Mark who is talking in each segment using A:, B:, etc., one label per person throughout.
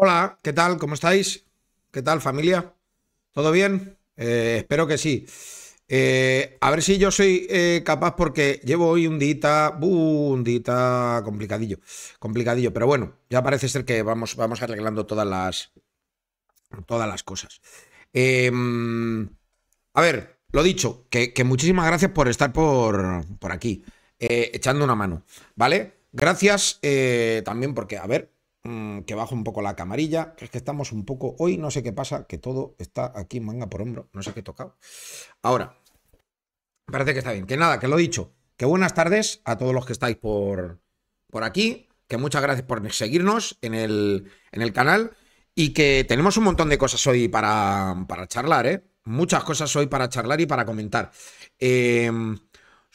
A: Hola, ¿qué tal? ¿Cómo estáis? ¿Qué tal familia? ¿Todo bien? Eh, espero que sí. Eh, a ver si yo soy eh, capaz porque llevo hoy un dita, uh, un complicadillo, complicadillo, pero bueno, ya parece ser que vamos, vamos arreglando todas las, todas las cosas. Em, a ver, lo dicho, que, muchísimas gracias por estar por, por aquí, echando una mano, ¿vale? Gracias también porque, a ver, Mm, que bajo un poco la camarilla, que es que estamos un poco, hoy no sé qué pasa, que todo está aquí manga por hombro, no sé qué he tocado. Ahora, parece que está bien, que nada, que lo he dicho, que buenas tardes a todos los que estáis por, por aquí, que muchas gracias por seguirnos en el, en el canal y que tenemos un montón de cosas hoy para, para charlar, ¿eh? Muchas cosas hoy para charlar y para comentar. Eh,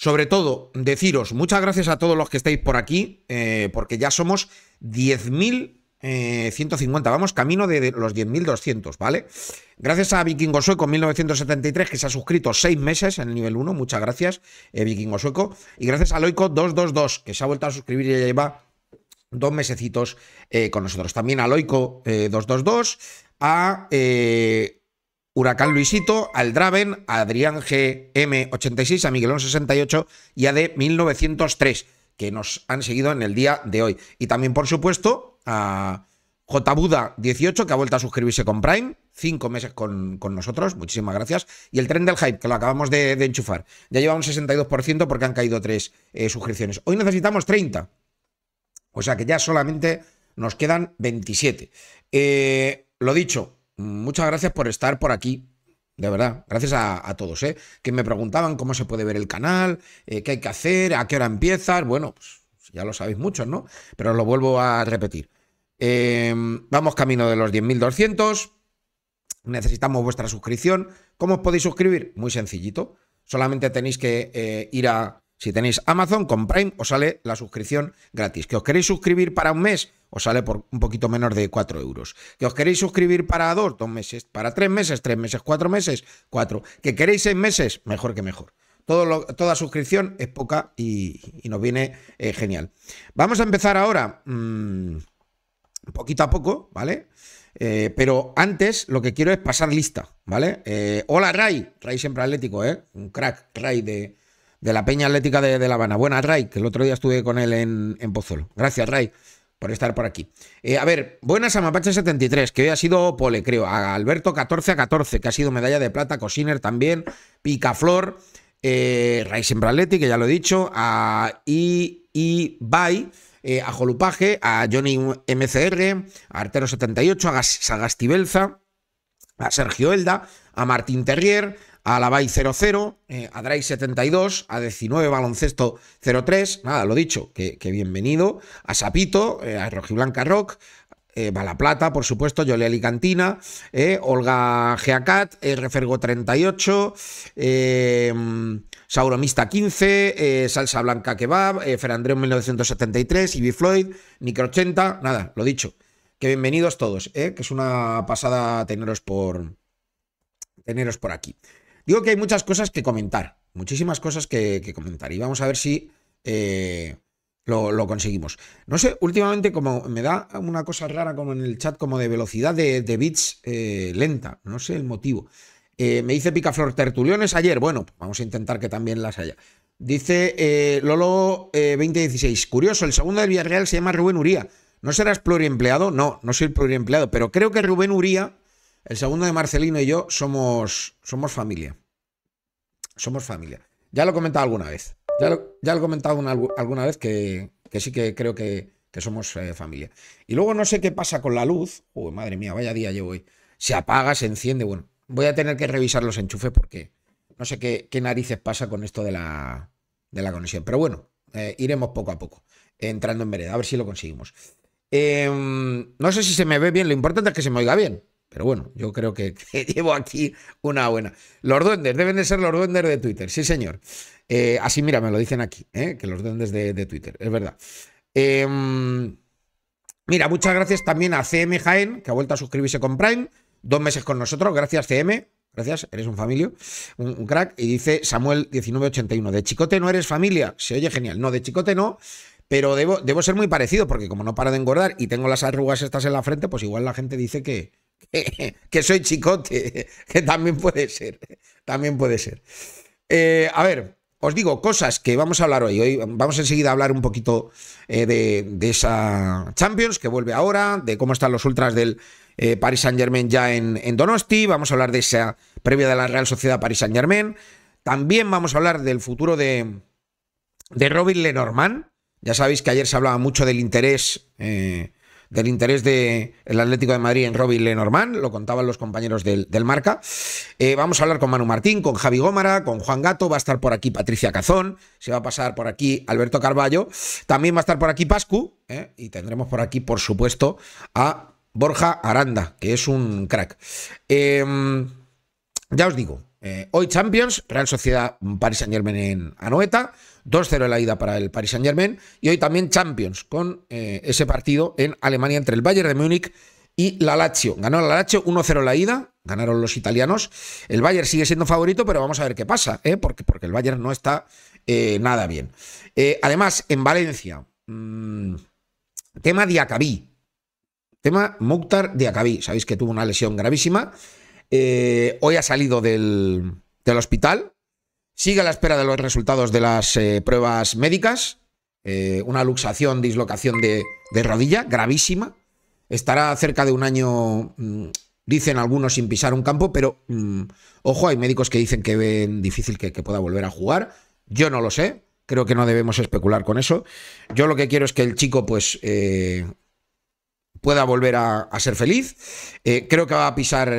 A: sobre todo, deciros muchas gracias a todos los que estáis por aquí, eh, porque ya somos 10.150, eh, vamos, camino de los 10.200, ¿vale? Gracias a Vikingo Sueco 1973, que se ha suscrito seis meses en el nivel 1, muchas gracias, eh, Vikingo Sueco. Y gracias a Loico 222, que se ha vuelto a suscribir y ya lleva dos mesecitos con nosotros. También a Loico 222, a... Huracán Luisito, Aldraven, Adrián GM86, a Miguelón 68 y a d 1903, que nos han seguido en el día de hoy. Y también, por supuesto, a JBuda18, que ha vuelto a suscribirse con Prime, cinco meses con, nosotros, muchísimas gracias. Y el tren del hype, que lo acabamos de, enchufar. Ya lleva un 62% porque han caído tres eh, suscripciones. Hoy necesitamos 30. O sea que ya solamente nos quedan 27. Eh, lo dicho, muchas gracias por estar por aquí. De verdad, gracias a, todos, ¿eh? Que me preguntaban cómo se puede ver el canal, eh, qué hay que hacer, a qué hora empiezas. Bueno, pues ya lo sabéis muchos, ¿no? Pero os lo vuelvo a repetir. Em, vamos camino de los 10.200. Necesitamos vuestra suscripción. ¿Cómo os podéis suscribir? Muy sencillito. Solamente tenéis que eh, ir a si tenéis Amazon con Prime, os sale la suscripción gratis. Que os queréis suscribir para un mes, os sale por un poquito menos de 4 euros. Que os queréis suscribir para dos, dos meses. Para tres meses, tres meses. Cuatro meses, cuatro. Que queréis seis meses, mejor que mejor. toda suscripción es poca y, nos viene eh, genial. Vamos a empezar ahora mm, poquito a poco, ¿vale? Eh, pero antes lo que quiero es pasar lista, ¿vale? Eh, hola Ray, Ray siempre atlético, ¿eh? Un crack, Ray de, de la Peña Atlética de, La Habana. Buena, Ray, que el otro día estuve con él en, en Pozuelo. Gracias, Ray, por estar por aquí. Eh, a ver, buenas a Mapache 73, que hoy ha sido pole, creo. A Alberto 14 a 14, que ha sido medalla de plata. Cosiner también. Picaflor. Eh, Ray Siempre que ya lo he dicho. A I, I eh, a Jolupaje, a Johnny MCR, a Artero78, a Sagastibelza, a Sergio Elda, a Martín Terrier, eh, a Alabay 00 a Dry 72, a 19 Baloncesto 03 nada, lo dicho, que, bienvenido, a Sapito, eh, a Rojiblanca Rock, eh, Balaplata, por supuesto, Yole Alicantina, eh, Olga Geacat, eh, Refergo 38, Sauromista 15, Salsa Blanca Kebab, Ferandreo 1973, Ivy Floyd, Nicro 80, nada, lo dicho. Que bienvenidos todos, que es una pasada teneros por, teneros por aquí. Digo que hay muchas cosas que comentar, muchísimas cosas que, comentar. Y vamos a ver si eh, lo, conseguimos. No sé, últimamente como me da una cosa rara como en el chat, como de velocidad de, bits eh, lenta. No sé el motivo. Eh, me dice Picaflor Tertuliones ayer. Bueno, vamos a intentar que también las haya. Dice Lolo2016. Curioso, el segundo del Villarreal se llama Rubén Uría. ¿No serás pluriempleado? No, no soy pluriempleado, pero creo que Rubén Uría el segundo de Marcelino y yo somos, somos familia. Somos familia. Ya lo he comentado alguna vez. Ya lo, he comentado alguna vez que, sí que creo que, somos eh, familia. Y luego no sé qué pasa con la luz. Uy, madre mía, vaya día llevo hoy. Se apaga, se enciende. Bueno, voy a tener que revisar los enchufes porque no sé qué, qué narices pasa con esto de la, conexión. Pero bueno, eh, iremos poco a poco entrando en vereda. A ver si lo conseguimos. Em, no sé si se me ve bien. Lo importante es que se me oiga bien. Pero bueno, yo creo que, llevo aquí una buena. Los duendes, deben de ser los duendes de Twitter, sí señor. Eh, así, mira, me lo dicen aquí, eh, que los duendes de, Twitter, es verdad. Em, mira, muchas gracias también a CM Jaén, que ha vuelto a suscribirse con Prime, dos meses con nosotros, gracias CM. Gracias, eres un familia, un, crack. Y dice Samuel1981, de Chicote no eres familia. Se oye genial. No, de Chicote no, pero debo, debo ser muy parecido, porque como no para de engordar y tengo las arrugas estas en la frente, pues igual la gente dice que, que, soy chicote, que también puede ser, también puede ser. Eh, a ver, os digo cosas que vamos a hablar hoy. vamos enseguida a hablar un poquito eh, de, esa Champions que vuelve ahora, de cómo están los ultras del eh, Paris Saint Germain ya en, Donosti. Vamos a hablar de esa previa de la Real Sociedad Paris Saint Germain. También vamos a hablar del futuro de, de Robin Lenormand. Ya sabéis que ayer se hablaba mucho del interés del interés del Atlético de Madrid en Robin Lenormand, lo contaban los compañeros del, Marca. Eh, vamos a hablar con Manu Martín, con Javi Gómara, con Juan Gato, va a estar por aquí Patricia Cazón, se va a pasar por aquí Alberto Carballo, también va a estar por aquí Pascu, eh, y tendremos por aquí, por supuesto, a Borja Aranda, que es un crack. Em, ya os digo, eh, hoy Champions, Real Sociedad Paris Saint Germain en Anoeta. 2-0 en la ida para el Paris Saint Germain y hoy también Champions con eh, ese partido en Alemania entre el Bayern de Múnich y la Lazio. Ganó la Lazio 1-0 la ida, ganaron los italianos. El Bayern sigue siendo favorito, pero vamos a ver qué pasa, ¿eh? porque, porque el Bayern no está eh, nada bien. además, en Valencia, mm, tema Diacabí. Tema Mukhtar Diacabí. Sabéis que tuvo una lesión gravísima. hoy ha salido del, del hospital. Sigue a la espera de los resultados de las eh, pruebas médicas. Eh, una luxación, dislocación de, rodilla gravísima. Estará cerca de un año, mm, dicen algunos, sin pisar un campo, pero mm, ojo, hay médicos que dicen que ven difícil que, pueda volver a jugar. Yo no lo sé, creo que no debemos especular con eso. Yo lo que quiero es que el chico pues eh, pueda volver a, ser feliz. creo que va a pisar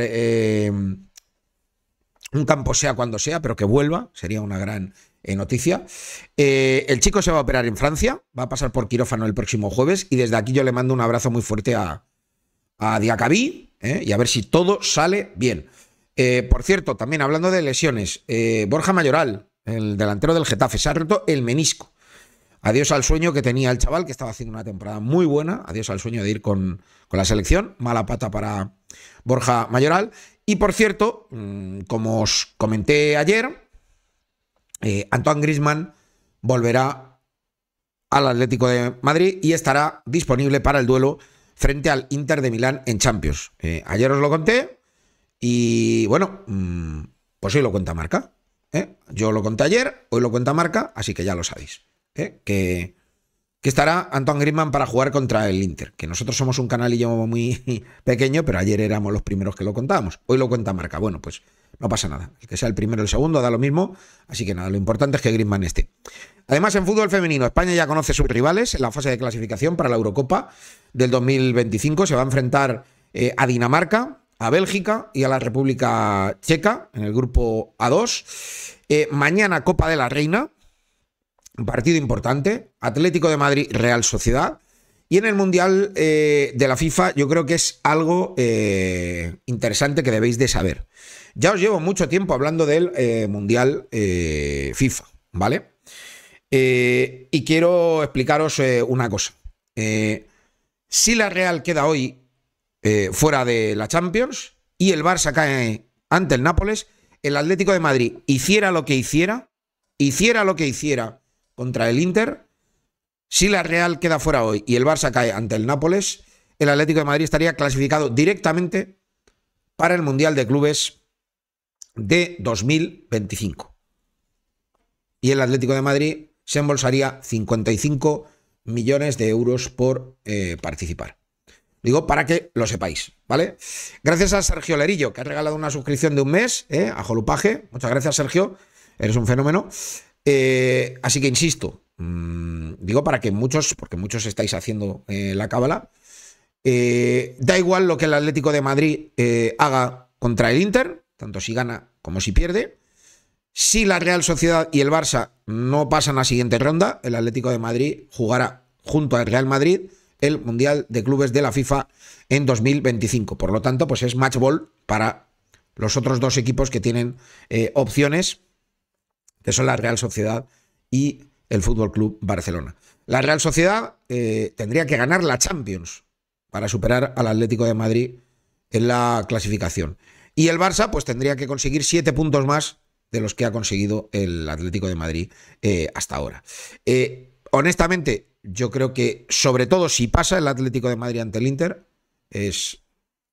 A: un campo sea cuando sea, pero que vuelva, sería una gran eh, noticia. Eh, el chico se va a operar en Francia, va a pasar por quirófano el próximo jueves y desde aquí yo le mando un abrazo muy fuerte a, a Diacabí eh, y a ver si todo sale bien. por cierto, también hablando de lesiones, Borja Mayoral, el delantero del Getafe, se ha roto el menisco. Adiós al sueño que tenía el chaval, que estaba haciendo una temporada muy buena. Adiós al sueño de ir con, con la selección. Mala pata para Borja Mayoral. Y por cierto, mm, como os comenté ayer, eh, Antoine Grisman volverá al Atlético de Madrid y estará disponible para el duelo frente al Inter de Milán en Champions. Eh, ayer os lo conté y bueno, mm, pues hoy lo cuenta Marca. ¿eh? Yo lo conté ayer, hoy lo cuenta Marca, así que ya lo sabéis. Que que estará Antoine Griezmann para jugar contra el Inter, que nosotros somos un canal y yo muy pequeño, pero ayer éramos los primeros que lo contábamos. Hoy lo cuenta Marca. Bueno, pues no pasa nada. El que sea el primero o el segundo da lo mismo, así que nada, lo importante es que Griezmann esté. Además, en fútbol femenino, España ya conoce sus rivales en la fase de clasificación para la Eurocopa del 2025. Se va a enfrentar eh, a Dinamarca, a Bélgica y a la República Checa en el grupo A2. Eh, mañana Copa de la Reina, partido importante, Atlético de Madrid, Real Sociedad. Y en el Mundial eh, de la FIFA yo creo que es algo eh, interesante que debéis de saber. Ya os llevo mucho tiempo hablando del eh, Mundial FIFA, ¿vale? y quiero explicaros una cosa. si la Real queda hoy fuera de la Champions y el Barça cae ante el Nápoles, el Atlético de Madrid hiciera lo que hiciera, hiciera lo que hiciera contra el Inter. Si la Real queda fuera hoy y el Barça cae ante el Nápoles, el Atlético de Madrid estaría clasificado directamente para el Mundial de Clubes de 2025. Y el Atlético de Madrid se embolsaría 55 millones de euros por eh, participar. Digo, para que lo sepáis, ¿vale? Gracias a Sergio Lerillo, que ha regalado una suscripción de un mes ¿eh? a Jolupaje. Muchas gracias, Sergio. Eres un fenómeno. Eh, así que insisto, mm, digo para que muchos, porque muchos estáis haciendo eh, la cábala, eh, da igual lo que el Atlético de Madrid haga contra el Inter, tanto si gana como si pierde. Si la Real Sociedad y el Barça no pasan a la siguiente ronda, el Atlético de Madrid jugará junto al Real Madrid el Mundial de Clubes de la FIFA en 2025. Por lo tanto, pues es match ball para los otros dos equipos que tienen opciones que son la Real Sociedad y el Fútbol Club Barcelona. La Real Sociedad eh, tendría que ganar la Champions para superar al Atlético de Madrid en la clasificación. Y el Barça, pues tendría que conseguir siete puntos más de los que ha conseguido el Atlético de Madrid eh, hasta ahora. Eh, honestamente, yo creo que, sobre todo si pasa el Atlético de Madrid ante el Inter, es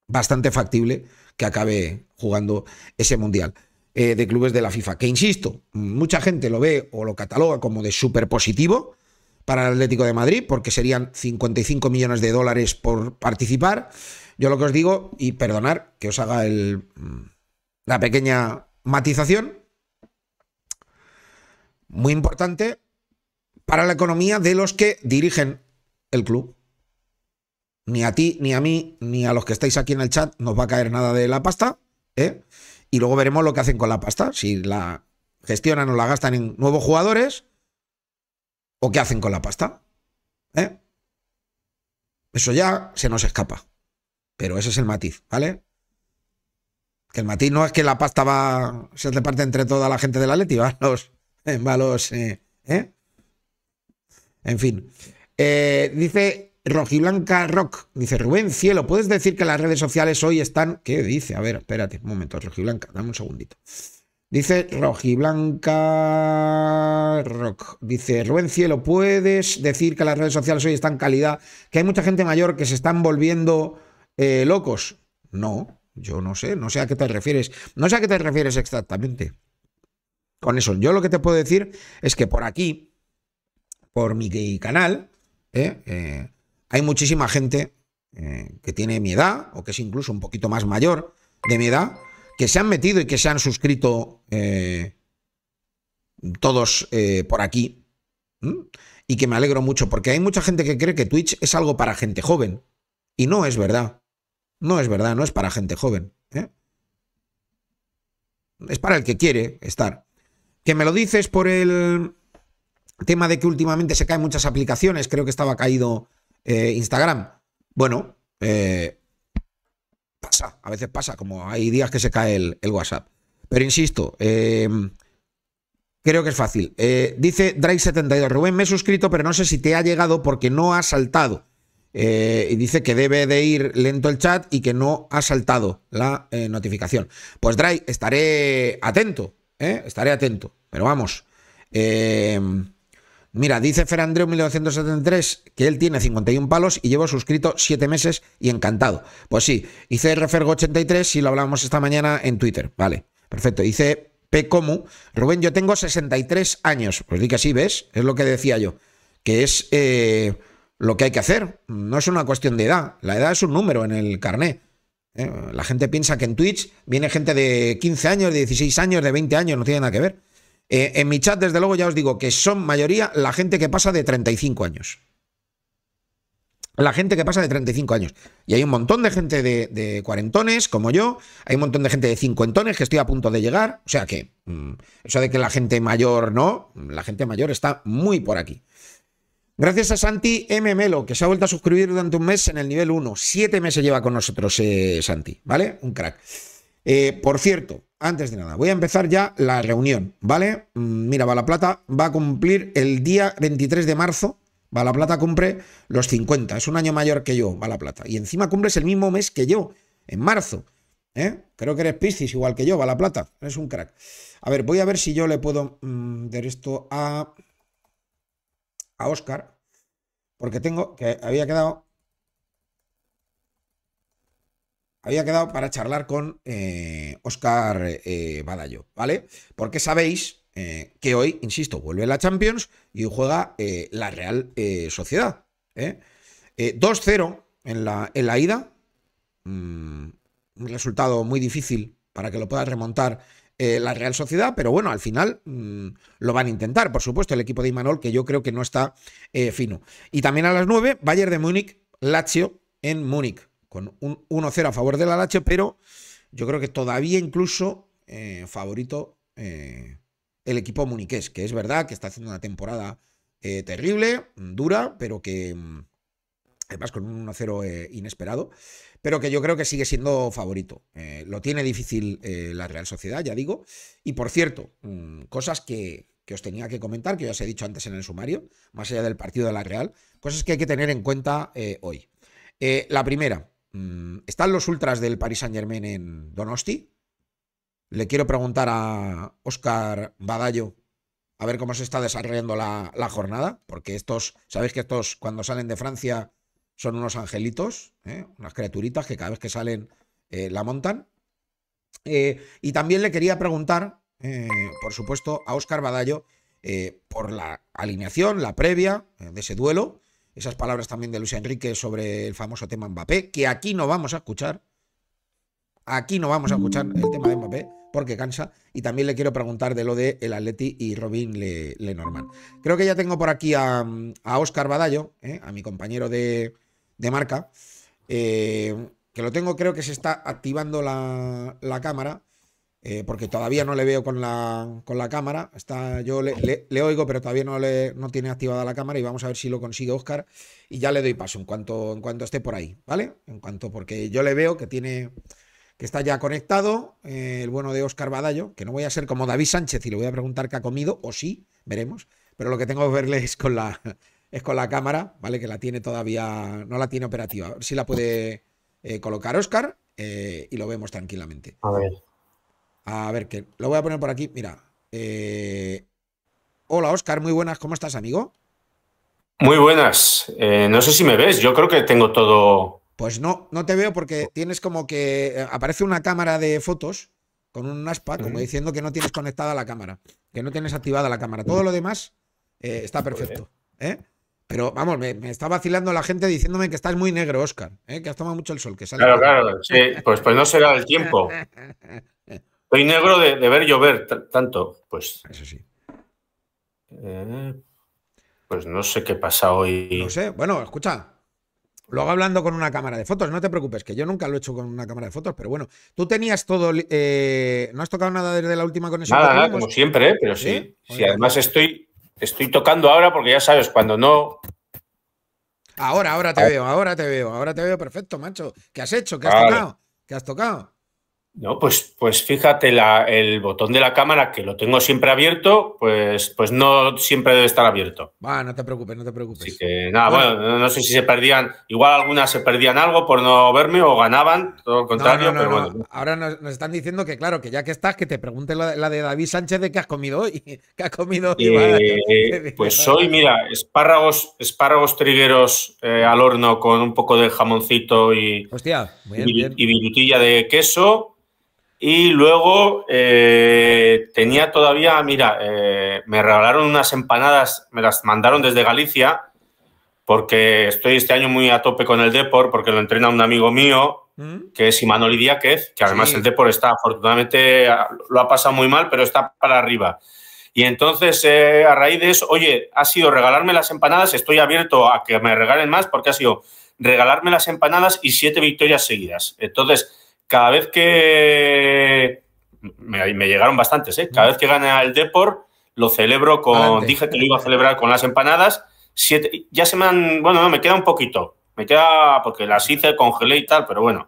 A: bastante factible que acabe jugando ese mundial. Eh, de clubes de la FIFA, que insisto, mucha gente lo ve o lo cataloga como de súper positivo para el Atlético de Madrid, porque serían 55 millones de dólares por participar. Yo lo que os digo, y perdonar que os haga el, mm, la pequeña matización, muy importante para la economía de los que dirigen el club. Ni a ti, ni a mí, ni a los que estáis aquí en el chat nos va a caer nada de la pasta, ¿eh? y luego veremos lo que hacen con la pasta, si la gestionan o la gastan en nuevos jugadores o qué hacen con la pasta. ¿Eh? Eso ya se nos escapa. Pero ese es el matiz, ¿vale? Que el matiz no es que la pasta va se reparte entre toda la gente de la Leti, los... en eh, ¿eh? En fin. Eh, dice Rojiblanca Rock dice Rubén Cielo, ¿puedes decir que las redes sociales hoy están. ¿Qué dice? A ver, espérate, un momento, Rojiblanca, dame un segundito. Dice Rojiblanca Rock. Dice Rubén Cielo, ¿puedes decir que las redes sociales hoy están calidad? Que hay mucha gente mayor que se están volviendo eh, locos. No, yo no sé, no sé a qué te refieres. No sé a qué te refieres exactamente. Con eso, yo lo que te puedo decir es que por aquí, por mi canal, eh, eh, hay muchísima gente eh, que tiene mi edad, o que es incluso un poquito más mayor de mi edad, que se han metido y que se han suscrito eh, todos eh, por aquí. Y que me alegro mucho, porque hay mucha gente que cree que Twitch es algo para gente joven. Y no es verdad. No es verdad, no es para gente joven. Es para el que quiere estar. Que me lo dices por el tema de que últimamente se caen muchas aplicaciones. Creo que estaba caído eh, Instagram. Bueno, eh, pasa, a veces pasa, como hay días que se cae el, WhatsApp. Pero insisto, em, creo que es fácil. Eh, dice Drake72, Rubén, me he suscrito, pero no sé si te ha llegado porque no ha saltado. y dice que debe de ir lento el chat y que no ha saltado la notificación. Pues Drake, estaré atento, estaré atento. Pero vamos. Eh, Mira, dice ferandreu 1973 que él tiene 51 palos y llevo suscrito 7 meses y encantado. Pues sí, hice Refergo83 y lo hablamos esta mañana en Twitter. Vale, perfecto. Dice P.comu, Rubén, yo tengo 63 años. Pues di que sí, ¿ves? Es lo que decía yo. Que es eh, lo que hay que hacer. No es una cuestión de edad. La edad es un número en el carné. ¿eh? La gente piensa que en Twitch viene gente de 15 años, de 16 años, de 20 años. No tiene nada que ver. Eh, en mi chat, desde luego, ya os digo que son mayoría la gente que pasa de 35 años. La gente que pasa de 35 años. Y hay un montón de gente de, cuarentones, como yo. Hay un montón de gente de cincuentones que estoy a punto de llegar. O sea que, mm, eso de que la gente mayor no, la gente mayor está muy por aquí. Gracias a Santi M. Melo, que se ha vuelto a suscribir durante un mes en el nivel 1. Siete meses lleva con nosotros eh, Santi, ¿vale? Un crack. Eh, por cierto, antes de nada, voy a empezar ya la reunión, ¿vale? Mm, mira, plata va a cumplir el día 23 de marzo. plata cumple los 50, es un año mayor que yo, plata Y encima cumples el mismo mes que yo, en marzo. ¿eh? Creo que eres Piscis, igual que yo, plata es un crack. A ver, voy a ver si yo le puedo dar mm, esto a, a Oscar. Porque tengo que había quedado había quedado para charlar con eh, Oscar eh, Badallo, ¿vale? Porque sabéis eh, que hoy, insisto, vuelve la Champions y juega eh, la Real eh, Sociedad. 2-0 en la, en la ida. Mm, un resultado muy difícil para que lo pueda remontar la Real Sociedad, pero bueno, al final mm, lo van a intentar, por supuesto, el equipo de Imanol, que yo creo que no está fino. Y también a las 9, Bayern de Múnich, Lazio en Múnich con un 1-0 a favor de la pero yo creo que todavía incluso eh, favorito eh, el equipo muniqués, que es verdad que está haciendo una temporada eh, terrible, dura, pero que mm, además con un 1-0 inesperado, pero que yo creo que sigue siendo favorito. lo tiene difícil la Real Sociedad, ya digo. Y por cierto, mm, cosas que, que os tenía que comentar, que ya os he dicho antes en el sumario, más allá del partido de la Real, cosas que hay que tener en cuenta hoy. la primera, Mm, están los ultras del Paris Saint Germain en Donosti. Le quiero preguntar a Óscar Badallo a ver cómo se está desarrollando la, jornada, porque estos, sabéis que estos cuando salen de Francia son unos angelitos, ¿eh? unas criaturitas que cada vez que salen eh, la montan. Eh, y también le quería preguntar, por supuesto, a Oscar Badallo por la alineación, la previa de ese duelo esas palabras también de Luis Enrique sobre el famoso tema Mbappé, que aquí no vamos a escuchar. Aquí no vamos a escuchar el tema de Mbappé porque cansa. Y también le quiero preguntar de lo de el Atleti y Robin Lenormand. Creo que ya tengo por aquí a, a Oscar Badallo, eh, a mi compañero de, marca. Eh, que lo tengo, creo que se está activando la, la cámara. Eh, porque todavía no le veo con la, con la cámara. Está, yo le, oigo, pero todavía no, le, no tiene activada la cámara y vamos a ver si lo consigue Oscar. Y ya le doy paso en cuanto, en cuanto esté por ahí, ¿vale? En cuanto, porque yo le veo que tiene que está ya conectado, eh, el bueno de Oscar Badallo, que no voy a ser como David Sánchez y le voy a preguntar qué ha comido, o sí, veremos, pero lo que tengo que verle es con la, es con la cámara, ¿vale? Que la tiene todavía, no la tiene operativa. A ver si la puede eh, colocar Oscar y lo vemos tranquilamente. A ver. A ver, que lo voy a poner por aquí. Mira. Eh, hola, Oscar, muy buenas. ¿Cómo estás, amigo?
B: Muy buenas. Eh, no sé si me ves. Yo creo que tengo todo.
A: Pues no, no te veo porque tienes como que. Eh, aparece una cámara de fotos con un aspa, como diciendo que no tienes conectada la cámara, que no tienes activada la cámara. Todo lo demás está perfecto. Pero vamos, me, está vacilando la gente diciéndome que estás muy negro, Oscar, que has tomado mucho el sol, que Claro, claro, pues, pues no será
B: el tiempo. Estoy negro de, ver llover tanto. Pues. Eso sí. Eh, pues no sé qué pasa hoy. No
A: sé. Bueno, escucha. Luego hablando con una cámara de fotos, no te preocupes, que yo nunca lo he hecho con una cámara de fotos, pero bueno, tú tenías todo, eh, no has tocado nada desde la última conexión. Nada, nada, como siempre, ¿eh? pero sí.
B: Si además pues. estoy, estoy tocando ahora porque ya sabes, cuando no,
A: Ahora, ahora te ah. veo, ahora te veo, ahora te veo perfecto, macho. ¿Qué has hecho? ¿Qué has tocado? ¿Qué has tocado?
B: No, pues, pues fíjate, el botón de la cámara que lo tengo siempre abierto, pues, pues no siempre debe estar abierto.
A: Va, no te preocupes, no te preocupes.
B: que nada, bueno, no, sé si se perdían, igual algunas se perdían algo por no verme o ganaban, todo lo contrario, pero bueno.
A: Ahora nos, están diciendo que, claro, que ya que estás, que te pregunte la, de David Sánchez de qué has comido hoy. ¿Qué has comido eh, eh, pues hoy,
B: mira, espárragos, espárragos trigueros eh, al horno con un poco de jamoncito y, Hostia, y, y virutilla de queso. Y luego eh, tenía todavía, mira, eh, me regalaron unas empanadas, me las mandaron desde Galicia, porque estoy este año muy a tope con el Depor, porque lo entrena un amigo mío, ¿Mm? que es Imanol Díaz, que además el Depor está, afortunadamente, lo ha pasado muy mal, pero está para arriba. Y entonces, eh, a raíz de eso, oye, ha sido regalarme las empanadas, estoy abierto a que me regalen más, porque ha sido regalarme las empanadas y siete victorias seguidas. Entonces, cada vez que... Me, llegaron bastantes, ¿eh? Cada vez que gane el Depor, lo celebro con... Dije que lo iba a celebrar con las empanadas. Siete, ya se me han... Bueno, no, me queda un poquito. Me queda porque las hice, congelé y tal, pero bueno.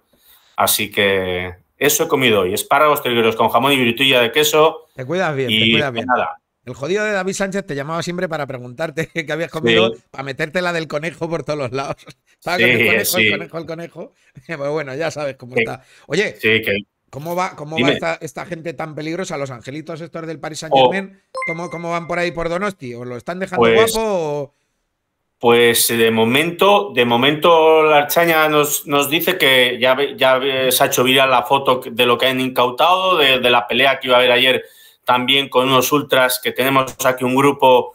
B: Así que eso he comido hoy. Espárragos trigueros con jamón y virutilla de queso. Te cuidas bien,
A: te cuidas bien. Nada. El jodido de David Sánchez te llamaba siempre para preguntarte qué habías comido, para meterte la del conejo por todos los lados. ¿Sabes? sí, el conejo, el conejo, el pues conejo. bueno, ya sabes cómo está. Oye, ¿cómo va, cómo va esta, gente tan peligrosa? ¿Los angelitos estos del Paris oh. Saint Germain? ¿cómo, van por ahí por Donosti? ¿O lo están dejando pues guapo?
B: Pues eh, de momento, de momento la Archaña nos, dice que ya, se ha hecho viral la foto de lo que han incautado, de la pelea que iba a haber ayer también con unos ultras que tenemos aquí un grupo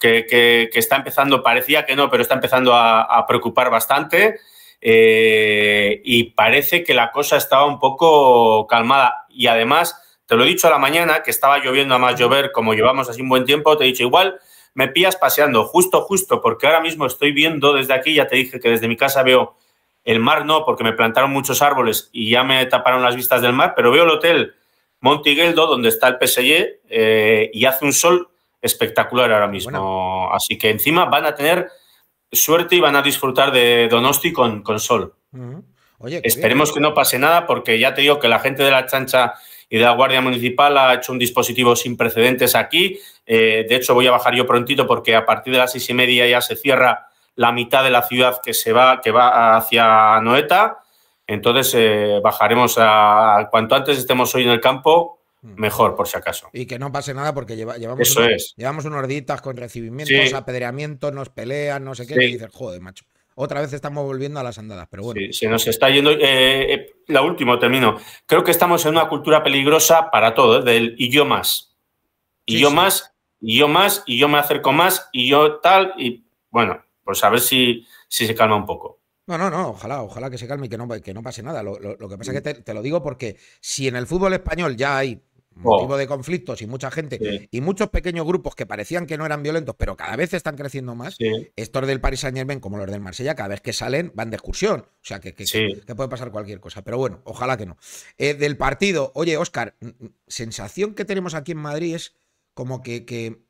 B: que, está empezando, parecía que no, pero está empezando a, preocupar bastante. Eh, y parece que la cosa estaba un poco calmada. Y además, te lo he dicho a la mañana, que estaba lloviendo a más llover, como llevamos así un buen tiempo, te he dicho igual, me pillas paseando, justo, justo, porque ahora mismo estoy viendo desde aquí, ya te dije que desde mi casa veo el mar, no, porque me plantaron muchos árboles y ya me taparon las vistas del mar, pero veo el hotel Montigueldo, donde está el PSG, eh, y hace un sol espectacular ahora mismo. Así que encima van a tener suerte y van a disfrutar de Donosti con, sol. Esperemos que no pase nada, porque ya te digo que la gente de la chancha y de la Guardia Municipal ha hecho un dispositivo sin precedentes aquí. Eh, de hecho, voy a bajar yo prontito porque a partir de las seis y media ya se cierra la mitad de la ciudad que se va, que va hacia Noeta. Entonces eh, bajaremos a, cuanto antes estemos hoy en el campo, mm. mejor
A: por si acaso. Y que no pase nada porque llevamos, unos, llevamos con recibimientos, apedreamientos, nos pelean, no sé qué, y dices, joder, macho. Otra vez estamos volviendo a las andadas, pero bueno. se nos
B: está yendo. Eh, eh, la última, termino. Creo que estamos en una cultura peligrosa para todo, del y yo más. Y yo más, y yo más, y yo me acerco más, y yo tal, y bueno, pues a ver si, si se calma un poco.
A: No, no, no, ojalá, ojalá que se calme y que no, que no pase nada. Lo, que pasa es que mm. te, lo digo porque si en el fútbol español ya hay oh. motivo de conflictos y mucha gente y muchos pequeños grupos que parecían que no eran violentos, pero cada vez están creciendo más, estos del Paris Saint Germain como los del Marsella, cada vez que salen van de excursión. O sea, que, que, puede pasar cualquier cosa, pero bueno, ojalá que no. Eh, del partido, oye, Oscar, sensación que tenemos aquí en Madrid es como que, que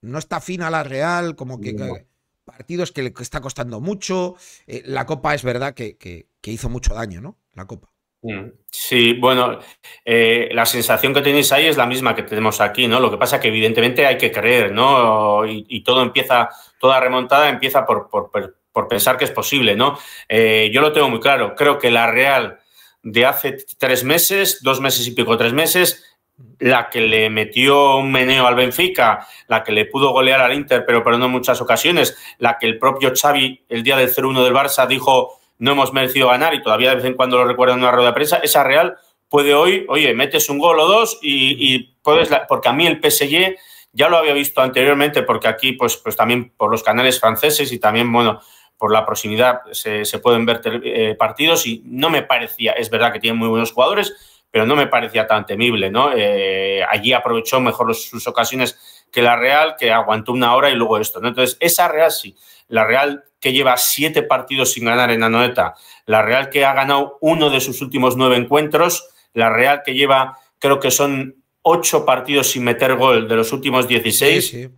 A: no está fina la Real, como que partidos que le está costando mucho. Eh, la Copa es verdad que, hizo mucho daño, ¿no? La Copa. Mm.
B: Sí, bueno, eh, la sensación que tenéis ahí es la misma que tenemos aquí, ¿no? Lo que pasa que evidentemente hay que creer, ¿no? Y, todo empieza, toda remontada empieza por, por, pensar que es posible, ¿no? Eh, yo lo tengo muy claro, creo que la Real de hace tres meses, dos meses y pico, tres meses, la que le metió un meneo al Benfica, la que le pudo golear al Inter, pero, no en muchas ocasiones, la que el propio Xavi el día del 0-1 del Barça dijo no hemos merecido ganar y todavía de vez en cuando lo recuerda en una rueda de prensa, esa Real puede hoy, oye, metes un gol o dos y, puedes, porque a mí el PSG ya lo había visto anteriormente, porque aquí pues, pues también por los canales franceses y también, bueno, por la proximidad se, pueden ver eh, partidos y no me parecía, es verdad que tienen muy buenos jugadores, pero no me parecía tan temible, ¿no? Eh, allí aprovechó mejor sus ocasiones que la Real, que aguantó una hora y luego esto, ¿no? Entonces, esa Real sí, la Real que lleva siete partidos sin ganar en Anoeta, la Real que ha ganado uno de sus últimos nueve encuentros, la Real que lleva, creo que son ocho partidos sin meter gol de los últimos 16,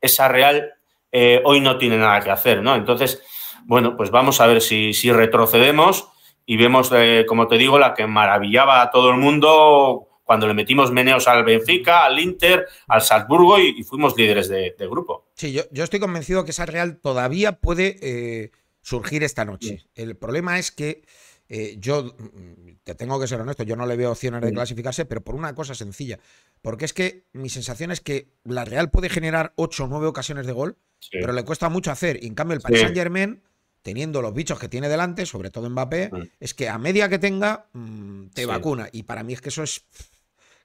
B: esa Real eh, hoy no tiene nada que hacer, ¿no? Entonces, bueno, pues vamos a ver si, si retrocedemos y vemos, eh, como te digo, la que maravillaba a todo el mundo cuando le metimos meneos al Benfica, al Inter, al Salzburgo y, fuimos líderes de, grupo.
A: Sí, yo, yo, estoy convencido que esa Real todavía puede eh, surgir esta noche. El problema es que eh, yo, mm, te tengo que ser honesto, yo no le veo opciones de clasificarse, pero por una cosa sencilla, porque es que mi sensación es que la Real puede generar 8 o 9 ocasiones de gol, pero le cuesta mucho hacer. Y en cambio, el Paris Saint Germain teniendo los bichos que tiene delante, sobre todo Mbappé, mm. es que a media que tenga, mm, te vacuna. Y para mí es que eso es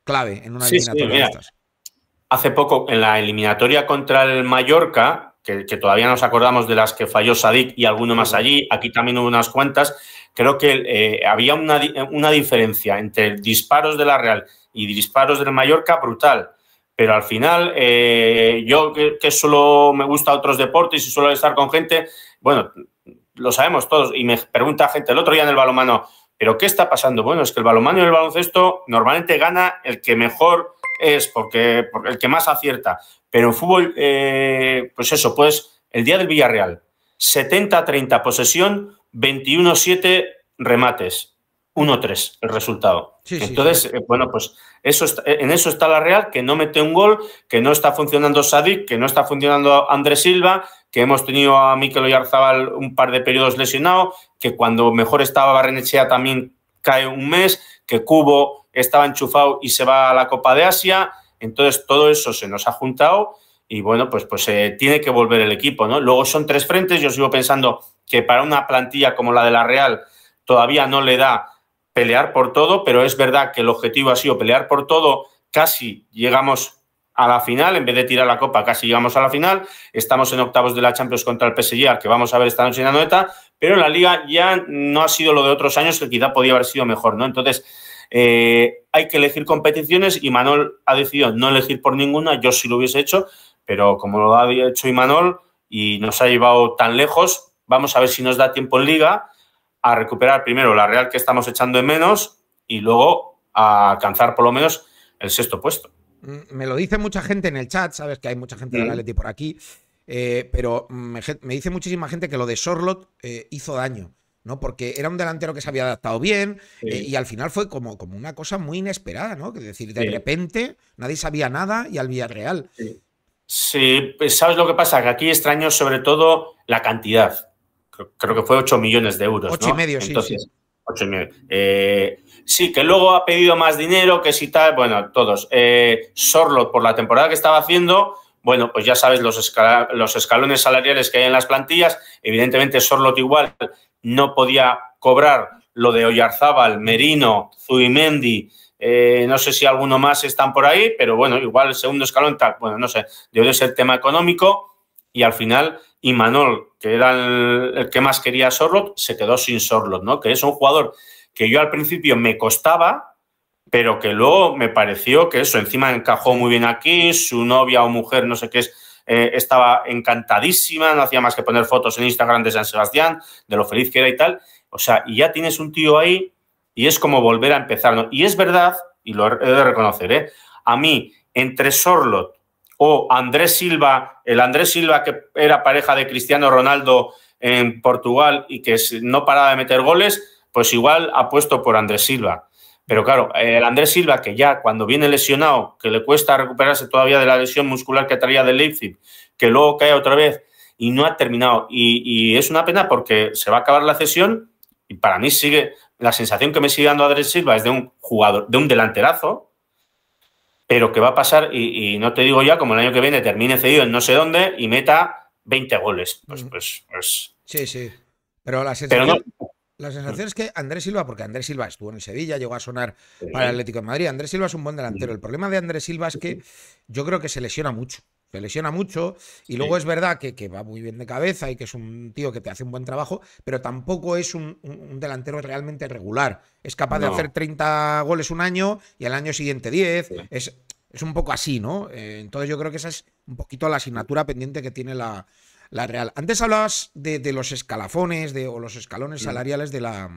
A: clave en una eliminatoria
B: Hace poco, en la eliminatoria contra el Mallorca, que, todavía nos acordamos de las que falló Sadik y alguno más allí, aquí también hubo unas cuantas, creo que eh, había una, diferencia entre disparos de la Real y disparos del Mallorca brutal. Pero al final, eh, yo que, que, solo me gusta otros deportes y suelo estar con gente, bueno, lo sabemos todos. Y me pregunta gente el otro día en el balonmano ¿pero qué está pasando? Bueno, es que el balonmano y el baloncesto normalmente gana el que mejor es, porque, el que más acierta. Pero en fútbol, eh, pues eso, pues el día del Villarreal, 70-30 posesión, 21-7 remates. 1-3 el resultado. Entonces, eh, bueno, pues eso eh, en eso está la Real, que no mete un gol, que no está funcionando Sadik, que no está funcionando Andrés Silva, que hemos tenido a Mikel Oyarzabal un par de periodos lesionado, que cuando mejor estaba Barrenechea también cae un mes, que Cubo estaba enchufado y se va a la Copa de Asia. Entonces todo eso se nos ha juntado y bueno, pues, pues eh, tiene que volver el equipo, ¿no? Luego son tres frentes, yo sigo pensando que para una plantilla como la de la Real todavía no le da pelear por todo, pero es verdad que el objetivo ha sido pelear por todo, casi llegamos a la final, en vez de tirar la copa, casi llegamos a la final. Estamos en octavos de la Champions contra el PSG, que vamos a ver esta noche en la noeta. pero en la liga ya no ha sido lo de otros años, que quizá podía haber sido mejor, ¿no? Entonces, eh, hay que elegir competiciones y Manol ha decidido no elegir por ninguna, yo sí lo hubiese hecho, pero como lo ha hecho Imanol y nos ha llevado tan lejos, vamos a ver si nos da tiempo en liga a recuperar primero la Real que estamos echando en menos y luego a alcanzar por lo menos el sexto
A: puesto. Mm, me lo dice mucha gente en el chat, sabes que hay mucha gente de la mm. por aquí, eh, pero mm, me, dice muchísima gente que lo de Sorlot eh, hizo daño, ¿no? Porque era un delantero que se había adaptado bien eh, y al final fue como, como una cosa muy inesperada, ¿no? Es decir, de repente nadie sabía nada y al Villarreal.
B: Sí. sí, pues, ¿sabes lo que pasa? Que aquí extraño sobre todo la cantidad. Creo que fue 8 millones de euros. 8 y medio, sí eh, sí, que luego ha pedido más dinero, que si tal, bueno, todos. Eh, Sorlot, por la temporada que estaba haciendo, bueno, pues ya sabes los, los escalones salariales que hay en las plantillas. Evidentemente, Sorlot igual no podía cobrar lo de Oyarzábal, Merino, Zubimendi, eh, no sé si alguno más están por ahí, pero bueno, igual el segundo escalón tal, bueno, no sé, debe ser tema económico y al final Imanol, que era el, que más quería a Sorlot, se quedó sin Sorlot, ¿no? Que es un jugador que yo al principio me costaba, pero que luego me pareció que eso, encima encajó muy bien aquí, su novia o mujer, no sé qué es, eh, estaba encantadísima, no hacía más que poner fotos en Instagram de San Sebastián, de lo feliz que era y tal. O sea, y ya tienes un tío ahí y es como volver a empezar, ¿no? Y es verdad, y lo he de reconocer, ¿eh? A mí, entre Sorlot o Andrés Silva, el Andrés Silva que era pareja de Cristiano Ronaldo en Portugal y que no paraba de meter goles, pues igual ha puesto por Andrés Silva. Pero claro, el Andrés Silva, que ya cuando viene lesionado, que le cuesta recuperarse todavía de la lesión muscular que traía del Leipzig, que luego cae otra vez y no ha terminado. Y, y, es una pena porque se va a acabar la cesión y para mí sigue, la sensación que me sigue dando Andrés Silva es de un jugador, de un delanterazo, pero que va a pasar, y, no te digo ya, como el año que viene termine cedido en no sé dónde y meta 20 goles.
A: Pues, pues, pues, Sí, sí. Pero la sensación, es que Andrés Silva, porque Andrés Silva estuvo en Sevilla, llegó a sonar para el Atlético de Madrid. Andrés Silva es un buen delantero. El problema de Andrés Silva es que yo creo que se lesiona mucho se lesiona mucho y luego es verdad que, va muy bien de cabeza y que es un tío que te hace un buen trabajo, pero tampoco es un, delantero realmente regular. Es capaz de hacer 30 goles un año y al año siguiente 10. Es, es, un poco así, ¿no? Eh, entonces yo creo que esa es un poquito la asignatura pendiente que tiene la, la Real. Antes hablabas de, los escalafones de, o los escalones mm. salariales de la,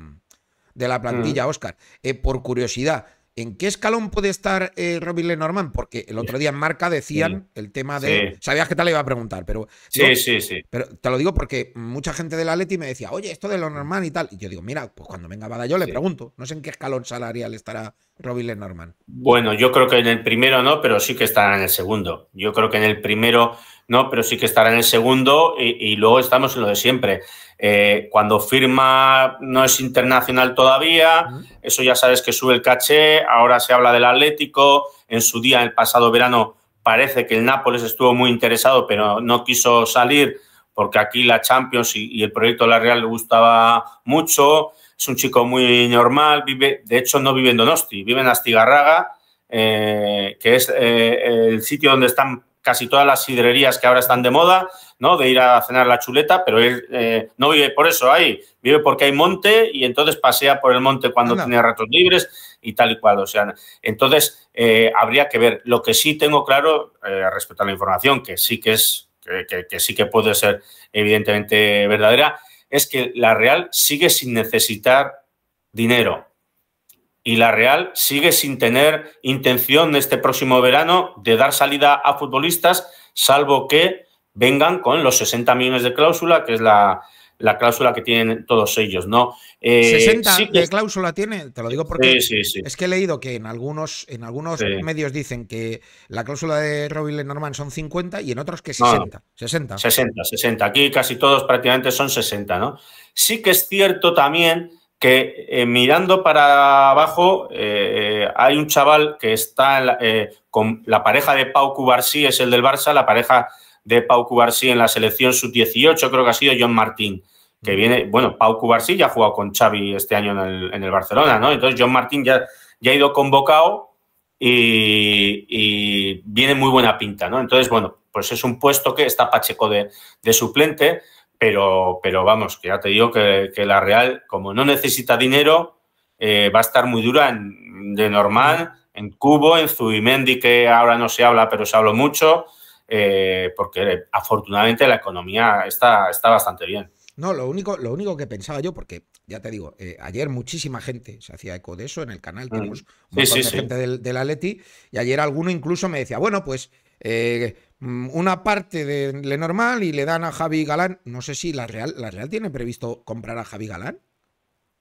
A: de la plantilla, Oscar. Mm. Eh, por curiosidad, ¿En qué escalón puede estar eh, Robin Lenormand? Porque el otro día en Marca decían el tema de... Sabías que te le iba a preguntar, pero... Sí, sí, sí. Pero te lo digo porque mucha gente de la Leti me decía, oye, esto de Lenormand y tal. Y yo digo, mira, pues cuando venga bada yo le pregunto. No sé en qué escalón salarial estará Robbie norman
B: Bueno, yo creo que en el primero no, pero sí que estará en el segundo. Yo creo que en el primero no, pero sí que estará en el segundo y, luego estamos en lo de siempre. Eh, cuando firma no es internacional todavía, eso ya sabes que sube el caché, ahora se habla del Atlético, en su día, el pasado verano, parece que el Nápoles estuvo muy interesado, pero no quiso salir porque aquí la Champions y, y el proyecto de la Real le gustaba mucho es un chico muy normal, vive, de hecho no vive en Donosti, vive en Astigarraga, eh, que es eh, el sitio donde están casi todas las sidrerías que ahora están de moda, ¿no? De ir a cenar la chuleta, pero él eh, no vive por eso ahí, vive porque hay monte y entonces pasea por el monte cuando tenía tiene ratos libres y tal y cual. O sea, entonces habría que ver. Lo que sí tengo claro respecto a la información, que sí que es, que sí que puede ser evidentemente verdadera, es que la Real sigue sin necesitar dinero y la Real sigue sin tener intención este próximo verano de dar salida a futbolistas, salvo que vengan con los 60 millones de cláusula, que es la, la cláusula que tienen todos ellos, ¿no? 60
A: eh, cláusula tiene, te lo digo porque es que he leído que en algunos, en algunos medios dicen que la cláusula de Le Lenormand son 50 y en otros que 60. 60. 60,
B: Aquí casi todos prácticamente son 60, ¿no? Sí que es cierto también que eh, mirando para abajo eh, hay un chaval que está con la pareja de Pau Cubarsí, es el del Barça, la pareja de Pau Cubarsí en la selección sub-18, creo que ha sido John Martín que viene, bueno, Pau Cubarsí ya ha jugado con Xavi este año en el, en el Barcelona, ¿no? Entonces John Martín ya, ya ha ido convocado y, viene muy buena pinta, ¿no? Entonces, bueno, pues es un puesto que está Pacheco de, suplente, pero, pero vamos, que ya te digo que, la Real, como no necesita dinero, eh, va a estar muy dura de normal, en Cubo, en Zubimendi, que ahora no se habla, pero se habló mucho, eh, porque afortunadamente la economía está, está bastante bien.
A: No, lo único, lo único que pensaba yo, porque ya te digo, eh, ayer muchísima gente se hacía eco de eso en el canal, mm. tenemos de gente del, del, Atleti, y ayer alguno incluso me decía, bueno, pues eh, mm, una parte de Normal y le dan a Javi Galán. No sé si la Real, la Real tiene previsto comprar a Javi Galán.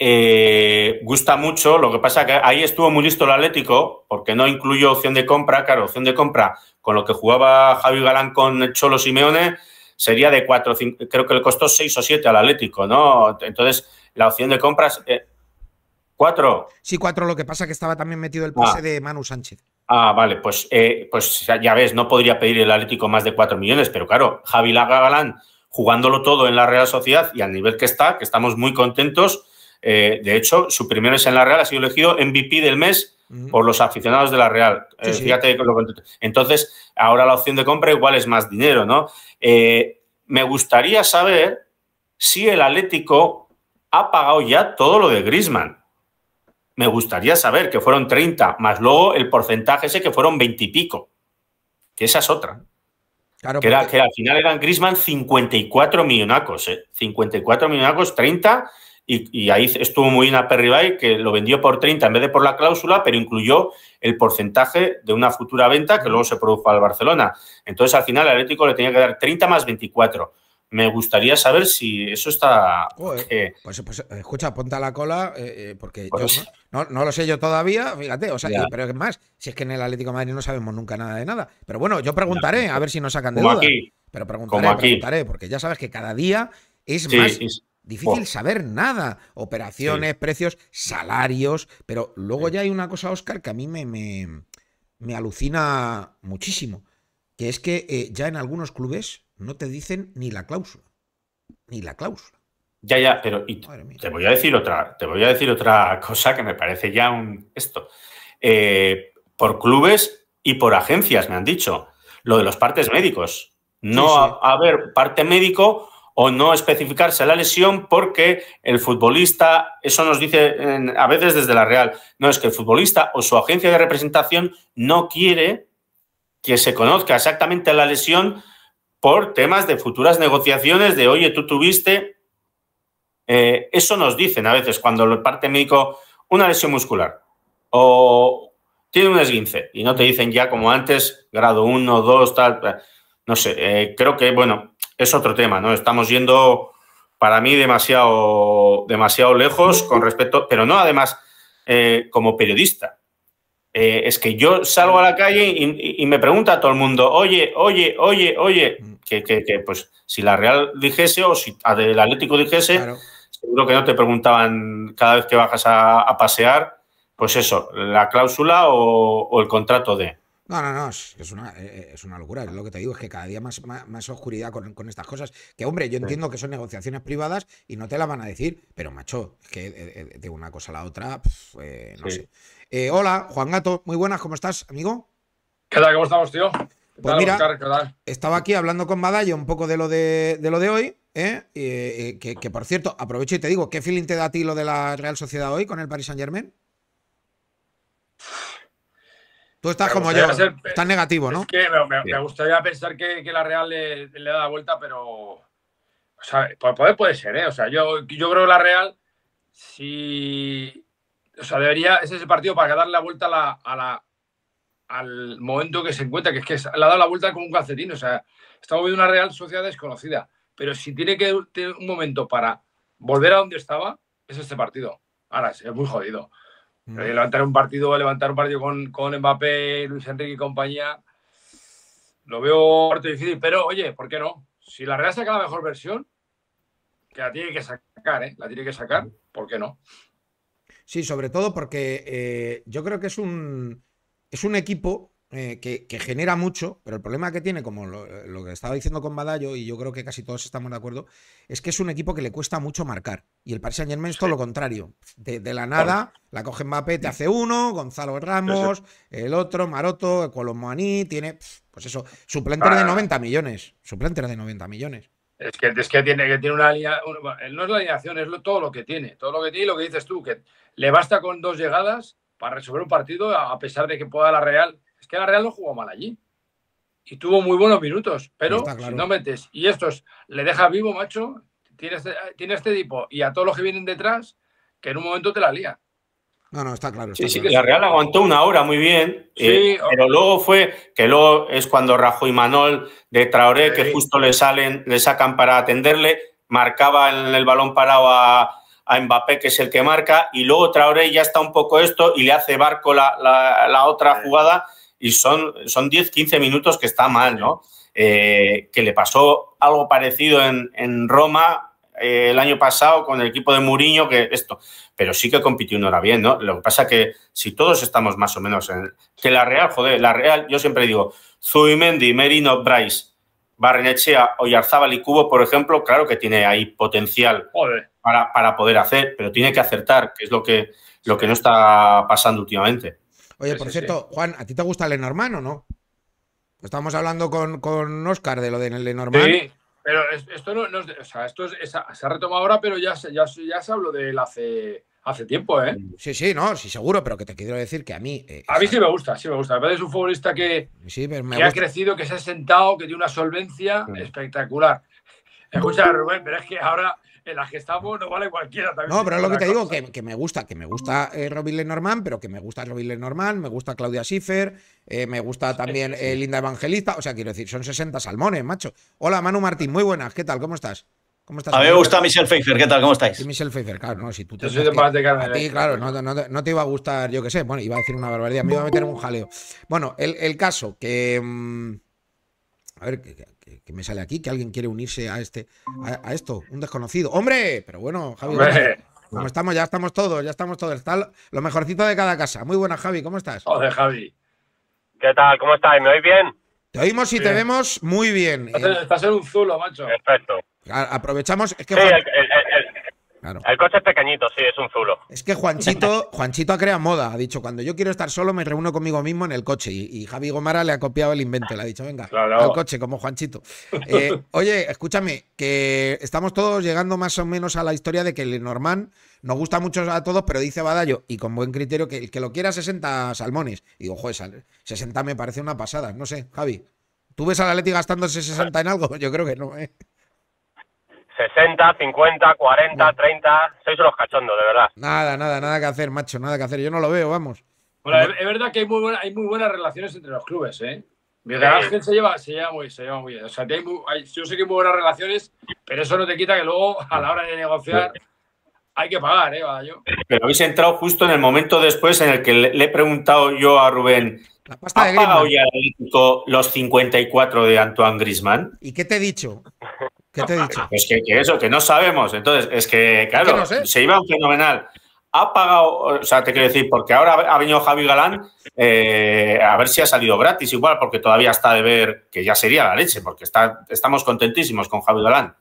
B: Eh, gusta mucho, lo que pasa que ahí estuvo muy listo el Atlético, porque no incluyó opción de compra, claro, opción de compra con lo que jugaba Javi Galán con Cholo Simeone sería de 4, creo que le costó 6 o 7 al Atlético, ¿no? Entonces, la opción de compras, eh, cuatro.
A: Sí, cuatro. lo que pasa es que estaba también metido el ah. pase de Manu Sánchez.
B: Ah, vale, pues, eh, pues ya ves, no podría pedir el Atlético más de 4 millones, pero claro, Javi Lagalán jugándolo todo en la Real Sociedad y al nivel que está, que estamos muy contentos, eh, de hecho, su primer es en la Real ha sido elegido MVP del mes por los aficionados de la Real. Eh, Entonces, ahora la opción de compra igual es más dinero, ¿no? Eh, me gustaría saber si el Atlético ha pagado ya todo lo de Grisman. Me gustaría saber que fueron 30, más luego el porcentaje ese que fueron 20 y pico. Que esa es otra. que, era, que, al final eran Grisman 54 millonacos, 54 millonacos, 30 y, ahí estuvo muy bien a Bay, que lo vendió por 30 en vez de por la cláusula, pero incluyó el porcentaje de una futura venta que luego se produjo al Barcelona. Entonces, al final, el Atlético le tenía que dar 30 más 24. Me gustaría saber si eso está. Pues, pues,
A: escucha, ponta la cola, eh, eh, porque yo, no, lo sé yo todavía, fíjate, o sea, pero es más, si es que en el Atlético de Madrid no sabemos nunca nada de nada. Pero bueno, yo preguntaré, a ver si nos sacan de Aquí, pero preguntaré, preguntaré, porque ya sabes que cada día es más. Difícil saber nada. Operaciones, precios, salarios. Pero luego ya hay una cosa, Oscar, que a mí me, alucina muchísimo. Que es que eh, ya en algunos clubes no te dicen ni la cláusula. Ni la cláusula.
B: Ya, ya, pero te voy a decir otra, te voy a decir otra cosa que me parece ya un esto. Eh, por clubes y por agencias me han dicho lo de los partes médicos. No haber parte médico o no especificarse la lesión porque el futbolista, eso nos dice a veces desde la Real, no es que el futbolista o su agencia de representación no quiere que se conozca exactamente la lesión por temas de futuras negociaciones, de oye, tú tuviste, eh, eso nos dicen a veces cuando el parte médico, una lesión muscular o tiene un esguince y no te dicen ya como antes, grado 1, 2, tal, eh, no sé, eh, creo que, bueno, es otro tema, ¿no? Estamos yendo para mí demasiado, demasiado lejos con respecto, pero no además eh, como periodista. Eh, es que yo salgo a la calle y, me pregunta a todo el mundo, oye, oye, oye, oye, que, pues si la Real dijese o si el Atlético dijese, seguro que no te preguntaban cada vez que bajas a, pasear, pues eso, la cláusula o el contrato de.
A: No, no, no, es una, eh, eh, es una locura. Lo que te digo es que cada día más, más, oscuridad con, estas cosas. Que, hombre, yo entiendo que son negociaciones privadas y no te la van a decir, pero macho, es que eh, de una cosa a la otra, no sé. hola, Juan Gato, muy buenas, ¿cómo estás, amigo?
C: ¿Qué tal? ¿Cómo estamos, tío? Pues mira,
A: estaba aquí hablando con Badallo un poco de lo de, lo de hoy, que, que, por cierto, aprovecho y te digo, ¿qué feeling te da a ti lo de la Real Sociedad hoy con el Paris Saint Germain? Tú estás como yo, ser, estás negativo, ¿no? Es que me,
C: gustaría pensar que, la Real le, le, da la vuelta, pero. O sea, pues, pues puede, ser, ¿eh? O sea, yo, creo que la Real, si. O sea, debería. Es ese partido para darle la vuelta a la, al momento que se encuentra, que es que le ha dado la vuelta como un calcetín. O sea, estamos viendo una Real sociedad desconocida. Pero si tiene que tener un momento para volver a donde estaba, es este partido. Ahora es muy jodido. Eh, levantar un partido, levantar un partido con, con Mbappé, Luis Enrique y compañía, lo veo harto difícil, pero oye, ¿por qué no? Si la Real saca la mejor versión, que la tiene que sacar, ¿eh? La tiene que sacar, ¿por qué no?
A: Sí, sobre todo porque eh, yo creo que es un, es un equipo eh, que, genera mucho, pero el problema que tiene, como lo, que estaba diciendo con Badallo, y yo creo que casi todos estamos de acuerdo, es que es un equipo que le cuesta mucho marcar. Y el Paris Saint Germain es todo lo contrario. De, la nada, la cogen Mbappé, te hace uno, Gonzalo Ramos, el otro, Maroto, Aní, tiene, pues eso, suplente de 90 millones. Suplente de 90 millones.
C: Es que, es que tiene, que tiene una, una No es la alineación, es todo lo que tiene. Todo lo que tiene y lo que dices tú, que le basta con dos llegadas para resolver un partido, a pesar de que pueda la Real es que la Real no jugó mal allí. Y tuvo muy buenos minutos, pero si no metes y estos le deja vivo, macho, tienes, este, este tipo y a todos los que vienen detrás, que en un momento te la lía.
A: No, no, está claro.
B: sí, la Real aguantó una hora muy bien, eh, pero luego fue, que luego es cuando Rajoy Manol de Traoré, que justo le salen, le sacan para atenderle, marcaba en el balón parado a, Mbappé, que es el que marca, y luego Traoré ya está un poco esto y le hace barco la otra jugada y son, son 10, 15 minutos que está mal, ¿no? Eh, que le pasó algo parecido en, en Roma eh, el año pasado con el equipo de Muriño, que esto, pero sí que compitió una hora bien, ¿no? Lo que pasa que si todos estamos más o menos en... Que la Real, joder, la Real, yo siempre digo, Zubimendi, Merino, Bryce, Barrenechea, Oyarzábal y Cubo, por ejemplo, claro que tiene ahí potencial para, para, poder hacer, pero tiene que acertar, que es lo que, lo que no está pasando últimamente.
A: Oye, por cierto, Juan, ¿a ti te gusta Lenormand o no? Estábamos hablando con, con Oscar de lo de Lenormand. Sí,
C: pero esto no, o sea, esto se ha retomado ahora, pero ya, ya, ya se habló de él hace, hace tiempo, ¿eh?
A: Sí, sí, no, sí, seguro, pero que te quiero decir que a mí. Eh, a mí sí me gusta, sí me gusta. es un
C: futbolista que,
A: sí, que ha crecido,
C: que se ha sentado, que tiene una solvencia espectacular. Escucha, Rubén, pero es que ahora en la Gestapo no vale cualquiera. También no, pero es lo que te digo,
A: que, que, me gusta, que me gusta eh, Robin Lenormand, pero que me gusta Robin Lenormand, me gusta Claudia Schiffer, eh, me gusta también eh, Linda Evangelista, o sea, quiero decir, son 60 salmones, macho. Hola, Manu Martín, muy buenas, ¿qué tal? ¿Cómo estás? ¿Cómo estás? A mí me gusta
D: Michelle Pfeiffer, ¿qué tal? ¿Cómo estáis? Michelle Pfeiffer, claro, no, si tú te. Yo soy de de a ti, ¿eh? claro,
A: no, te iba a gustar, yo qué sé, bueno, iba a decir una barbaridad, me iba a meter en un jaleo. Bueno, el, el caso, que. Mm, a ver, eh, que, me sale aquí, que alguien quiere unirse a este, a, esto, un desconocido. ¡Hombre! Pero bueno, Javi, ¿Cómo estamos, ya estamos todos, ya estamos todos. Está lo mejorcito de cada casa. Muy buena, Javi, ¿cómo estás? Hola,
E: Javi. ¿Qué tal? ¿Cómo estás? ¿Me oís bien?
A: Te oímos y te vemos muy bien. Estás en un
E: zulo, macho. Perfecto.
A: Aprovechamos.
E: El coche es pequeñito, sí, es un zulo. Es
A: que Juanchito, Juanchito ha creado moda. Ha dicho, cuando yo quiero estar solo, me reúno conmigo mismo en el coche. Y, Javi Gomara le ha copiado el invento. Le ha dicho, venga, el al coche, como Juanchito. Eh, oye, escúchame, que estamos todos llegando más o menos a la historia de que el Norman nos gusta mucho a todos, pero dice Badallo, y con buen criterio, que el que lo quiera 60 salmones. Y digo, joder, 60 me parece una pasada. No sé, Javi. ¿Tú ves a la Leti gastándose 60 en algo? Yo creo que no, ¿eh?
E: 60, 50, 40, 30. Sois los cachondos, de verdad.
A: Nada, nada, nada que hacer, macho, nada que hacer. Yo no lo veo, vamos. es,
C: verdad que hay muy, hay muy buenas relaciones entre los clubes, ¿eh? se lleva, se lleva muy, se lleva muy bien. yo sé que hay muy buenas relaciones, pero eso no te quita que luego a la hora de negociar hay que pagar, ¿eh,
B: Pero habéis entrado justo en el momento después en el que le, he preguntado yo a Rubén. La ¿Ha pagado ya el los 54 de Antoine Grisman?
A: ¿Y qué te he dicho? ¿Qué te he dicho?
B: Es que, eso, que no sabemos. Entonces, es que, claro, se iba un fenomenal. Ha pagado, o sea, te quiero decir, porque ahora ha venido Javi Galán eh, a ver si ha salido gratis igual, porque todavía está de ver que ya sería la leche, porque está, estamos contentísimos con Javi Galán.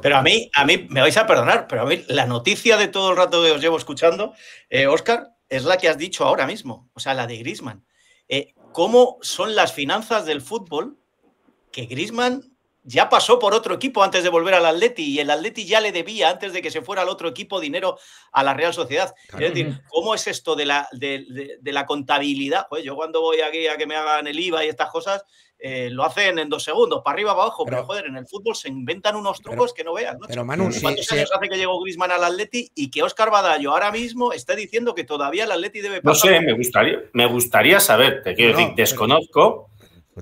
F: Pero a mí,
D: a mí, me vais a perdonar, pero a mí la noticia de todo el rato que os llevo escuchando, Oscar, eh, es la que has dicho ahora mismo, o sea, la de Grisman. Eh, ¿Cómo son las finanzas del fútbol que Grisman ya pasó por otro equipo antes de volver al Atleti y el Atleti ya le debía antes de que se fuera al otro equipo dinero a la Real Sociedad. decir, ¿cómo es esto de la, contabilidad? Pues yo cuando voy aquí a que me hagan el IVA y estas cosas, eh, lo hacen en dos segundos, para arriba, para abajo, pero, joder, en el fútbol se inventan unos trucos que no veas.
A: Pero ¿Cuántos años
D: hace que llegó Grisman al Atleti y que Oscar Badallo ahora mismo está diciendo que todavía el Atleti debe pasar? No sé, me gustaría,
B: me gustaría saber, te quiero decir, desconozco,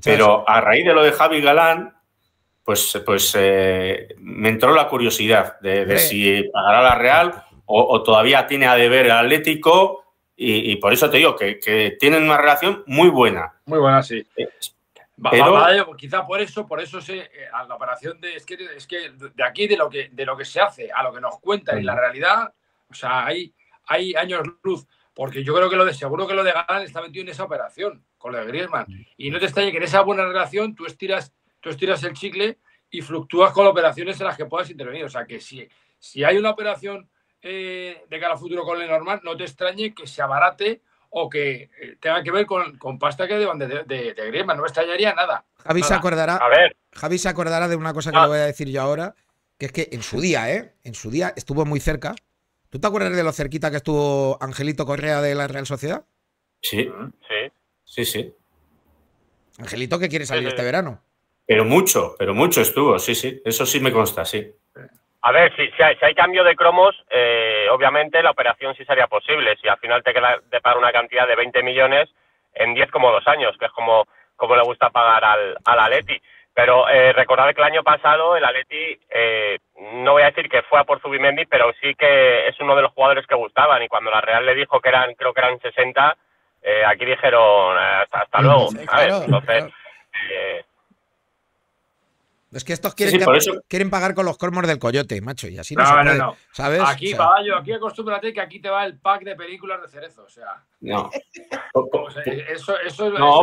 B: pero a raíz de lo de Javi Galán, pues, pues eh, me entró la curiosidad de, si pagará la Real o, todavía tiene a deber el Atlético. Y, por eso te digo que, tienen una relación muy buena.
G: Muy
C: buena, sí. Pero, eh, pues quizá por eso, por eso se, eh, a la operación de es que, es que de aquí de lo que de lo que se hace a lo que nos cuentan y la realidad, o sea, hay, hay años luz, porque yo creo que lo de seguro que lo de Galán está metido en esa operación con la de Griezmann y no te extraña que en esa buena relación tú estiras tú estiras el chicle y fluctúas con operaciones en las que puedas intervenir. O sea que si, si hay una operación eh, de cara a futuro con el normal, no te extrañe que se abarate o que eh, tenga que ver con, pasta que deban de, de, de No me extrañaría nada.
A: Javi se acordará. A ver. Javi se acordará de una cosa que ah. le voy a decir yo ahora, que es que en su día, ¿eh? En su día estuvo muy cerca. ¿Tú te acuerdas de lo cerquita que estuvo Angelito Correa de la Real Sociedad?
E: Sí, sí, sí, sí.
A: Angelito que quiere salir este verano.
E: Pero
B: mucho, pero mucho estuvo, sí, sí, eso sí me consta, sí.
E: A ver, si, si, hay, cambio de cromos, eh, obviamente la operación sí sería posible. Si al final te queda de pagar una cantidad de 20 millones en como dos años, que es como, como le gusta pagar al, al Aleti. Pero eh, recordar que el año pasado el Aleti, eh, no voy a decir que fue a por Zubimendi, pero sí que es uno de los jugadores que gustaban. Y cuando la Real le dijo que eran, creo que eran 60, eh, aquí dijeron ah, hasta, mm, luego.
A: Entonces, es que estos quieren, quieren pagar con los cormos del coyote, macho, y así no, no no, no. ¿sabes? Aquí, caballo,
C: aquí acostúmbrate que aquí te va el pack de películas de cerezo, o sea. No. eso, es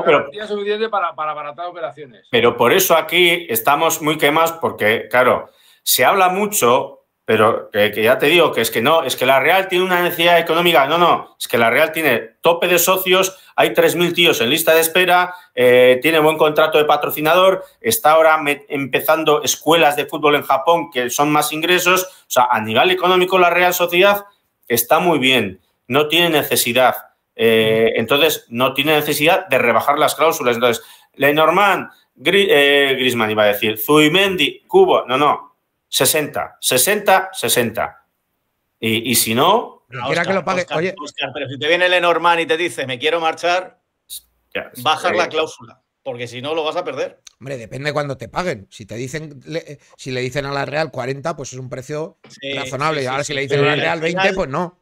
C: pero, suficiente para, para abaratar operaciones.
B: Pero por eso aquí estamos muy quemados porque, claro, se habla mucho pero que, ya te digo que es que no, es que la Real tiene una necesidad económica. No, no, es que la Real tiene tope de socios, hay 3.000 tíos en lista de espera, eh, tiene buen contrato de patrocinador, está ahora empezando escuelas de fútbol en Japón que son más ingresos. O sea, a nivel económico la Real Sociedad está muy bien, no tiene necesidad. Eh, entonces, no tiene necesidad de rebajar las cláusulas. Entonces, Lenormand, Gris, eh, Grisman iba a decir, Zuimendi, Cubo, no, no, 60, 60, 60. Y, si no... era que
D: lo pague. Oye. pero si te viene Lenormand y te dice, me quiero marchar, bajar la eh. cláusula, porque si no lo vas a perder.
A: Hombre, depende de cuando te paguen. Si te dicen, le, si le dicen a la Real 40, pues es un precio razonable. Y Ahora si le dicen a la Real 20, pues no.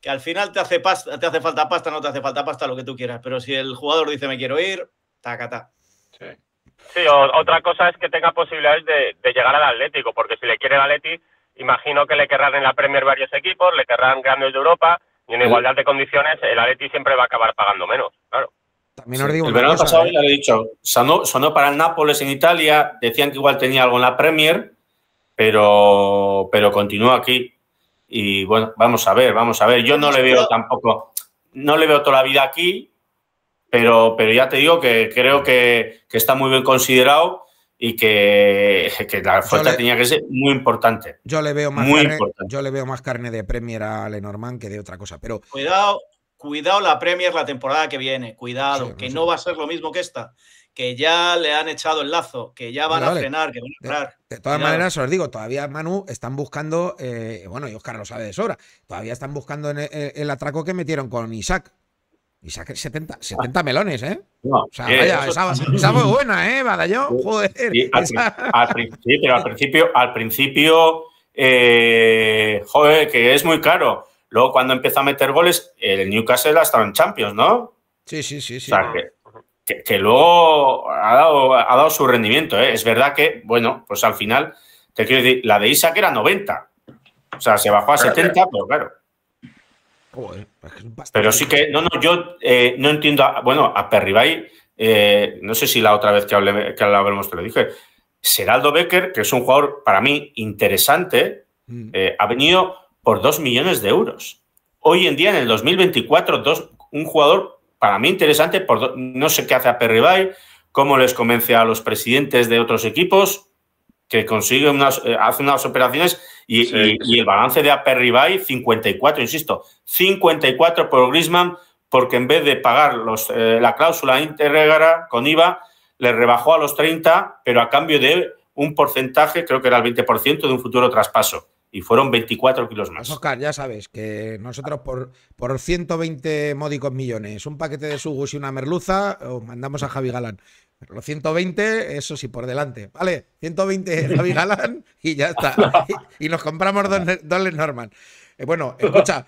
D: Que al final te hace, pasta, te hace falta pasta, no te hace falta pasta, lo que tú quieras. Pero si el jugador dice me quiero ir, taca,
E: Sí. Sí, otra cosa es que tenga posibilidades de, llegar al Atlético, porque si le quiere el Atleti, imagino que le querrán en la Premier varios equipos, le querrán grandes de Europa, y en igualdad de condiciones el Atleti siempre va a acabar pagando menos, claro. También os digo el verano pasado ¿eh?
B: lo he dicho, sonó, para el Nápoles en Italia, decían que igual tenía algo en la Premier, pero, pero continúa aquí. Y bueno, vamos a ver, vamos a ver. Yo no le veo tampoco, no le veo toda la vida aquí, pero, pero ya te digo que creo que, está muy bien considerado y que, la fuerza tenía que ser muy importante.
A: Yo le veo más carne, yo le veo más carne de Premier a Lenormand que de otra cosa, pero
D: cuidado, cuidado la Premier la temporada que viene, cuidado, que no va a ser lo mismo que esta, que ya le han echado el lazo, que ya van a frenar, que van a entrar De, todas maneras,
A: os digo, todavía Manu están buscando, eh, bueno, y Oscar lo sabe de sobra, todavía están buscando el atraco que metieron con Isaac Isaac, 70, 70 melones, ¿eh? No, o sea, eh, esa, fue buena, ¿eh, Badalló?
B: Joder. al, principio, al principio, eh, joder, que es muy caro. Luego, cuando empezó a meter goles, el Newcastle ha estado en Champions, ¿no?
A: Sí, sí, sí. sí. O sea,
B: que, que, luego ha dado, su rendimiento. ¿eh? Es verdad que, bueno, pues al final, te quiero decir, la de Isaac era 90. O sea, se bajó a 70, pero claro. Pero sí que, no, no, yo eh, no entiendo, bueno, a Perribay, eh, no sé si la otra vez que, hablé, que hablamos te lo dije, Seraldo Becker, que es un jugador para mí interesante, mm. eh, ha venido por 2 millones de euros. Hoy en día, en el 2024, dos, un jugador para mí interesante, por no sé qué hace a Perribay, cómo les convence a los presidentes de otros equipos, que consigue unas, hace unas operaciones y, el balance de Aperribay, 54, insisto, 54 por Grisman, porque en vez de pagar los, eh, la cláusula íntegra con IVA, le rebajó a los 30, pero a cambio de un porcentaje, creo que era el 20% de un futuro traspaso. Y fueron 24 kilos más. Oscar,
A: ya sabes que nosotros por, por 120 módicos millones, un paquete de sugus y una merluza, mandamos a Javi Galán. Pero los 120, eso sí, por delante. Vale, 120 David Galán y ya está. Y, nos compramos dos, Norman. Eh, bueno, escucha,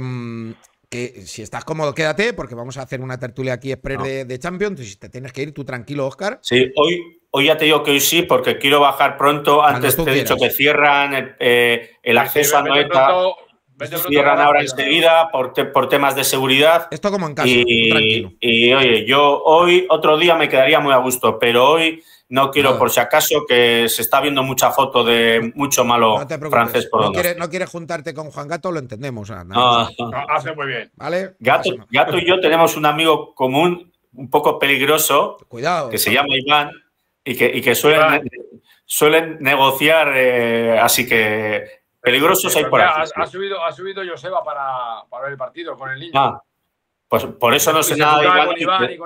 A: mm, que, si estás cómodo, quédate, porque vamos a hacer una tertulia aquí express de, Champions. entonces si te tienes que ir, tú tranquilo, Oscar.
B: Sí, hoy, hoy ya te digo que hoy sí, porque quiero bajar pronto. Antes te he dicho que cierran eh, eh, el, acceso a Noeta. Cierran ahora enseguida por, por temas de seguridad.
A: Esto como en casa, y,
B: Y oye, yo hoy, otro día me quedaría muy a gusto, pero hoy no quiero, ah. por si acaso, que se está viendo mucha foto de mucho malo francés por no quieres,
A: no quieres juntarte con Juan Gato, lo entendemos. Ah, ah.
C: hace muy bien.
B: Gato, y yo tenemos un amigo común un poco peligroso Cuidado, que se llama Iván y que, y que suelen, suelen negociar, eh, así que Peligrosos hay por ahí. Ha,
C: subido, ha Joseba para, ver el partido con el niño. Ah,
B: pues por eso no sé nada de Iván. Eh,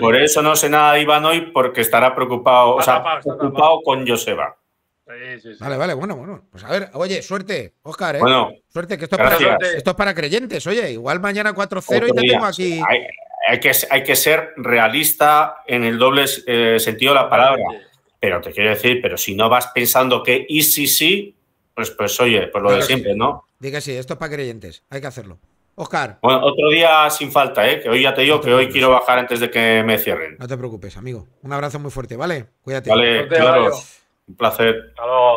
B: por eso no sé nada de Iván hoy porque estará preocupado, o sea, preocupado con Joseba.
A: Vale, vale, bueno, bueno. Pues a ver, oye, suerte, Oscar, ¿eh? Bueno, suerte, que esto es, para, creyentes, oye. Igual mañana 4-0 y te tengo aquí.
B: Hay, que, ser realista en el doble eh, sentido de la palabra. Pero te quiero decir, pero si no vas pensando que y sí, sí, pues, pues, oye, pues lo de siempre, ¿no?
A: Diga sí, esto es para creyentes, hay que hacerlo. Oscar.
B: Bueno, otro día sin falta, ¿eh? Que hoy ya te digo que hoy quiero bajar antes de que me cierren.
A: No te preocupes, amigo. Un abrazo muy fuerte, ¿vale? Cuídate. Vale, claro.
B: Un placer. Hasta luego.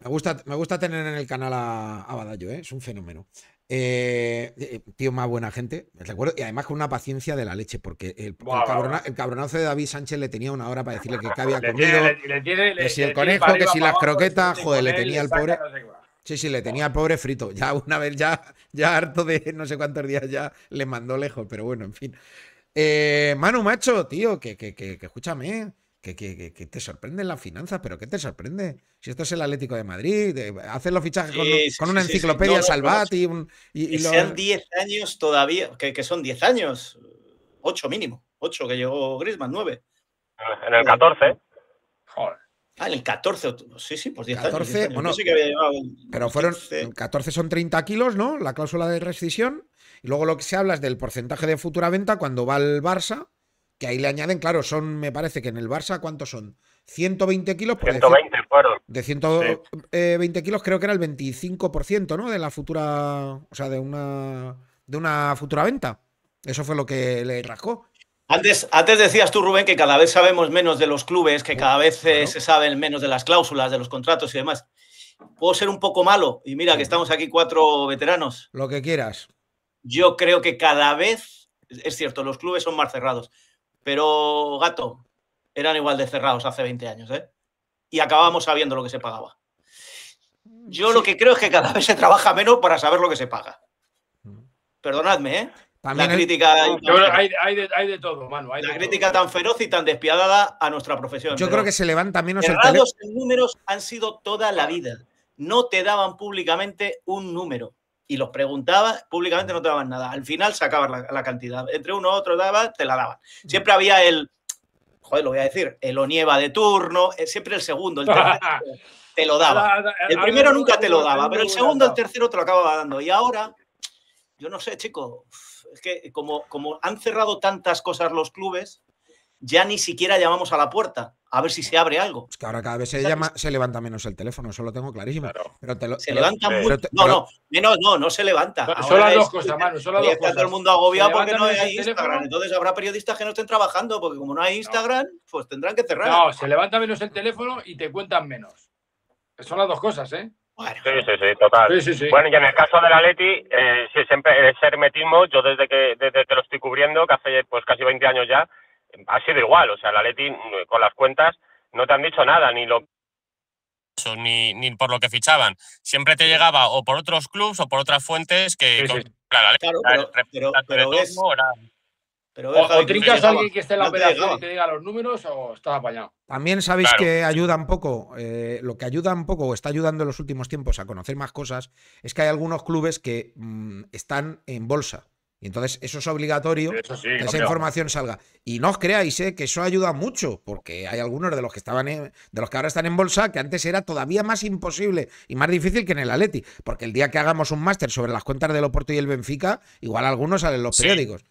A: Me gusta, me gusta tener en el canal a, a ¿eh? es un fenómeno. Eh, eh, tío, más buena gente, Y además con una paciencia de la leche, porque el, cabronazo de David Sánchez le tenía una hora para decirle que, había que
C: si el conejo, que si las croquetas, joder, le tenía el pobre.
A: sí, sí, le tenía el pobre frito. Ya una vez, ya, ya harto de no sé cuántos días, ya le mandó lejos, pero bueno, en fin. Eh, Manu Macho, tío, que, que, que escúchame. Que, te sorprende la finanza, pero ¿qué te sorprende? Si esto es el Atlético de Madrid, hacer los fichajes con, una enciclopedia Salvat y Y, y,
D: 10 años todavía, que, son 10 años, 8 mínimo, 8 que llegó Grisman, 9. En el 14. Ah, en el 14, sí, sí, pues 10 14, años. 10 Bueno, que había llevado
A: pero fueron, 14 son 30 kilos, ¿no? La cláusula de rescisión. Y luego lo que se habla es del porcentaje de futura venta cuando va al Barça, que ahí le añaden, claro, son, me parece que en el Barça, ¿cuántos son? 120 kilos. por 120, de, de eh, 120 kilos creo que era el 25%, ¿no? De la futura, o sea, de una, de una futura venta. Eso fue lo que le rascó.
D: Antes, antes decías tú, Rubén, que cada vez sabemos menos de los clubes, que oh, cada vez eh, se saben menos de las cláusulas, de los contratos y demás. Puedo ser un poco malo, y mira que estamos aquí cuatro veteranos.
A: Lo que quieras.
D: Yo creo que cada vez, es cierto, los clubes son más cerrados, pero, gato, eran igual de cerrados hace 20 años, ¿eh? Y acabamos sabiendo lo que se pagaba. Yo lo que creo es que cada vez se trabaja menos para saber lo que se paga. Mm. Perdonadme, ¿eh?
A: la hay... crítica. hay,
D: de, todo, mano. la crítica tan feroz y tan despiadada a nuestra profesión. Yo creo que se
A: levanta menos cerrados
D: en números han sido toda la vida. No te daban públicamente un número y los preguntaba, públicamente no te daban nada. Al final sacabas la, la cantidad. Entre uno u otro daba, te la daban. Siempre había el, joder, lo voy a decir, el Onieva de turno, eh, siempre el segundo, el tercero
C: te lo daba. El primero nunca te lo daba, pero el segundo, el
D: tercero te lo acababa dando. Y ahora, yo no sé, chico, es que como, como han cerrado tantas cosas los clubes, ya ni siquiera llamamos a la puerta a ver si se abre algo.
A: Es que ahora cada vez se, llama, se levanta menos el teléfono, eso lo tengo clarísimo. Pero se levanta mucho. no, no,
D: menos no, no se
C: levanta. Solo las dos cosas, mano, Solo las dos cosas. todo el mundo agobiado porque no hay Instagram. Entonces
D: habrá periodistas que no estén trabajando porque como no hay Instagram, pues tendrán que cerrar. No, se levanta
C: menos el teléfono y te cuentan menos.
E: Son las dos cosas, ¿eh?
C: Sí, sí, sí, total. Bueno, y en el caso de la
E: eh, siempre es hermetismo, yo desde que, desde que lo estoy cubriendo, que hace pues casi 20 años ya, ha sido igual, o sea, la Leti mm, con las cuentas no te han dicho nada, ni lo ni, ni por lo que fichaban. Siempre te llegaba o por otros clubes o por otras
C: fuentes que claro, claro, pero, es, o, trincas a alguien que esté en la operación y te diga los números o estás apañado.
A: También sabéis que ayuda un poco, eh, lo que ayuda un poco o está ayudando en los últimos tiempos a conocer más cosas, es que hay algunos clubes que mm, están en bolsa entonces eso es obligatorio que esa información salga. Y no os creáis eh, que eso ayuda mucho, porque hay algunos de los que estaban de los que ahora están en bolsa, que antes era todavía más imposible y más difícil que en el Atleti. Porque el día que hagamos un máster sobre las cuentas del Oporto y el Benfica, igual algunos salen los periódicos.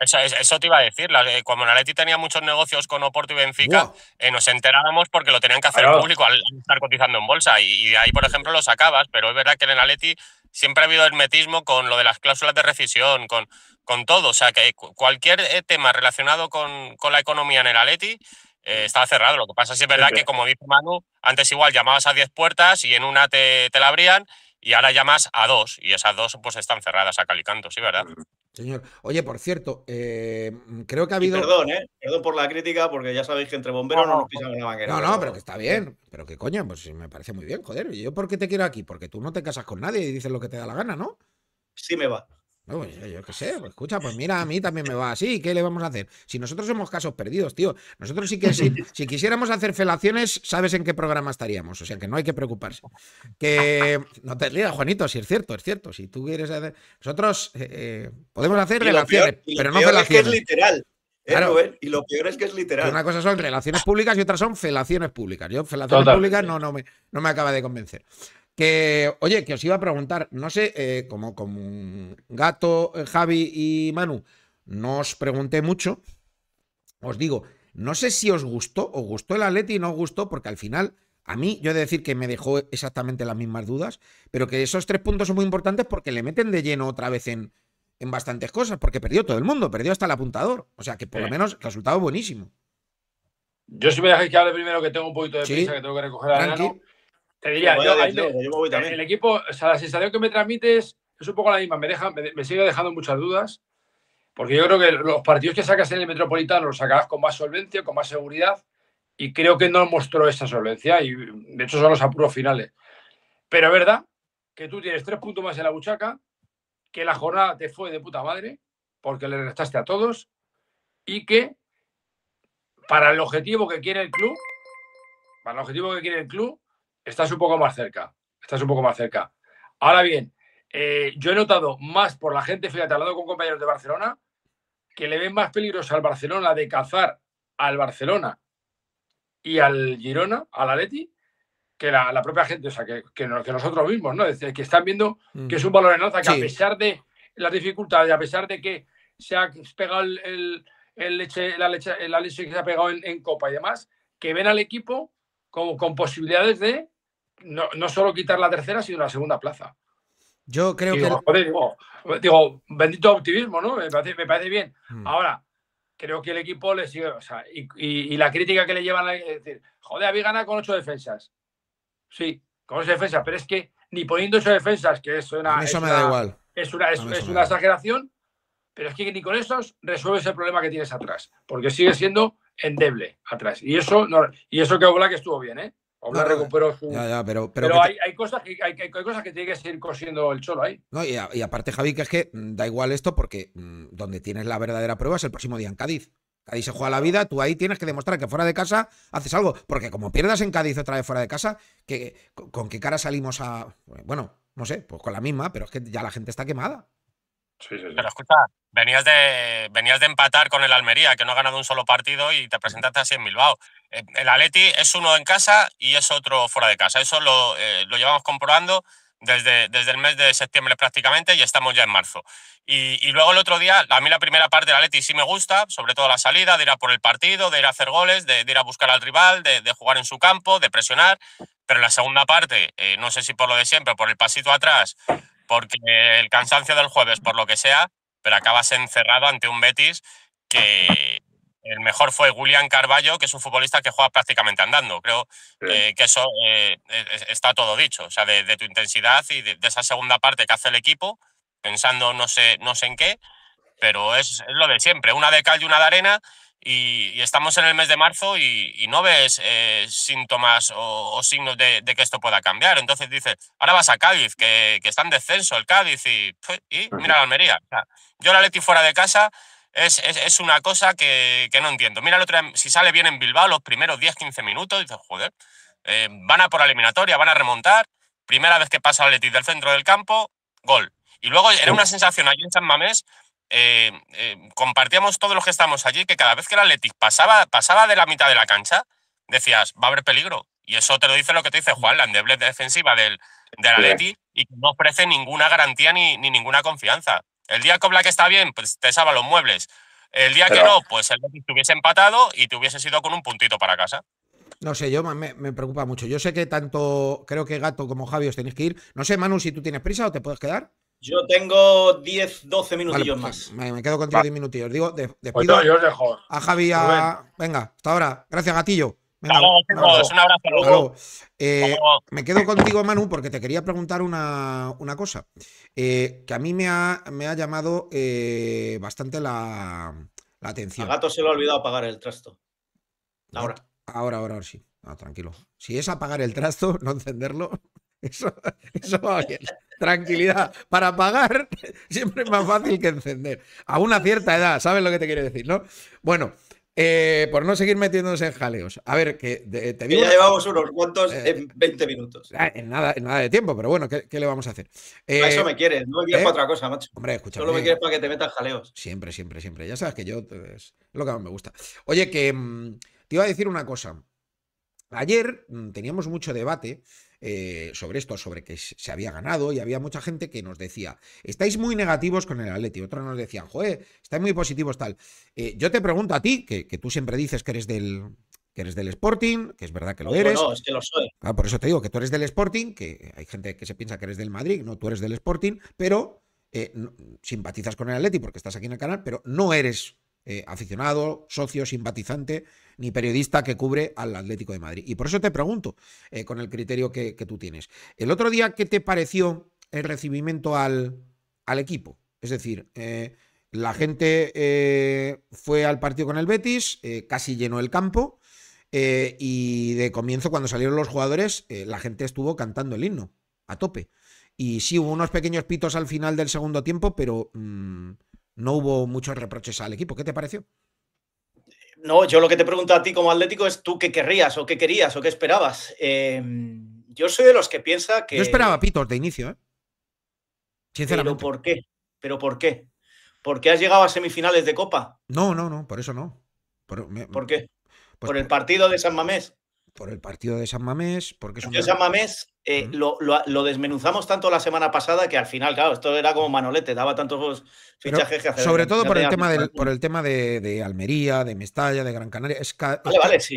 E: Eso, te iba a decir. Eh, como Atleti tenía muchos negocios con Oporto y Benfica, eh, nos enterábamos porque lo tenían que hacer público al estar cotizando en bolsa. Y, ahí, por ejemplo, lo sacabas. Pero es verdad que en el Atleti, siempre ha habido hermetismo con lo de las cláusulas de rescisión, con, con todo. O sea, que cualquier eh, tema relacionado con, la economía en el Aleti estaba eh, mm. cerrado. Lo que pasa es, es verdad que, como dice Manu, antes igual llamabas a 10 puertas y en una te, la abrían y ahora llamas a dos y esas dos pues están cerradas a calicanto, sí, ¿verdad? Mm.
A: Señor, oye, por cierto, eh, creo que ha habido. perdón,
D: ¿eh? Perdón por la crítica, porque ya sabéis que entre bomberos no, nos pisamos la manguera. No, no, pero... que está
A: bien. Pero que coño, pues me parece muy bien, joder. ¿Y ¿Yo por qué te quiero aquí? Porque tú no te casas con nadie y dices lo que te da la gana, ¿no? Sí, me va. Pues, yo, qué sé, pues, escucha, pues mira, a mí también me va así, ¿qué le vamos a hacer? Si nosotros somos casos perdidos, tío, nosotros sí que si, si quisiéramos hacer felaciones, sabes en qué programa estaríamos, o sea que no hay que preocuparse. Que no te rías, Juanito, si es cierto, es cierto, si tú quieres hacer... Nosotros eh, eh, podemos hacer relaciones, pero no relaciones. Es que es literal. ¿eh, claro. y lo peor es que es literal. Una cosa son relaciones públicas y otra son felaciones públicas. Yo, felaciones públicas no, no, me, no me acaba de convencer. Que, oye, que os iba a preguntar, no sé, eh, como, como Gato, eh, Javi y Manu, no os pregunté mucho, os digo, no sé si os gustó, os gustó el Atleti y no os gustó, porque al final, a mí, yo he de decir que me dejó exactamente las mismas dudas, pero que esos tres puntos son muy importantes porque le meten de lleno otra vez en, en bastantes cosas, porque perdió todo el mundo, perdió hasta el apuntador. O sea que por lo menos resultado buenísimo.
C: Yo si me dejáis que hable primero, que tengo un poquito de prisa, que tengo que recoger a te diría, yo, voy también. El equipo, o sea, la sensación que me transmites es un poco la misma, me, me, sigue dejando muchas dudas, porque yo creo que los partidos que sacas en el Metropolitano los sacarás con más solvencia, con más seguridad, y creo que no mostró esa solvencia, y de hecho son los apuros finales. Pero es verdad que tú tienes tres puntos más en la buchaca, que la jornada te fue de puta madre, porque le restaste a todos, y que para el objetivo que quiere el club, para el objetivo que quiere el club, estás un poco más cerca. Estás un poco más cerca. Ahora bien, eh, yo he notado más por la gente, fíjate, hablando con compañeros de Barcelona, que le ven más peligroso al Barcelona de cazar al Barcelona y al Girona, al Atleti, que la, la propia gente, o sea, que, nosotros mismos, ¿no? Es decir, que están viendo que es un mm. valor en alza, que a pesar de las dificultades, a pesar de que se ha pegado el, leche, la, leche, que se ha pegado en, Copa y demás, que ven al equipo con posibilidades de no, solo quitar la tercera, sino la segunda plaza. Yo creo que. digo, bendito optimismo, ¿no? Me parece, bien. Hmm. Ahora, creo que el equipo le sigue. y, la crítica que le llevan es decir, joder, había ganado con ocho defensas. Sí, con ocho defensas, pero es que ni poniendo ocho defensas, que es una. Eso es igual. Es una, exageración, pero es que ni con esos resuelves el problema que tienes atrás, porque sigue siendo endeble atrás. Y eso, no, y eso que que estuvo bien, ¿eh? recuperó su. pero, pero, hay, cosas que, hay, cosas que tiene que seguir cosiendo el cholo ahí.
A: y, aparte, Javi, que es que mm, da igual esto porque mm, donde tienes la verdadera prueba es el próximo día en Cádiz. Cádiz se juega la vida, tú ahí tienes que demostrar que fuera de casa haces algo. Porque como pierdas en Cádiz otra vez fuera de casa, que, con qué cara salimos a. Bueno, no sé, pues con la misma, pero es que ya la gente está quemada. Pero escucha,
E: venías de, venías de empatar con el Almería, que no ha ganado un solo partido y te presentaste así en Bilbao. Eh, el Aleti es uno en casa y es otro fuera de casa. Eso lo, eh, lo llevamos comprobando desde, desde el mes de septiembre prácticamente y estamos ya en marzo. Y, y, luego el otro día, a mí la primera parte del Atleti sí me gusta, sobre todo la salida, de ir a por el partido, de ir a hacer goles, de, ir a buscar al rival, de, jugar en su campo, de presionar. Pero la segunda parte, eh, no sé si por lo de siempre, por el pasito atrás, porque el cansancio del jueves, por lo que sea, pero acabas encerrado ante un Betis que el mejor fue Julián Carballo, que es un futbolista que juega prácticamente andando. Creo eh, que eso eh, está todo dicho, o sea, de, tu intensidad y de, esa segunda parte que hace el equipo, pensando no sé, no sé en qué, pero es, es lo de siempre, una de cal y una de arena. Y, estamos en el mes de marzo y, no ves eh, síntomas o, signos de, que esto pueda cambiar. Entonces dices, ahora vas a Cádiz, que, está en descenso el Cádiz y, mira la Almería. yo la Leti fuera de casa es, una cosa que, no entiendo. Mira, el otro, si sale bien en Bilbao los primeros 10-15 minutos, dices, joder, eh, van a por la eliminatoria, van a remontar. Primera vez que pasa la Leti del centro del campo, gol. Y luego era una sensación allí en San Mamés eh, eh, compartíamos todos los que estamos allí que cada vez que el Athletic pasaba, pasaba de la mitad de la cancha, decías, va a haber peligro. Y eso te lo dice lo que te dice Juan, la endeble defensiva del, del Leti, y que no ofrece ninguna garantía ni, ninguna confianza. El día que Oblak está bien, pues te salva los muebles. El día que no, pues el Leti te hubiese empatado y te hubiese ido con un puntito para casa.
A: No sé, yo me, me, preocupa mucho. Yo sé que tanto creo que Gato como Javi os tenéis que ir. No sé, Manu, si tú tienes prisa o te puedes quedar.
D: Yo tengo 10, 12 minutillos pues,
A: más. Me, quedo contigo 10 minutillos. Digo, después. Pues a Javi Venga, hasta ahora. Gracias, gatillo. un abrazo. Eh, me quedo contigo, Manu, porque te quería preguntar una, cosa. Eh, que a mí me ha, me ha llamado eh, bastante la, atención. A gato
D: se le ha olvidado pagar el trasto.
A: Ahora. Ahora, ahora, ahora sí. Ah, tranquilo. Si es apagar el trasto, no encenderlo, eso, eso va bien tranquilidad. Para apagar siempre es más fácil que encender. A una cierta edad, ¿sabes lo que te quiero decir, no? Bueno, eh, por no seguir metiéndonos en jaleos. A ver, que te digo. ya llevamos
D: unos cuantos eh,
A: en 20 minutos. Eh, en nada, nada de tiempo, pero bueno, ¿qué, le vamos a hacer? eso me quieres, no me quieres otra cosa, macho. Hombre, Solo me quieres para que te metas jaleos. Siempre, siempre, siempre. Ya sabes que yo es lo que más me gusta. Oye, que mm, te iba a decir una cosa. Ayer mm, teníamos mucho debate eh, sobre esto, sobre que se había ganado, y había mucha gente que nos decía, estáis muy negativos con el Atleti, otros nos decían, joder, estáis muy positivos tal. Eh, yo te pregunto a ti, que, tú siempre dices que eres del, que eres del Sporting, que es verdad que lo pues eres. No, es que lo soy. por eso te digo que tú eres del Sporting, que hay gente que se piensa que eres del Madrid, no, tú eres del Sporting, pero eh, simpatizas con el Atleti porque estás aquí en el canal, pero no eres eh, aficionado, socio, simpatizante, ni periodista que cubre al Atlético de Madrid. Y por eso te pregunto, eh, con el criterio que, tú tienes. El otro día, ¿qué te pareció el recibimiento al, al equipo? Es decir, eh, la gente fue al partido con el Betis, casi llenó el campo. y de comienzo, cuando salieron los jugadores, la gente estuvo cantando el himno a tope. Y sí, hubo unos pequeños pitos al final del segundo tiempo, pero mm, no hubo muchos reproches al equipo. ¿Qué te pareció?
D: No, yo lo que te pregunto a ti como atlético es tú qué querrías o qué querías o qué esperabas.
A: Em,
D: yo soy de los que piensa que... Yo esperaba
A: pitos de inicio, ¿eh? Sinceramente.
D: ¿Pero por qué? ¿Pero por qué? ¿Por qué has llegado a semifinales de Copa?
A: No, no, no, por eso no. ¿Por, qué? Pues ¿Por el partido de San Mamés? Por el partido de San Mamés, porque es un... San Mamés
D: eh, lo, desmenuzamos tanto la semana pasada que al final, claro, esto era como Manolete, daba tantos fichajes que hacer. Sobre todo por el, tema
A: por el pues. tema de, Almería, de Mestalla, de Gran Canaria. cada, vez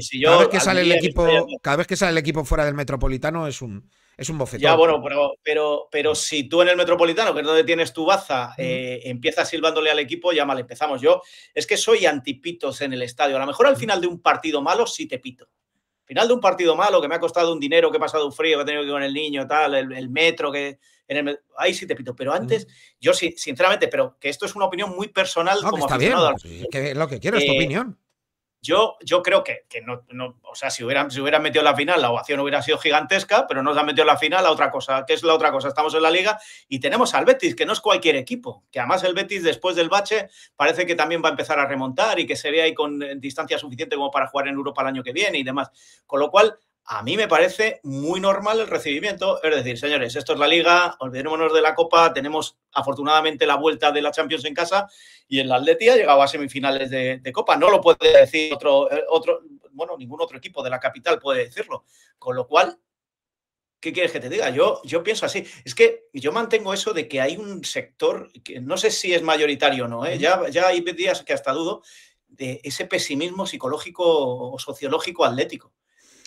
A: que sale el equipo, cada vez que sale el equipo fuera del Metropolitano es un, es un bofetón. Ya, bueno,
D: pero, pero, mm. si tú en el Metropolitano, que es donde tienes tu baza, eh, empiezas silbándole al equipo, ya mal empezamos. Yo es que soy antipitos en el estadio. A lo mejor al mm. final de un partido malo sí te pito final de un partido malo que me ha costado un dinero, que he pasado un frío, que he tenido que ir con el niño, tal, el, metro, que. ahí sí te pito. Pero antes, yo sí, sinceramente, pero que esto es una opinión muy personal como está bien. lo
A: que quiero es tu eh, opinión.
D: Yo, creo que, no, o sea, si hubieran, metido la final, la ovación hubiera sido gigantesca, pero no nos ha metido la final a otra cosa, que es la otra cosa. Estamos en la liga y tenemos al Betis, que no es cualquier equipo, que además el Betis después del bache parece que también va a empezar a remontar y que se ve ahí con distancia suficiente como para jugar en Europa el año que viene y demás. Con lo cual, a mí me parece muy normal el recibimiento. Es decir, señores, esto es la liga, olvidémonos de la copa, tenemos afortunadamente la vuelta de la Champions en casa y el Atleti ha llegado a semifinales de, copa. No lo puede decir otro, eh, otro, bueno, ningún otro equipo de la capital puede decirlo. Con lo cual, ¿qué quieres que te diga? Yo, yo pienso así. Es que yo mantengo eso de que hay un sector, que no sé si es mayoritario o no, ¿eh? ya hay días que hasta dudo, de ese pesimismo psicológico o sociológico atlético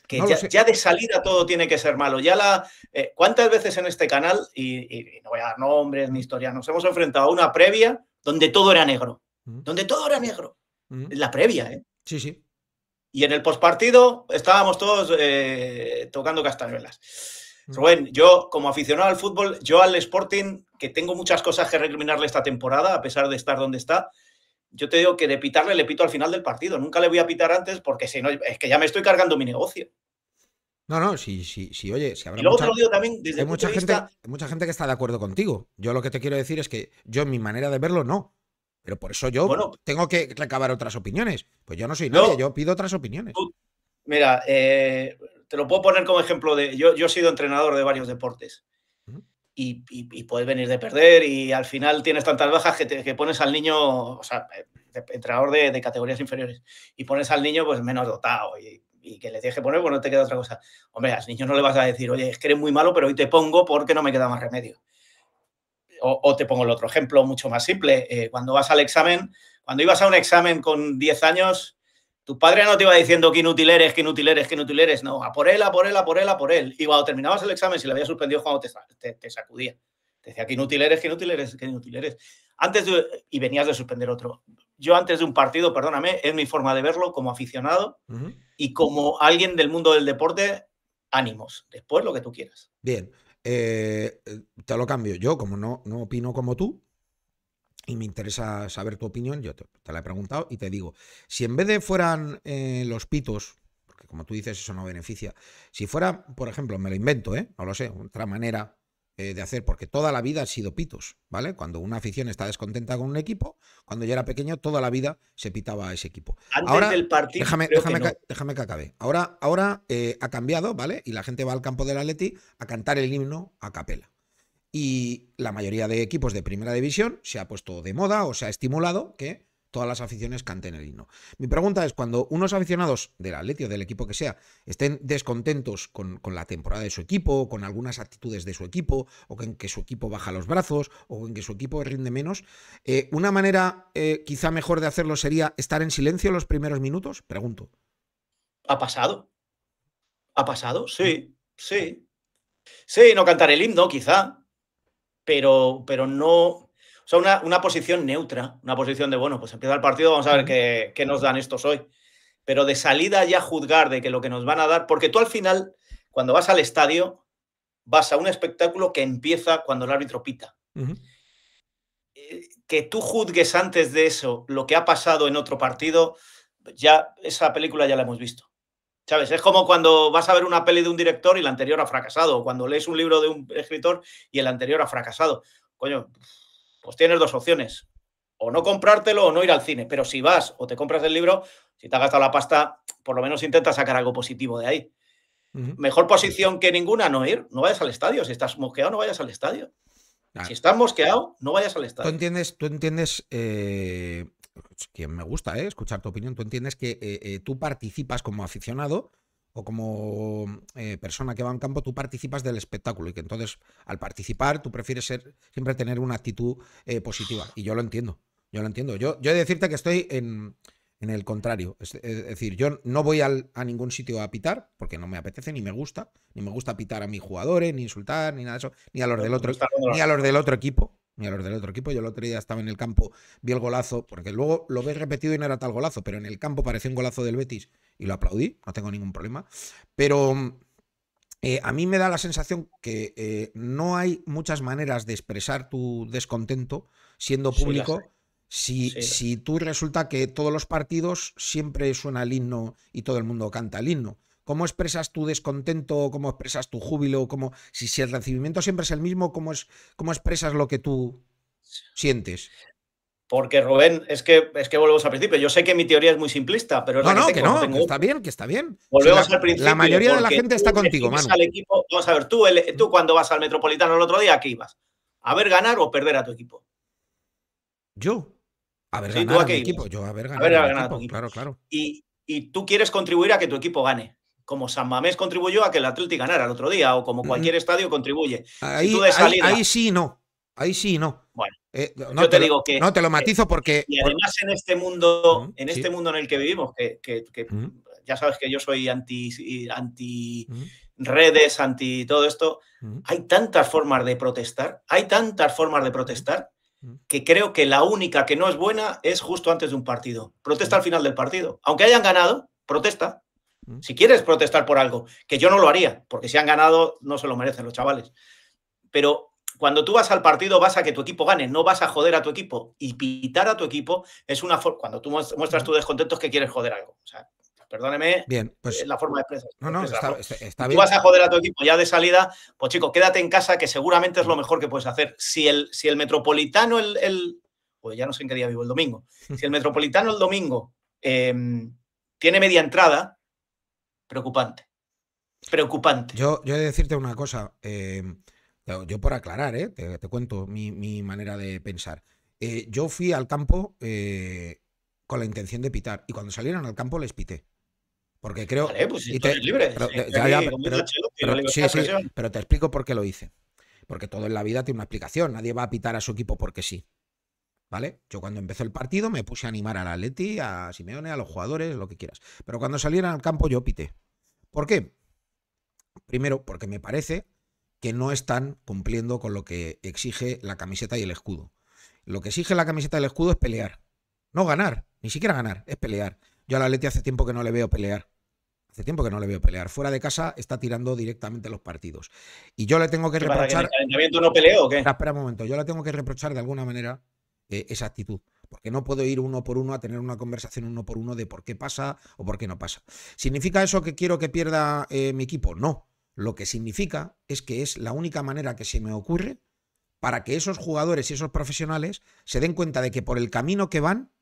D: que ya, de salida todo tiene que ser malo. Ya la, eh, ¿Cuántas veces en este canal, y, no voy a dar nombres ni historias, nos hemos enfrentado a una previa donde todo era negro? Mm. Donde todo era negro. Mm. La previa, ¿eh? Sí, sí. Y en el postpartido estábamos todos eh, tocando castañuelas. Mm. Rubén, yo como aficionado al fútbol, yo al Sporting, que tengo muchas cosas que recriminarle esta temporada, a pesar de estar donde está, yo te digo que de pitarle le pito al final del partido. Nunca le voy a pitar antes porque si no, es que ya me estoy cargando mi negocio.
A: No, no, si oye, si habrá y luego te lo digo también desde hay mucha, gente, mucha gente que está de acuerdo contigo. Yo lo que te quiero decir es que yo, en mi manera de verlo, no. Pero por eso yo bueno, tengo que recabar otras opiniones. Pues yo no soy nadie, yo pido otras opiniones.
D: mira, eh, te lo puedo poner como ejemplo de. Yo, yo he sido entrenador de varios deportes
F: y, puedes venir
D: de perder y al final tienes tantas bajas que, te, pones al niño, o sea, eh, entrenador de, de, categorías inferiores, y pones al niño pues menos dotado y, que le tienes poner, pues no te queda otra cosa. Hombre, al niño no le vas a decir, oye, es que eres muy malo, pero hoy te pongo porque no me queda más remedio. O, te pongo el otro ejemplo mucho más simple. Eh, cuando vas al examen, cuando ibas a un examen con 10 años, tu padre no te iba diciendo que inútil eres, que inútil eres, que inútil eres. No, a por él, a por él, a por él, a por él. Y cuando terminabas el examen, si le había suspendido, Juan te, sacudía. Te decía que inútil eres, que inútil eres, que inútil eres. Antes y venías de suspender otro. Yo antes de un partido, perdóname, es mi forma de verlo como aficionado y como alguien del mundo del deporte, ánimos. Después lo que tú quieras.
A: Bien, eh, eh, te lo cambio. Yo, como no, no opino como tú, y me interesa saber tu opinión, yo te, la he preguntado y te digo, si en vez de fueran eh, los pitos, porque como tú dices eso no beneficia, si fuera, por ejemplo, me lo invento, ¿eh? no lo sé, otra manera eh, de hacer, porque toda la vida ha sido pitos, ¿vale? Cuando una afición está descontenta con un equipo, cuando yo era pequeño, toda la vida se pitaba a ese equipo. Antes ahora, del partido. Déjame, déjame, que, déjame que acabe. Ahora, ahora eh, ha cambiado, ¿vale? Y la gente va al campo del Atleti a cantar el himno a capela y la mayoría de equipos de primera división se ha puesto de moda o se ha estimulado que todas las aficiones canten el himno. Mi pregunta es, cuando unos aficionados del atletio del equipo que sea estén descontentos con, la temporada de su equipo, con algunas actitudes de su equipo, o en que su equipo baja los brazos, o en que su equipo rinde menos, eh, ¿una manera eh, quizá mejor de hacerlo sería estar en silencio los primeros minutos? Pregunto.
D: ¿Ha pasado? ¿Ha pasado? Sí, ah. sí. Sí, no cantar el himno, quizá pero, pero no, o sea, una, posición neutra, una posición de, bueno, pues empieza el partido, vamos a ver qué, nos dan estos hoy. Pero de salida ya juzgar de que lo que nos van a dar, porque tú al final, cuando vas al estadio, vas a un espectáculo que empieza cuando el árbitro pita. Eh, que tú juzgues antes de eso lo que ha pasado en otro partido, ya esa película ya la hemos visto. ¿Sabes? Es como cuando vas a ver una peli de un director y la anterior ha fracasado, o cuando lees un libro de un escritor y el anterior ha fracasado. Coño, pues tienes dos opciones. O no comprártelo o no ir al cine. Pero si vas o te compras el libro, si te ha gastado la pasta, por lo menos intenta sacar algo positivo de ahí. Mejor posición que ninguna, no ir. No vayas al estadio. Si estás mosqueado, no vayas al estadio. Ah. Si estás mosqueado, no vayas al estadio. Tú
A: entiendes, tú entiendes eh, pues, quien me gusta, ¿eh? escuchar tu opinión, tú entiendes que eh, eh, tú participas como aficionado o como persona que va en campo, tú participas del espectáculo y que entonces al participar tú prefieres ser, siempre tener una actitud positiva. Y yo lo entiendo, yo lo entiendo. Yo, yo he de decirte que estoy en, en el contrario. Es, decir, yo no voy al, a ningún sitio a pitar, porque no me apetece, ni me gusta, ni me gusta pitar a mis jugadores, ni insultar, ni nada de eso, ni a los del otro, ni a los del otro equipo ni a los del otro equipo. Yo el otro día estaba en el campo, vi el golazo, porque luego lo ves repetido y no era tal golazo, pero en el campo parecía un golazo del Betis y lo aplaudí, no tengo ningún problema. Pero eh, a mí me da la sensación que eh, no hay muchas maneras de expresar tu descontento siendo público. si, si tú resulta que todos los partidos siempre suena el himno y todo el mundo canta el himno. ¿Cómo expresas tu descontento? ¿Cómo expresas tu júbilo? ¿Cómo, si, el recibimiento siempre es el mismo, ¿cómo, expresas lo que tú sientes?
D: Porque Rubén, es que, es que volvemos al principio. Yo sé que mi teoría es muy
A: simplista, pero es no, no, que no, está bien, que está bien. Volvemos al principio. La mayoría de la gente está contigo, mano. Al
D: equipo, vamos a ver, tú, tú cuando vas al Metropolitano el otro día, ¿a qué ibas? ¿A ver ganar o perder a tu equipo?
A: Yo. A ver ganar a, a mi equipo. Yo a ver ganar, a ver, tu equipo. Claro, claro.
D: Y, y tú quieres contribuir a que tu equipo gane como San Mamés contribuyó a que el Atlético ganara el otro día, o como cualquier estadio contribuye. Ahí, ahí,
A: sí no, ahí sí no. Bueno, eh, yo te, digo que. No te lo matizo porque. Y además
D: en este mundo, en este mundo en el que vivimos, que, ya sabes que yo soy anti, anti redes, anti todo esto, hay tantas formas de protestar, hay tantas formas de protestar que creo que la única que no es buena es justo antes de un partido. Protesta al final del partido. Aunque hayan ganado, protesta Mm. Si quieres protestar por algo, que yo no lo haría, porque si han ganado no se lo merecen los chavales. Pero cuando tú vas al partido vas a que tu equipo gane, no vas a joder a tu equipo. Y pitar a tu equipo es una forma, cuando tú muestras mm. tu descontento es que quieres joder algo. O sea, perdóneme, bien, pues la forma de expresar. No, no, está, bien. Tú vas a joder a tu equipo ya de salida, pues chico, quédate en casa que seguramente es lo mm. mejor que puedes hacer. Si el, si el metropolitano, el, el pues ya no sé en qué día vivo, el domingo. Hmm. Si el metropolitano el domingo em, tiene media entrada, preocupante. Preocupante.
A: Yo, yo he de decirte una cosa, em, yo por aclarar, eh, te, cuento mi, manera de pensar. Eh, yo fui al campo eh, con la intención de pitar y cuando salieron al campo les pité. Porque creo. Pues libre. Pero, te explico por qué lo hice. Porque todo en la vida tiene una explicación. Nadie va a pitar a su equipo porque sí. ¿Vale? Yo cuando empecé el partido me puse a animar al Atleti, a Simeone, a los jugadores, lo que quieras. Pero cuando salieron al campo yo pité. ¿Por qué? Primero, porque me parece que no están cumpliendo con lo que exige la camiseta y el escudo. Lo que exige la camiseta y el escudo es pelear. No ganar, ni siquiera ganar, es pelear. Yo a la Leti hace tiempo que no le veo pelear. Hace tiempo que no le veo pelear. Fuera de casa está tirando directamente los partidos. Y yo le tengo que reprochar. ¿que calentamiento no peleo o qué? Espera, un momento. Yo le tengo que reprochar de alguna manera eh, esa actitud porque no puedo ir uno por uno a tener una conversación uno por uno de por qué pasa o por qué no pasa. ¿Significa eso que quiero que pierda eh, mi equipo? No. Lo que significa es que es la única manera que se me ocurre para que esos jugadores y esos profesionales se den cuenta de que por el camino que van,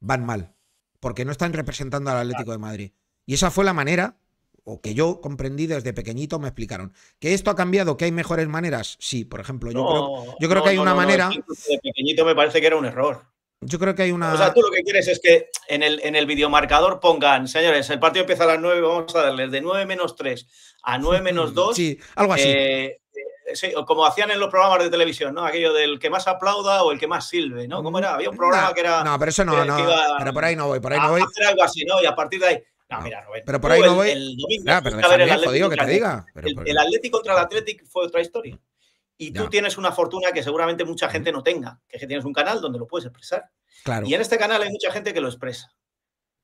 A: van mal, porque no están representando al Atlético de Madrid. Y esa fue la manera, o que yo comprendí desde pequeñito, me explicaron. ¿Que esto ha cambiado? ¿Que hay mejores maneras? Sí, por ejemplo, yo creo, que hay una manera...
D: Desde pequeñito me parece que era un error.
A: Yo creo que hay una. O sea,
D: tú lo que quieres es que en el, en el videomarcador pongan, señores, el partido empieza a las 9, vamos a darles de 9 menos 3 a 9
A: menos 2. Sí, algo así. Eh,
D: eh sí, como hacían en los programas de televisión, ¿no? Aquello del que más aplauda o el que más silbe, ¿no? ¿Cómo era? Había un mm, programa que era. No, pero eso no, no. pero
A: por ahí no voy, por ahí no voy.
B: Hacer
D: algo así, ¿no? Y a partir de ahí. No, no, mira, pero por ahí no el, voy. El domingo, Claro, pero déjame, el digo que te diga. el Atlético contra el Atlético fue otra historia y tú tienes una fortuna que seguramente mucha gente no tenga, que es que tienes un canal donde lo puedes expresar. Claro. Y en este canal hay mucha gente que lo expresa.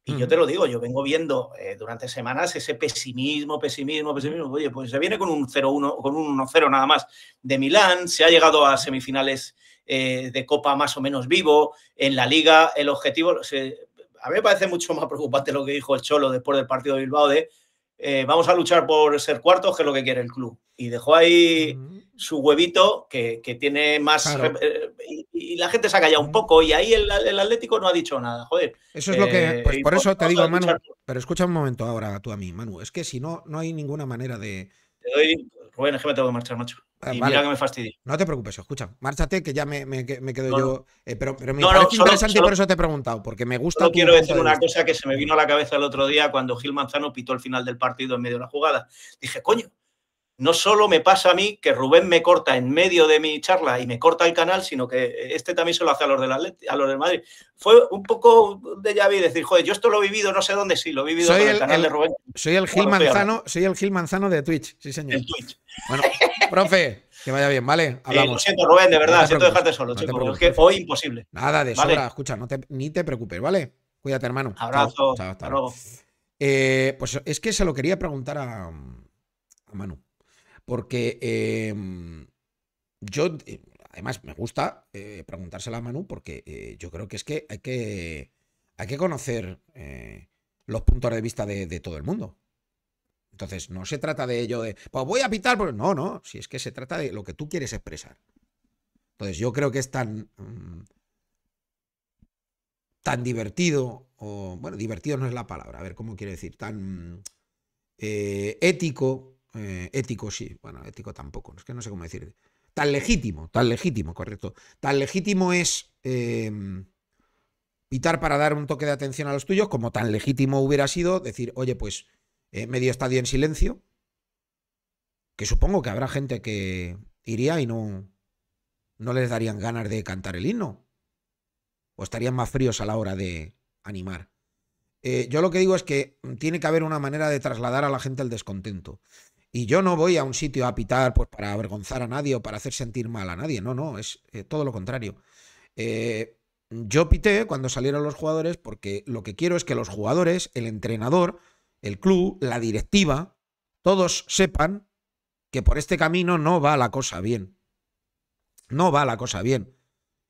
D: Y yo mm. te lo digo, yo vengo viendo eh, durante semanas ese pesimismo, pesimismo, pesimismo. Oye, pues se viene con un 0-1, con un 1-0 nada más de Milán, se ha llegado a semifinales eh, de Copa más o menos vivo, en la Liga el objetivo... a mí me parece mucho más preocupante lo que dijo el Cholo después del partido de Bilbao de eh, vamos a luchar por ser cuartos, que es lo que quiere el club y dejó ahí su huevito que, tiene más... Eh, y, la gente se ha callado un poco y ahí el, Atlético no ha dicho nada, joder. Eso es lo que... Eh, pues por eso te digo, Manu,
A: pero escucha un momento ahora tú a mí, Manu, es que si no, no hay ninguna manera de...
D: Te doy... Rubén, es que me tengo que marchar, macho. Ah, mira que me fastidio.
A: No te preocupes, escucha. Márchate, que ya me, quedo yo. Eh, pero, pero, me no, parece no, interesante y por eso te he preguntado, porque me gusta. Solo quiero decir una
D: cosa que se me vino a la cabeza el otro día cuando Gil Manzano pitó el final del partido en medio de la jugada. Dije, coño, no solo me pasa a mí que Rubén me corta en medio de mi charla y me corta el canal, sino que este también se lo hace a los del Madrid. Fue un poco de llave decir, joder, yo esto lo he vivido no sé dónde, sí, lo he vivido soy el, canal de Rubén.
A: Soy el Gil Manzano, soy el Gil Manzano de Twitch, sí señor. El Twitch. Bueno, profe, que vaya bien, ¿vale? Eh, hablamos. lo siento, Rubén, de verdad, siento dejarte solo, es que hoy imposible. Nada de ¿vale? sobra, escucha, ni te preocupes, ¿vale? Cuídate, hermano. Abrazo. Chao, hasta luego. Eh, pues es que se lo quería preguntar a Manu porque em, yo, eh, además, me gusta eh, preguntársela a Manu porque eh, yo creo que es que hay que, hay que conocer eh, los puntos de vista de, todo el mundo. Entonces, no se trata de ello de, pues voy a pitar, no, no, si es que se trata de lo que tú quieres expresar. Entonces, yo creo que es tan... Mm, tan divertido, o bueno, divertido no es la palabra, a ver cómo quiere decir, tan ético eh, ético, sí, bueno, ético tampoco, es que no sé cómo decir. Tan legítimo, tan legítimo, correcto. Tan legítimo es em, pitar para dar un toque de atención a los tuyos, como tan legítimo hubiera sido decir, oye, pues eh, medio estadio en silencio, que supongo que habrá gente que iría y no, no les darían ganas de cantar el himno, o estarían más fríos a la hora de animar. Eh, yo lo que digo es que tiene que haber una manera de trasladar a la gente el descontento. Y yo no voy a un sitio a pitar pues, para avergonzar a nadie o para hacer sentir mal a nadie. No, no, es eh, todo lo contrario. Eh, yo pité cuando salieron los jugadores porque lo que quiero es que los jugadores, el entrenador, el club, la directiva, todos sepan que por este camino no va la cosa bien. No va la cosa bien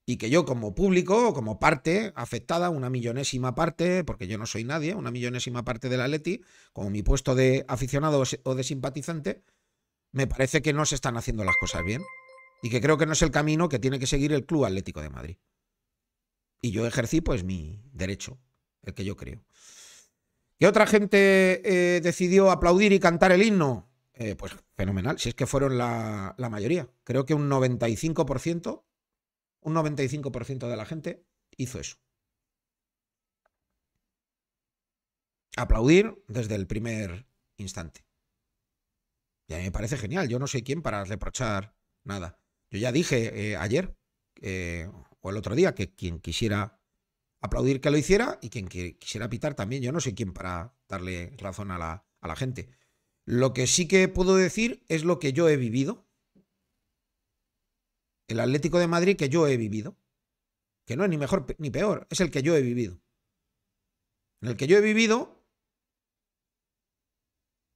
A: y que yo como público, como parte afectada, una millonésima parte, porque yo no soy nadie, una millonésima parte del Atleti, como mi puesto de aficionado o de simpatizante, me parece que no se están haciendo las cosas bien y que creo que no es el camino que tiene que seguir el Club Atlético de Madrid. Y yo ejercí pues mi derecho, el que yo creo. ¿Qué otra gente eh, decidió aplaudir y cantar el himno? Eh, pues fenomenal, si es que fueron la, la mayoría. Creo que un 95% un 95% de la gente hizo eso. Aplaudir desde el primer instante. Y a mí me parece genial. Yo no sé quién para reprochar nada. Yo ya dije eh, ayer eh, o el otro día que quien quisiera aplaudir que lo hiciera y quien quisiera pitar también. Yo no sé quién para darle razón a la, a la gente. Lo que sí que puedo decir es lo que yo he vivido el Atlético de Madrid que yo he vivido, que no es ni mejor ni peor, es el que yo he vivido. En el que yo he vivido,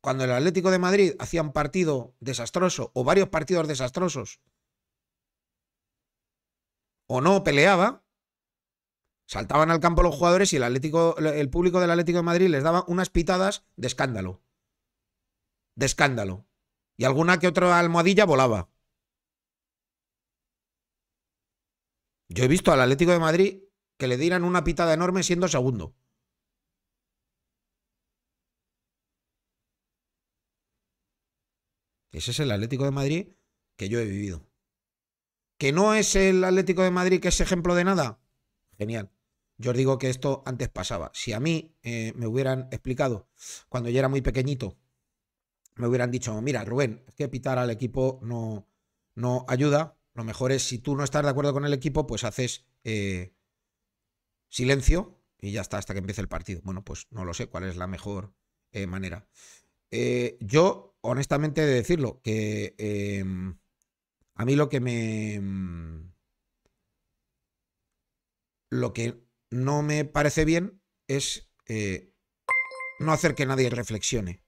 A: cuando el Atlético de Madrid hacía un partido desastroso o varios partidos desastrosos, o no peleaba, saltaban al campo los jugadores y el, Atlético, el público del Atlético de Madrid les daba unas pitadas de escándalo. De escándalo. Y alguna que otra almohadilla volaba. Yo he visto al Atlético de Madrid que le dieran una pitada enorme siendo segundo. Ese es el Atlético de Madrid que yo he vivido. ¿Que no es el Atlético de Madrid que es ejemplo de nada? Genial. Yo os digo que esto antes pasaba. Si a mí eh, me hubieran explicado cuando yo era muy pequeñito, me hubieran dicho, mira, Rubén, es que pitar al equipo no, no ayuda, lo mejor es, si tú no estás de acuerdo con el equipo, pues haces eh, silencio y ya está hasta que empiece el partido. Bueno, pues no lo sé cuál es la mejor eh, manera. Eh, yo, honestamente, he de decirlo, que em, a mí lo que me... Em, lo que no me parece bien es no hacer que nadie reflexione.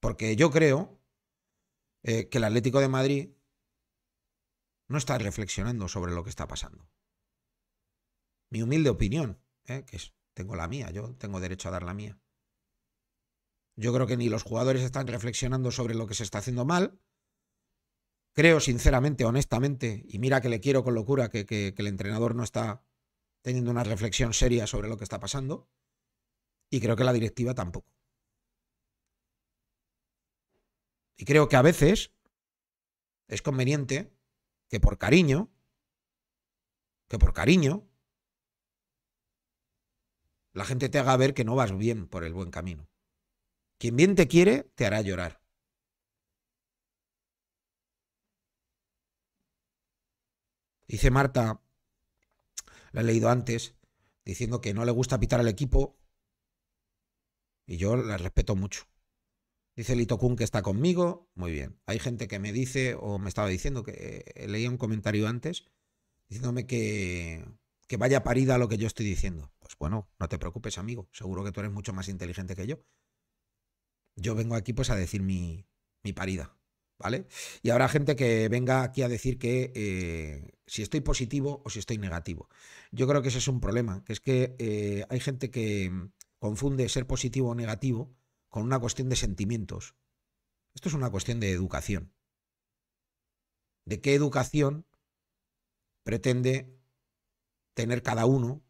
A: Porque yo creo eh, que el Atlético de Madrid no está reflexionando sobre lo que está pasando. Mi humilde opinión, eh, que es, tengo la mía, yo tengo derecho a dar la mía. Yo creo que ni los jugadores están reflexionando sobre lo que se está haciendo mal. Creo sinceramente, honestamente, y mira que le quiero con locura que el entrenador no está teniendo una reflexión seria sobre lo que está pasando. Y creo que la directiva tampoco. Y creo que a veces es conveniente que por cariño, que por cariño, la gente te haga ver que no vas bien por el buen camino. Quien bien te quiere te hará llorar. Dice Marta, la he leído antes, diciendo que no le gusta pitar al equipo. Y yo la respeto mucho. Dice Lito Kun que está conmigo. Muy bien. Hay gente que me dice, o me estaba diciendo, que eh, leía un comentario antes, diciéndome que, que vaya parida a lo que yo estoy diciendo. Pues bueno, no te preocupes, amigo. Seguro que tú eres mucho más inteligente que yo. Yo vengo aquí pues a decir mi, mi parida. ¿Vale? Y habrá gente que venga aquí a decir que eh, si estoy positivo o si estoy negativo. Yo creo que ese es un problema, que es que eh, hay gente que confunde ser positivo o negativo con una cuestión de sentimientos. Esto es una cuestión de educación. ¿De qué educación pretende tener cada uno?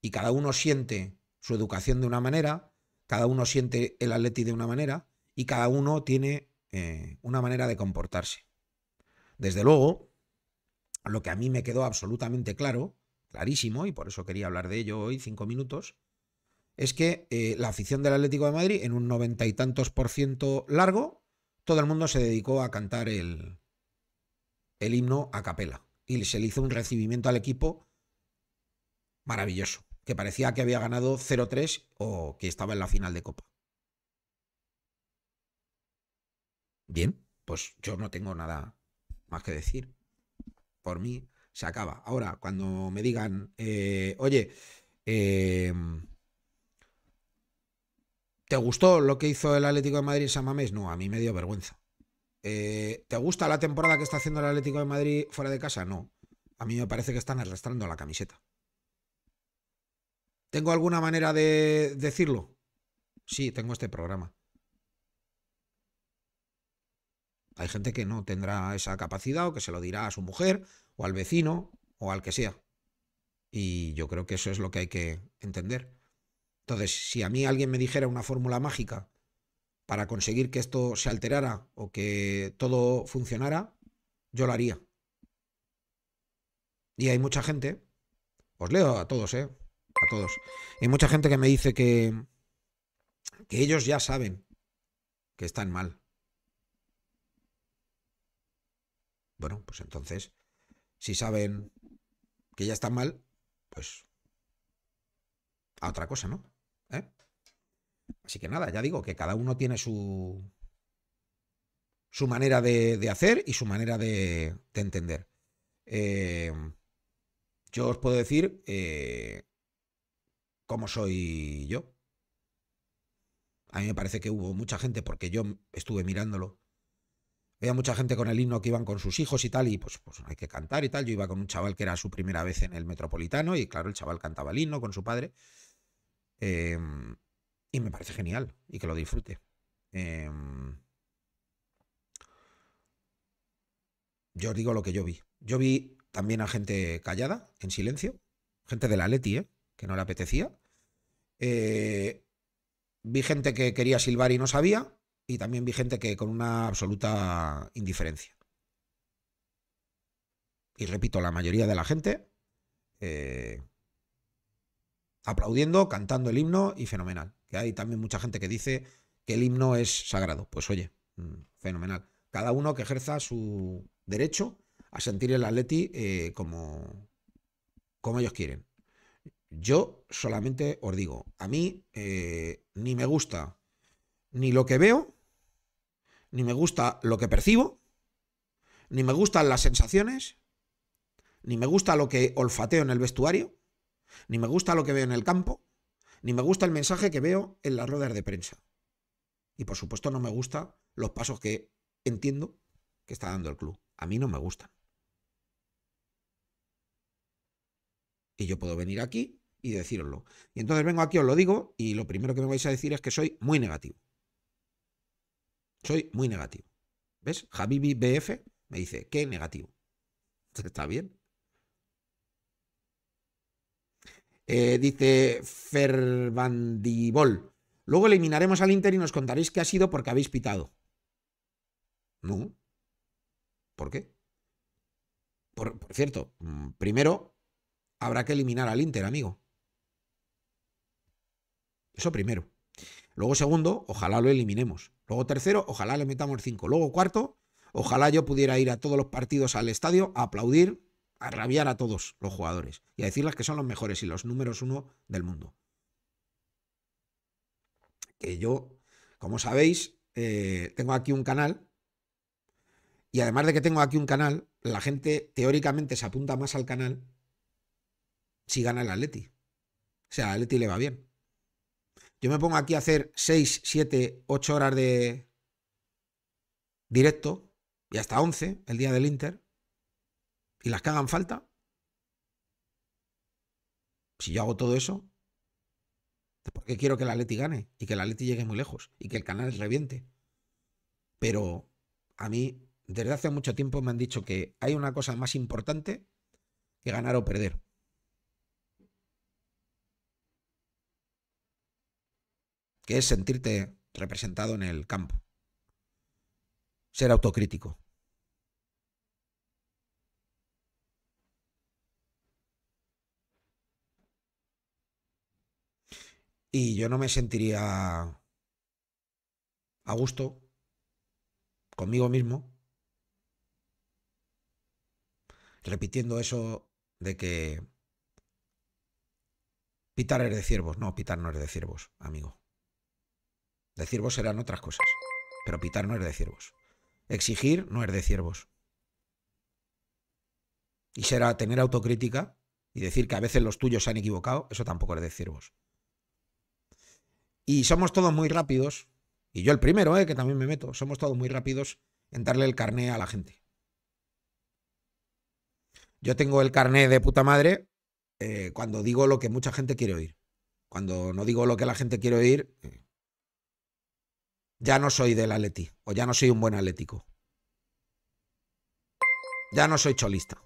A: Y cada uno siente su educación de una manera, cada uno siente el atleti de una manera y cada uno tiene eh, una manera de comportarse. Desde luego, lo que a mí me quedó absolutamente claro, clarísimo, y por eso quería hablar de ello hoy cinco minutos, es que eh, la afición del Atlético de Madrid, en un noventa y tantos por ciento largo, todo el mundo se dedicó a cantar el, el himno a capela. Y se le hizo un recibimiento al equipo maravilloso, que parecía que había ganado 0-3 o que estaba en la final de Copa. Bien, pues yo no tengo nada más que decir. Por mí se acaba. Ahora, cuando me digan, eh, oye, em, ¿Te gustó lo que hizo el Atlético de Madrid en San Mamés? No, a mí me dio vergüenza. Eh, ¿Te gusta la temporada que está haciendo el Atlético de Madrid fuera de casa? No. A mí me parece que están arrastrando la camiseta. ¿Tengo alguna manera de decirlo? Sí, tengo este programa. Hay gente que no tendrá esa capacidad o que se lo dirá a su mujer o al vecino o al que sea. Y yo creo que eso es lo que hay que entender. Entonces, si a mí alguien me dijera una fórmula mágica para conseguir que esto se alterara o que todo funcionara, yo lo haría. Y hay mucha gente, os leo a todos, ¿eh? A todos. Hay mucha gente que me dice que, que ellos ya saben que están mal. Bueno, pues entonces, si saben que ya están mal, pues a otra cosa, ¿no? ¿Eh? Así que nada, ya digo que cada uno tiene su, su manera de, hacer y su manera de, entender. Eh, yo os puedo decir eh, cómo soy yo. A mí me parece que hubo mucha gente, porque yo estuve mirándolo. Había mucha gente con el himno que iban con sus hijos y tal, y pues, pues hay que cantar y tal. Yo iba con un chaval que era su primera vez en el metropolitano, y claro, el chaval cantaba el himno con su padre. Em, y me parece genial y que lo disfrute. Em, yo os digo lo que yo vi. Yo vi también a gente callada, en silencio, gente de la Leti, ¿eh? que no le apetecía. Eh, vi gente que quería silbar y no sabía, y también vi gente que con una absoluta indiferencia. Y repito, la mayoría de la gente eh, aplaudiendo, cantando el himno y fenomenal. Que hay también mucha gente que dice que el himno es sagrado. Pues oye, mm, fenomenal. Cada uno que ejerza su derecho a sentir el atleti eh, como, como ellos quieren. Yo solamente os digo, a mí eh, ni me gusta ni lo que veo, ni me gusta lo que percibo, ni me gustan las sensaciones, ni me gusta lo que olfateo en el vestuario, ni me gusta lo que veo en el campo, ni me gusta el mensaje que veo en las ruedas de prensa. Y por supuesto no me gustan los pasos que entiendo que está dando el club. A mí no me gustan. Y yo puedo venir aquí y deciroslo. Y entonces vengo aquí, os lo digo, y lo primero que me vais a decir es que soy muy negativo. Soy muy negativo. ¿Ves? javi BF me dice, qué negativo. Está bien. Eh, dice Fervandibol. Luego eliminaremos al Inter y nos contaréis qué ha sido porque habéis pitado. No. ¿Por qué? Por, por cierto, mm, primero habrá que eliminar al Inter, amigo. Eso primero. Luego segundo, ojalá lo eliminemos. Luego tercero, ojalá le metamos cinco. Luego cuarto, ojalá yo pudiera ir a todos los partidos al estadio a aplaudir a rabiar a todos los jugadores y a decirles que son los mejores y los números uno del mundo. Que yo, como sabéis, eh, tengo aquí un canal y además de que tengo aquí un canal, la gente teóricamente se apunta más al canal si gana el Atleti. O sea, al Atleti le va bien. Yo me pongo aquí a hacer 6, 7, 8 horas de directo y hasta 11 el día del Inter y las que hagan falta. Si yo hago todo eso, porque qué quiero que la Atleti gane? Y que la Atleti llegue muy lejos y que el canal reviente. Pero a mí, desde hace mucho tiempo me han dicho que hay una cosa más importante que ganar o perder. Que es sentirte representado en el campo. Ser autocrítico. y yo no me sentiría a gusto conmigo mismo repitiendo eso de que pitar es de ciervos. No, pitar no es de ciervos, amigo. De ciervos serán otras cosas, pero pitar no es de ciervos. Exigir no es de ciervos. Y será tener autocrítica y decir que a veces los tuyos se han equivocado, eso tampoco es de ciervos. Y somos todos muy rápidos, y yo el primero, eh, que también me meto, somos todos muy rápidos en darle el carné a la gente. Yo tengo el carné de puta madre eh, cuando digo lo que mucha gente quiere oír. Cuando no digo lo que la gente quiere oír, eh, ya no soy del Atleti, o ya no soy un buen atlético. Ya no soy cholista.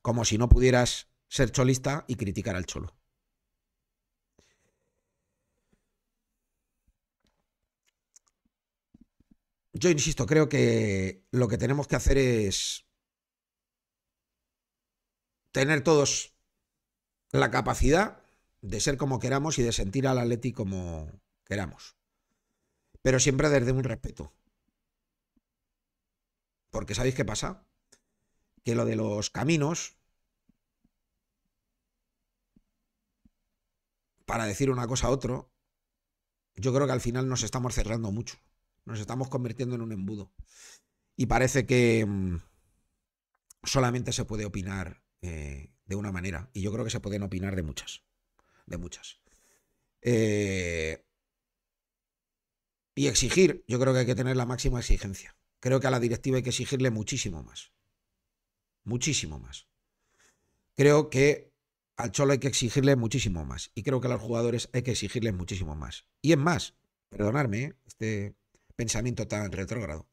A: Como si no pudieras ser cholista y criticar al cholo. yo insisto, creo que lo que tenemos que hacer es tener todos la capacidad de ser como queramos y de sentir al Atleti como queramos. Pero siempre desde un respeto. Porque ¿sabéis qué pasa? Que lo de los caminos, para decir una cosa a otro, yo creo que al final nos estamos cerrando mucho. Nos estamos convirtiendo en un embudo. Y parece que mm, solamente se puede opinar eh, de una manera. Y yo creo que se pueden opinar de muchas. De muchas. Eh, y exigir, yo creo que hay que tener la máxima exigencia. Creo que a la directiva hay que exigirle muchísimo más. Muchísimo más. Creo que al Cholo hay que exigirle muchísimo más. Y creo que a los jugadores hay que exigirles muchísimo más. Y es más, perdonadme, eh, este pensamiento tan retrógrado.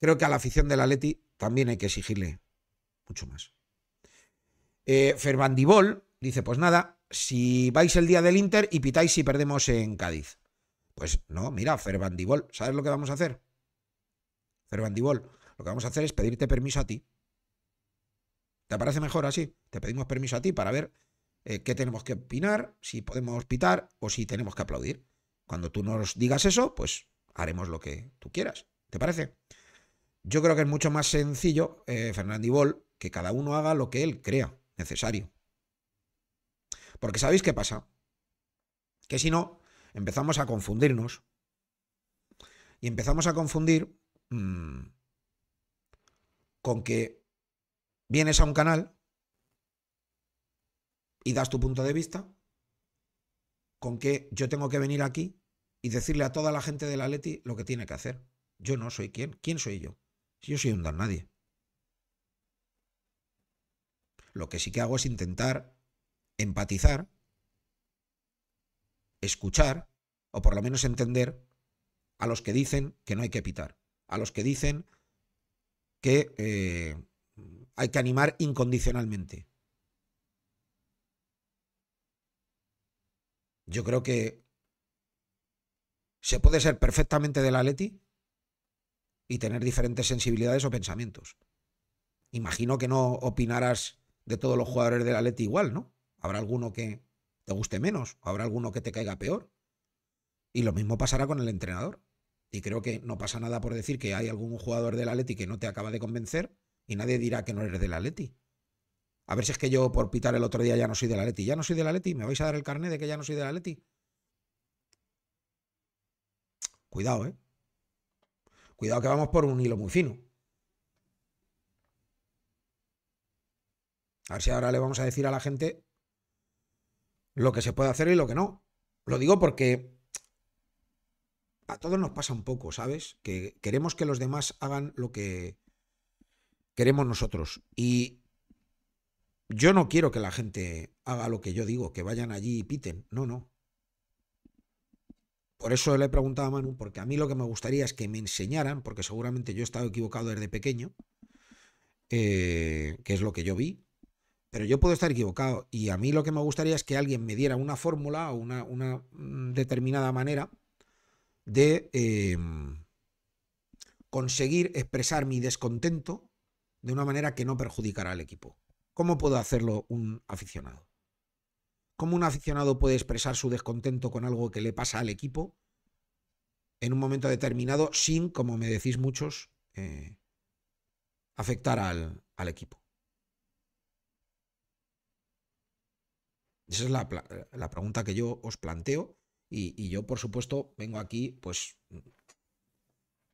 A: Creo que a la afición del Atleti también hay que exigirle mucho más. Eh, Fervandibol dice, pues nada, si vais el día del Inter y pitáis si perdemos en Cádiz. Pues no, mira, Fervandibol, ¿sabes lo que vamos a hacer? Fervandibol, lo que vamos a hacer es pedirte permiso a ti. ¿Te parece mejor así? Te pedimos permiso a ti para ver eh, qué tenemos que opinar, si podemos pitar o si tenemos que aplaudir. Cuando tú nos digas eso, pues haremos lo que tú quieras. ¿Te parece? Yo creo que es mucho más sencillo, eh, Fernández y Bol, que cada uno haga lo que él crea necesario. Porque ¿sabéis qué pasa? Que si no, empezamos a confundirnos. Y empezamos a confundir mm, con que vienes a un canal y das tu punto de vista, con que yo tengo que venir aquí y decirle a toda la gente del Atleti lo que tiene que hacer. Yo no soy quién. ¿Quién soy yo? Yo soy un don nadie. Lo que sí que hago es intentar empatizar, escuchar, o por lo menos entender a los que dicen que no hay que pitar, a los que dicen que eh, hay que animar incondicionalmente. Yo creo que se puede ser perfectamente del Atleti y tener diferentes sensibilidades o pensamientos. Imagino que no opinarás de todos los jugadores del Atleti igual, ¿no? Habrá alguno que te guste menos, habrá alguno que te caiga peor. Y lo mismo pasará con el entrenador. Y creo que no pasa nada por decir que hay algún jugador del Atleti que no te acaba de convencer y nadie dirá que no eres del Atleti. A ver si es que yo por pitar el otro día ya no soy del Atleti. Ya no soy del Atleti, me vais a dar el carné de que ya no soy del Atleti. Cuidado, ¿eh? Cuidado que vamos por un hilo muy fino. A ver si ahora le vamos a decir a la gente lo que se puede hacer y lo que no. Lo digo porque a todos nos pasa un poco, ¿sabes? Que queremos que los demás hagan lo que queremos nosotros. Y yo no quiero que la gente haga lo que yo digo, que vayan allí y piten. No, no. Por eso le he preguntado a Manu, porque a mí lo que me gustaría es que me enseñaran, porque seguramente yo he estado equivocado desde pequeño, eh, que es lo que yo vi, pero yo puedo estar equivocado y a mí lo que me gustaría es que alguien me diera una fórmula o una, mm, determinada manera de em, conseguir expresar mi descontento de una manera que no perjudicará al equipo. ¿Cómo puedo hacerlo un aficionado? cómo un aficionado puede expresar su descontento con algo que le pasa al equipo en un momento determinado sin, como me decís muchos, eh, afectar al, equipo. Esa es la, pregunta que yo os planteo y, yo, por supuesto, vengo aquí pues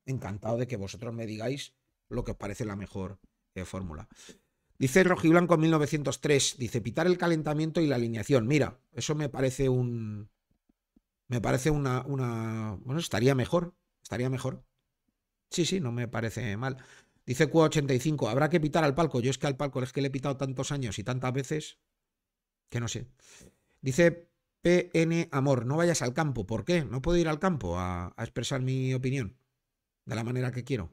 A: encantado de que vosotros me digáis lo que os parece la mejor eh, fórmula. Dice Rojiblanco 1903, dice pitar el calentamiento y la alineación. Mira, eso me parece un... Me parece una... una bueno, estaría mejor, estaría mejor. Sí, sí, no me parece mal. Dice Q85, habrá que pitar al palco. Yo es que al palco es que le he pitado tantos años y tantas veces que no sé. Dice PN Amor, no vayas al campo. ¿Por qué? No puedo ir al campo a expresar mi opinión de la manera que quiero.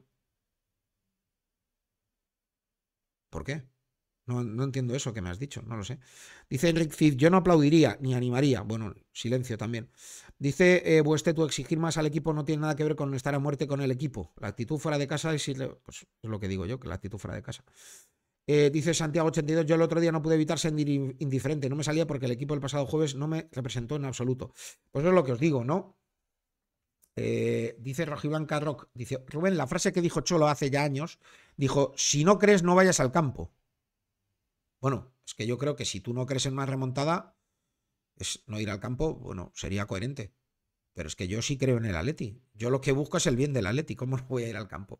A: ¿Por qué? No, entiendo eso que me has dicho, no lo sé. Dice Enric Cid, yo no aplaudiría ni animaría. Bueno, silencio también. Dice eh, pues, este, exigir más al equipo no tiene nada que ver con estar a muerte con el equipo. La actitud fuera de casa es, pues, lo que digo yo, que la actitud fuera de casa. Eh, dice Santiago 82, yo el otro día no pude evitar ser indiferente, no me salía porque el equipo del pasado jueves no me representó en absoluto. Pues es lo que os digo, ¿no? Eh, dice Rojiblanca Rock, dice Rubén, la frase que dijo Cholo hace ya años, dijo, si no crees no vayas al campo. Bueno, es que yo creo que si tú no crees en más remontada, es no ir al campo, bueno, sería coherente. Pero es que yo sí creo en el Atleti. Yo lo que busco es el bien del Atleti. ¿Cómo no voy a ir al campo?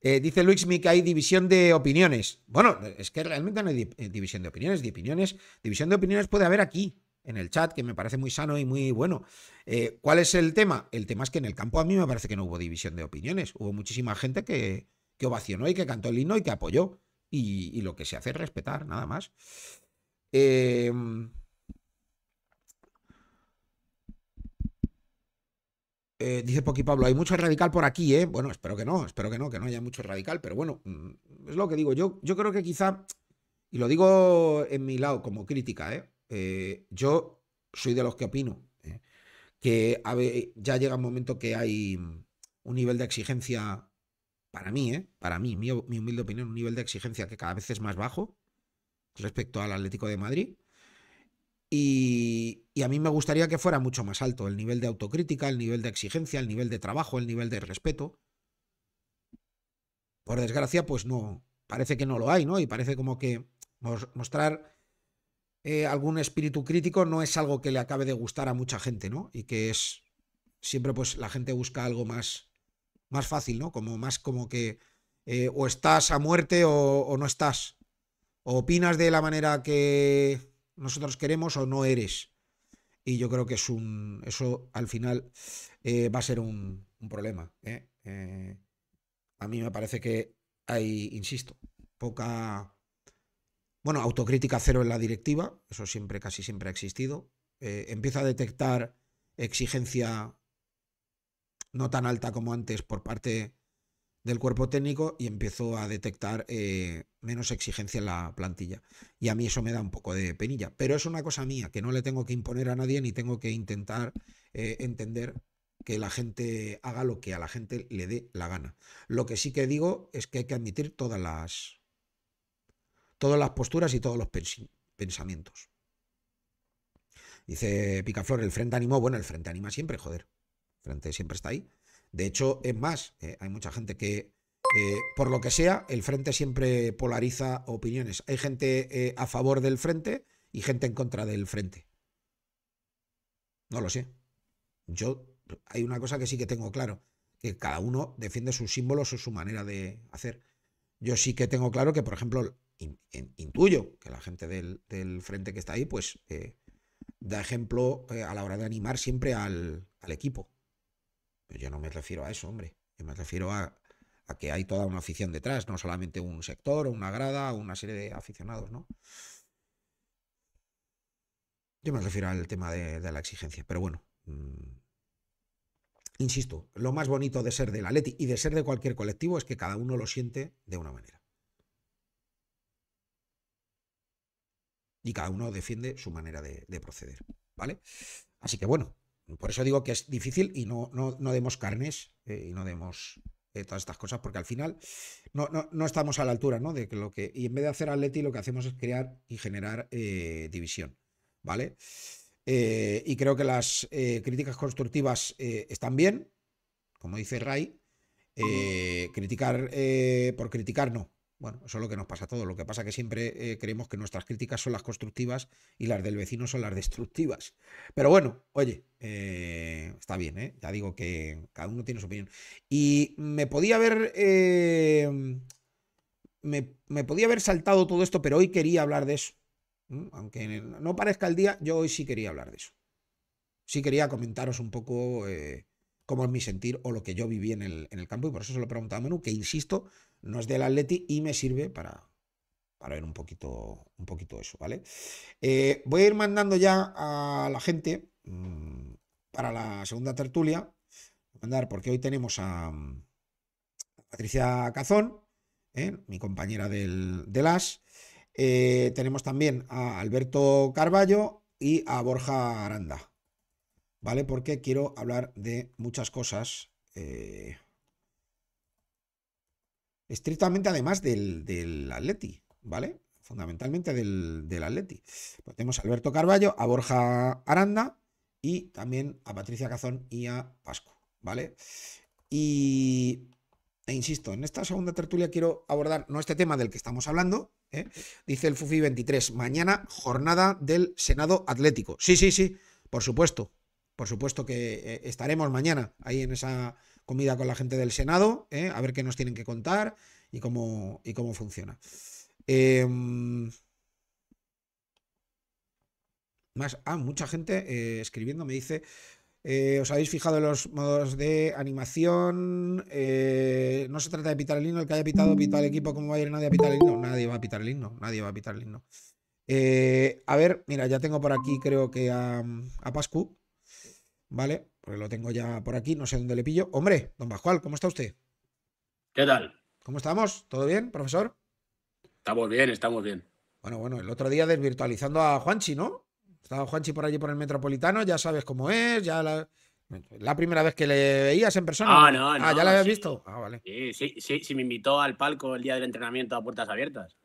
A: Eh, dice Luis que hay división de opiniones. Bueno, es que realmente no hay eh, división de opiniones, opiniones. División de opiniones puede haber aquí, en el chat, que me parece muy sano y muy bueno. Eh, ¿Cuál es el tema? El tema es que en el campo a mí me parece que no hubo división de opiniones. Hubo muchísima gente que, que ovacionó y que cantó el himno y que apoyó y, lo que se hace es respetar, nada más. Em, eh, dice Poqui Pablo, hay mucho radical por aquí, ¿eh? Bueno, espero que no, espero que no, que no haya mucho radical, pero bueno, mm, es lo que digo. Yo, yo creo que quizá, y lo digo en mi lado como crítica, ¿eh? eh yo soy de los que opino ¿eh? que ya llega un momento que hay un nivel de exigencia para mí, ¿eh? para mí, mi, humilde opinión, un nivel de exigencia que cada vez es más bajo respecto al Atlético de Madrid. Y, a mí me gustaría que fuera mucho más alto el nivel de autocrítica, el nivel de exigencia, el nivel de trabajo, el nivel de respeto. Por desgracia, pues no, parece que no lo hay, ¿no? Y parece como que mostrar eh, algún espíritu crítico no es algo que le acabe de gustar a mucha gente, ¿no? Y que es siempre pues la gente busca algo más más fácil, ¿no? Como más como que eh, o estás a muerte o, no estás. O opinas de la manera que nosotros queremos o no eres. Y yo creo que es un. Eso al final eh, va a ser un, problema. ¿eh? a mí me parece que hay, insisto, poca. Bueno, autocrítica cero en la directiva. Eso siempre, casi siempre ha existido. empieza a detectar exigencia no tan alta como antes por parte del cuerpo técnico y empezó a detectar eh, menos exigencia en la plantilla. Y a mí eso me da un poco de penilla. Pero es una cosa mía, que no le tengo que imponer a nadie ni tengo que intentar eh, entender que la gente haga lo que a la gente le dé la gana. Lo que sí que digo es que hay que admitir todas las, todas las posturas y todos los pensamientos. Dice Picaflor, el frente animó, bueno, el frente anima siempre, joder frente siempre está ahí. De hecho, es más, eh, hay mucha gente que, eh, por lo que sea, el frente siempre polariza opiniones. Hay gente eh, a favor del frente y gente en contra del frente. No lo sé. Yo, hay una cosa que sí que tengo claro, que cada uno defiende sus símbolos o su manera de hacer. Yo sí que tengo claro que, por ejemplo, intuyo que la gente del, frente que está ahí, pues da ejemplo a la hora de animar siempre al equipo pues yo no me refiero a eso, hombre. Yo me refiero a, que hay toda una afición detrás, no solamente un sector, una grada, una serie de aficionados, ¿no? Yo me refiero al tema de, la exigencia, pero bueno. Mm, insisto, lo más bonito de ser de la Leti y de ser de cualquier colectivo es que cada uno lo siente de una manera. Y cada uno defiende su manera de, de proceder, ¿vale? Así que bueno, por eso digo que es difícil y no, no, demos carnes eh, y no demos eh, todas estas cosas, porque al final no, estamos a la altura, ¿no? De lo que, y en vez de hacer atleti, lo que hacemos es crear y generar eh, división, ¿vale? y creo que las críticas constructivas están bien, como dice Ray. criticar por criticar no, bueno, eso es lo que nos pasa a todos. Lo que pasa es que siempre eh, creemos que nuestras críticas son las constructivas y las del vecino son las destructivas. Pero bueno, oye, eh, está bien, ¿eh? Ya digo que cada uno tiene su opinión. Y me podía haber. me, podía haber saltado todo esto, pero hoy quería hablar de eso. Aunque no parezca el día, yo hoy sí quería hablar de eso. Sí quería comentaros un poco cómo es mi sentir o lo que yo viví en el, en el campo, y por eso se lo he preguntado a Manu, que insisto no es del Atleti y me sirve para, para ver un poquito, un poquito eso, ¿vale? Eh, voy a ir mandando ya a la gente mm, para la segunda tertulia, mandar porque hoy tenemos a, mm, Patricia Cazón, ¿eh? mi compañera del, las AS, eh, tenemos también a Alberto Carballo y a Borja Aranda, ¿vale? Porque quiero hablar de muchas cosas estrictamente además del, Atleti, ¿vale? Fundamentalmente del, Atleti. Pues tenemos a Alberto Carballo, a Borja Aranda y también a Patricia Cazón y a Pascu, ¿vale? Y, e insisto, en esta segunda tertulia quiero abordar no este tema del que estamos hablando, ¿eh? dice el FUFI 23, mañana jornada del Senado Atlético. Sí, sí, sí, por supuesto, por supuesto que eh, estaremos mañana ahí en esa comida con la gente del Senado, ¿eh? a ver qué nos tienen que contar y cómo, y cómo funciona. Em, más, ah, mucha gente eh, escribiendo me dice, eh, ¿os habéis fijado en los modos de animación? no se trata de pitar el himno, el que haya pitado, pita el equipo, ¿cómo va a ir nadie a pitar el himno? Nadie va a pitar el himno, nadie va a pitar el himno. a ver, mira, ya tengo por aquí creo que a, a Pascu, ¿vale? porque lo tengo ya por aquí, no sé dónde le pillo. Hombre, don Pascual, ¿cómo está usted? ¿Qué tal? ¿Cómo estamos? ¿Todo bien, profesor?
E: Estamos bien, estamos bien.
A: Bueno, bueno, el otro día desvirtualizando a Juanchi, ¿no? Estaba Juanchi por allí por el Metropolitano, ya sabes cómo es, ya la... La primera vez que le veías en persona. Ah, no, no. Ah, ya la habías visto.
F: Ah, vale. Sí, sí, sí, sí, me invitó al palco el día del entrenamiento a puertas abiertas.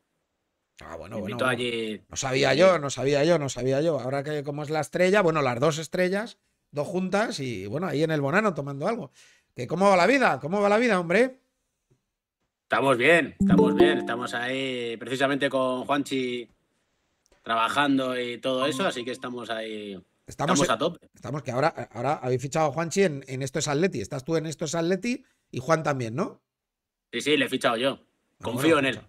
A: Ah, bueno, bueno. Invitó Allí... No sabía yo, no sabía yo, no sabía yo. Ahora que como es la estrella, bueno, las dos estrellas, dos juntas y bueno, ahí en el Bonano tomando algo. ¿Que ¿Cómo va la vida? ¿Cómo va la vida, hombre?
F: Estamos bien, estamos bien, estamos ahí precisamente con Juanchi trabajando y todo eso, así que estamos ahí.
A: Estamos, a tope. Estamos que ahora, ahora habéis fichado a Juanchi en, Esto es Atleti. Estás tú en Esto es Atleti y Juan también, ¿no?
F: Sí, sí, le he fichado yo. Ah, Confío en él.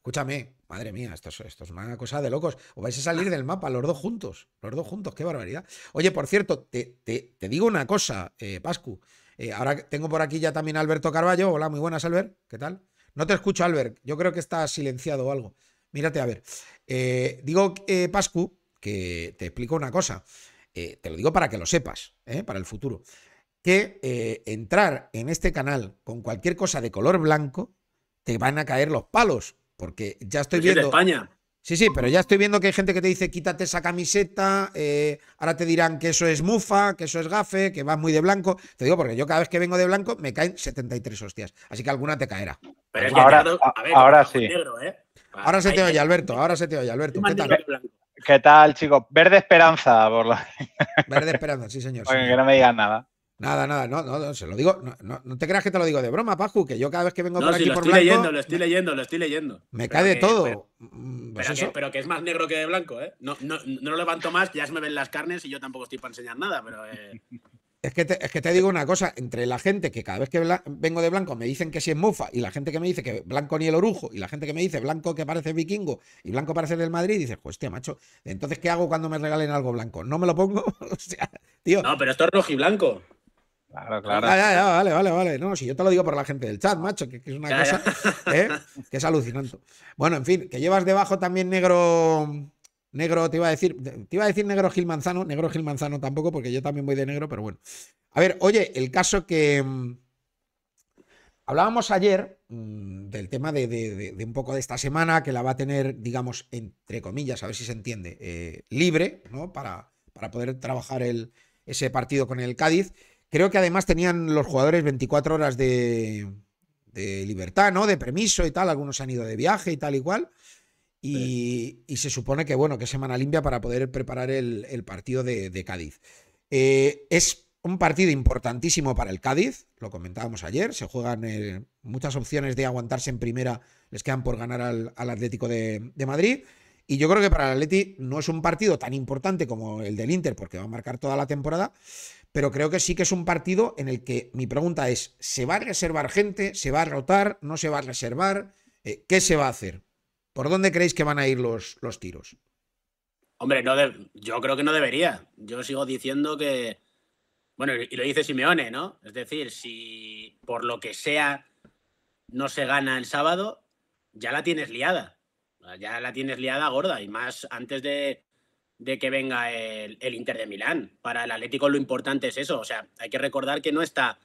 A: Escúchame, Madre mía, esto es, esto es una cosa de locos. Os vais a salir del mapa, los dos juntos. Los dos juntos, qué barbaridad. Oye, por cierto, te, digo una cosa, eh, Pascu. Eh, ahora tengo por aquí ya también Alberto Carballo. Hola, muy buenas, Albert. ¿Qué tal? No te escucho, Albert. Yo creo que está silenciado o algo. Mírate, a ver. Eh, digo, Pascu, que te explico una cosa. te lo digo para que lo sepas, para el futuro. Que entrar en este canal con cualquier cosa de color blanco, te van a caer los palos porque ya estoy pues viendo. España. Sí, sí, pero ya estoy viendo que hay gente que te dice quítate esa camiseta, eh, ahora te dirán que eso es mufa, que eso es gafe, que vas muy de blanco. Te digo porque yo cada vez que vengo de blanco me caen 73 hostias, así que alguna te caerá. ahora, sí.
C: ¿eh? Ahora se te oye,
A: Alberto, ahora se te oye, Alberto. ¿Qué tal? ¿Qué tal, chicos? Verde Esperanza, por la... Verde Esperanza, sí, señor. que no me digas nada. Nada, nada, no, no, se lo digo. No, no, te creas que te lo digo de broma, Paju, que yo cada vez que vengo por blanco. lo estoy leyendo, lo estoy leyendo, lo estoy leyendo. Me cae de todo. Mm, pues
F: pero, que, es más negro que de blanco, ¿eh? No, no, lo levanto más, ya se me ven las carnes y yo tampoco estoy para enseñar nada, pero. Eh,
A: es que, te, es que te digo una cosa, entre la gente que cada vez que vengo de blanco me dicen que si es mofa y la gente que me dice que blanco ni el orujo y la gente que me dice blanco que parece vikingo y blanco parece del Madrid, dices, pues hostia, macho, entonces ¿qué hago cuando me regalen algo blanco? ¿No me lo pongo? o sea,
F: tío. No, pero esto es rojo y blanco. Claro, claro.
A: vale, vale, vale. No, si yo te lo digo por la gente del chat, ah. macho, que, es una cosa ¿eh? que es alucinante. Bueno, en fin, que llevas debajo también negro. Negro, te iba a decir, te iba a decir negro Gil Manzano, negro Gil Manzano tampoco, porque yo también voy de negro, pero bueno. A ver, oye, el caso que. Mm, hablábamos ayer mm, del tema de, un poco de esta semana que la va a tener, digamos, entre comillas, a ver si se entiende, eh, libre, ¿no? Para, para poder trabajar el, ese partido con el Cádiz. Creo que además tenían los jugadores 24 horas de, libertad, ¿no? De permiso y tal. Algunos han ido de viaje y tal y cual. Y, se supone que, bueno, que semana limpia para poder preparar el, partido de, Cádiz. Eh, es un partido importantísimo para el Cádiz, lo comentábamos ayer, se juegan eh, muchas opciones de aguantarse en primera, les quedan por ganar al, Atlético de, de, Madrid. Y yo creo que para el Atleti no es un partido tan importante como el del Inter, porque va a marcar toda la temporada, pero creo que sí que es un partido en el que mi pregunta es, ¿se va a reservar gente? ¿Se va a rotar? ¿No se va a reservar? Eh, ¿Qué se va a hacer? ¿Por dónde creéis que van a ir los, los tiros?
F: Hombre, no yo creo que no debería. Yo sigo diciendo que, bueno, y lo dice Simeone, ¿no? Es decir, si por lo que sea no se gana el sábado, ya la tienes liada. Ya la tienes liada gorda. Y más antes de, de que venga el, Inter de Milán. Para el Atlético lo importante es eso. O sea, hay que recordar que no está,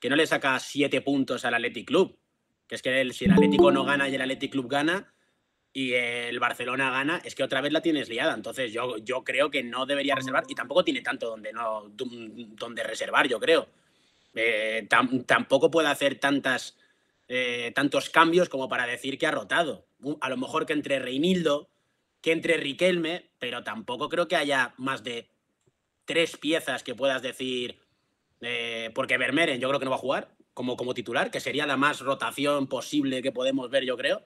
F: que no le saca siete puntos al Athletic Club. Que es que si el Atlético no gana y el Athletic Club gana y el Barcelona gana, es que otra vez la tienes liada. Entonces yo, yo creo que no debería reservar y tampoco tiene tanto donde, no, donde reservar, yo creo. Eh, tampoco puede hacer tantas, eh, tantos cambios como para decir que ha rotado. Uh, a lo mejor que entre Reinildo, que entre Riquelme, pero tampoco creo que haya más de tres piezas que puedas decir, eh, porque Vermeeren yo creo que no va a jugar como, como titular, que sería la más rotación posible que podemos ver, yo creo.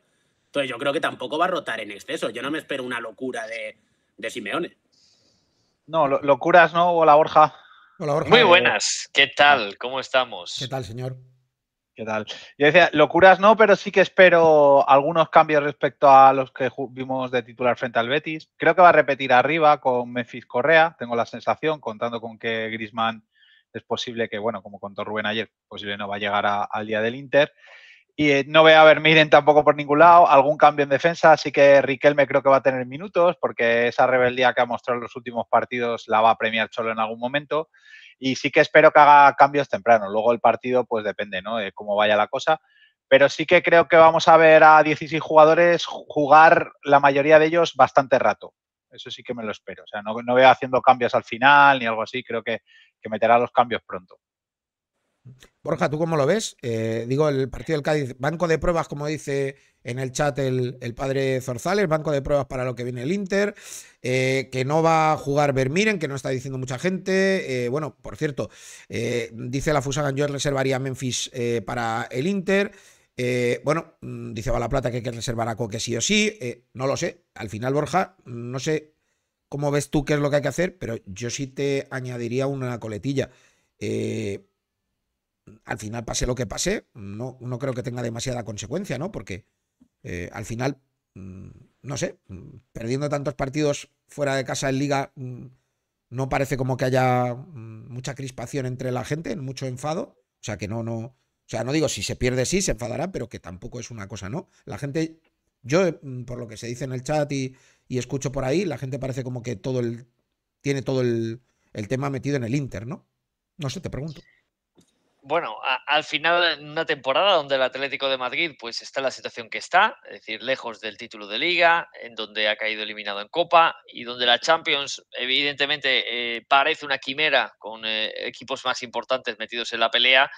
F: Entonces yo creo que tampoco va a rotar en exceso. Yo no me espero una locura de, de Simeone.
H: No, locuras no. Hola Borja. Hola Borja. Muy buenas.
G: ¿Qué tal? ¿Cómo estamos? ¿Qué tal, señor? ¿Qué tal?
H: Yo decía, locuras no, pero sí que espero algunos cambios respecto a los que vimos de titular frente al Betis. Creo que va a repetir arriba con Memphis Correa, tengo la sensación, contando con que Grisman es posible que, bueno, como contó Rubén ayer, posible no va a llegar al día del Inter. Y eh, no voy a ver Miren tampoco por ningún lado, algún cambio en defensa, así que Riquelme creo que va a tener minutos, porque esa rebeldía que ha mostrado en los últimos partidos la va a premiar solo en algún momento y sí que espero que haga cambios temprano. Luego el partido, pues depende, ¿no? De cómo vaya la cosa. Pero sí que creo que vamos a ver a 16 jugadores jugar la mayoría de ellos bastante rato. Eso sí que me lo espero. O sea, no, no veo haciendo cambios al final ni algo así. Creo que, que meterá los cambios pronto.
A: Borja, ¿tú cómo lo ves? Eh, digo, el partido del Cádiz, banco de pruebas, como dice en el chat el, padre Zorzales, banco de pruebas para lo que viene el Inter, eh, que no va a jugar Vermiren, que no está diciendo mucha gente. Eh, bueno, por cierto, dice la Fusagan, yo reservaría Memphis para el Inter. bueno, mm, dice Plata que hay que reservar a Coque sí o sí. no lo sé. Al final, Borja, no sé cómo ves tú qué es lo que hay que hacer, pero yo sí te añadiría una coletilla al final pase lo que pase, no, no creo que tenga demasiada consecuencia, ¿no? Porque eh, al final, mm, no sé, mm, perdiendo tantos partidos fuera de casa en liga, mm, no parece como que haya mucha crispación entre la gente, mucho enfado. O sea, que no, no, o sea, no digo si se pierde sí, se enfadará, pero que tampoco es una cosa, ¿no? La gente, yo, eh, por lo que se dice en el chat y, escucho por ahí, la gente parece como que todo el, tiene todo el, el tema metido en el Inter, ¿no? No sé, te pregunto
G: bueno, al final de una temporada donde el Atlético de Madrid pues está en la situación que está, es decir, lejos del título de liga, en donde ha caído eliminado en Copa y donde la Champions evidentemente eh, parece una quimera con eh, equipos más importantes metidos en la pelea,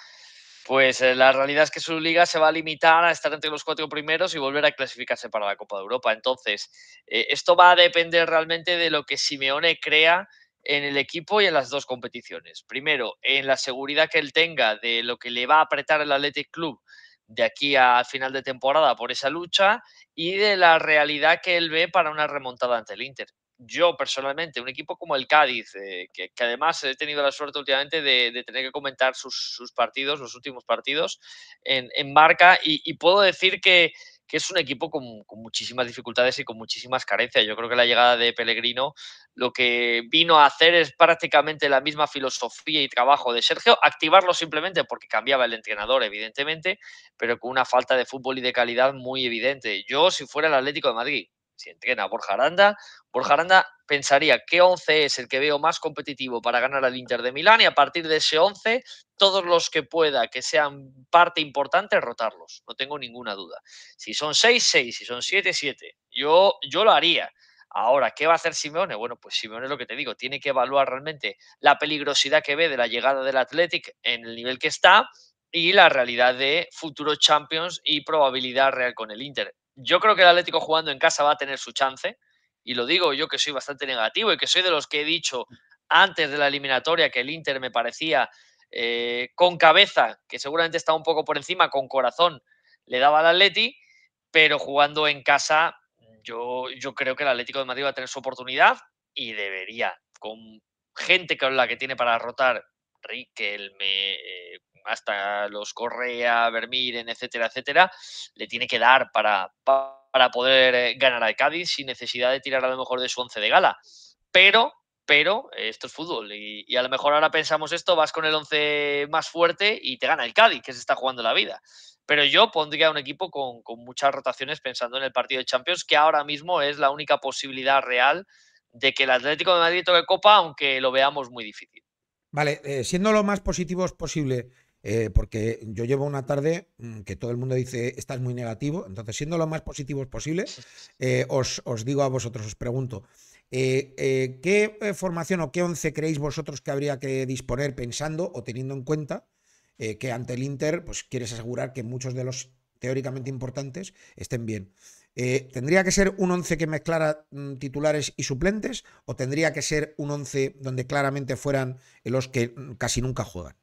G: pues eh, la realidad es que su liga se va a limitar a estar entre los cuatro primeros y volver a clasificarse para la Copa de Europa. Entonces, esto va a depender realmente de lo que Simeone crea en el equipo y en las dos competiciones. Primero, en la seguridad que él tenga de lo que le va a apretar el Athletic Club de aquí al final de temporada por esa lucha y de la realidad que él ve para una remontada ante el Inter. Yo personalmente, un equipo como el Cádiz, eh, que, además he tenido la suerte últimamente de, tener que comentar sus, partidos, los últimos partidos en, marca, y puedo decir que, que es un equipo con, muchísimas dificultades y con muchísimas carencias. Yo creo que la llegada de Pellegrino lo que vino a hacer es prácticamente la misma filosofía y trabajo de Sergio, activarlo simplemente porque cambiaba el entrenador, evidentemente, pero con una falta de fútbol y de calidad muy evidente. Yo, si fuera el Atlético de Madrid, si entrena Borja Aranda, Borja Aranda pensaría qué 11 es el que veo más competitivo para ganar al Inter de Milán y a partir de ese 11, todos los que pueda que sean parte importante, rotarlos. No tengo ninguna duda. Si son 6, 6, si son 7, 7. Yo, yo lo haría. Ahora, ¿qué va a hacer Simeone? Bueno, pues Simeone lo que te digo, tiene que evaluar realmente la peligrosidad que ve de la llegada del Athletic en el nivel que está y la realidad de futuros Champions y probabilidad real con el Inter yo creo que el Atlético jugando en casa va a tener su chance, y lo digo yo que soy bastante negativo y que soy de los que he dicho antes de la eliminatoria que el Inter me parecía eh, con cabeza, que seguramente estaba un poco por encima, con corazón, le daba al Atleti, pero jugando en casa, yo, yo creo que el Atlético de Madrid va a tener su oportunidad y debería, con gente con la que tiene para rotar, Riquelme, me... Eh, hasta los Correa, Vermiren, etcétera, etcétera, le tiene que dar para, para poder eh, ganar al Cádiz sin necesidad de tirar a lo mejor de su once de gala. Pero pero esto es fútbol y, a lo mejor ahora pensamos esto, vas con el once más fuerte y te gana el Cádiz, que se está jugando la vida. Pero yo pondría un equipo con, muchas rotaciones pensando en el partido de Champions, que ahora mismo es la única posibilidad real de que el Atlético de Madrid toque copa, aunque lo veamos muy difícil.
A: Vale, eh, siendo lo más positivos posible, eh, porque yo llevo una tarde mm, que todo el mundo dice, estás muy negativo, entonces siendo lo más positivos posible, eh, os, digo a vosotros, os pregunto, eh, ¿qué formación o qué once creéis vosotros que habría que disponer pensando o teniendo en cuenta que ante el Inter pues, quieres asegurar que muchos de los teóricamente importantes estén bien? ¿Tendría que ser un 11 que mezclara mm, titulares y suplentes o tendría que ser un 11 donde claramente fueran los que mm, casi nunca juegan?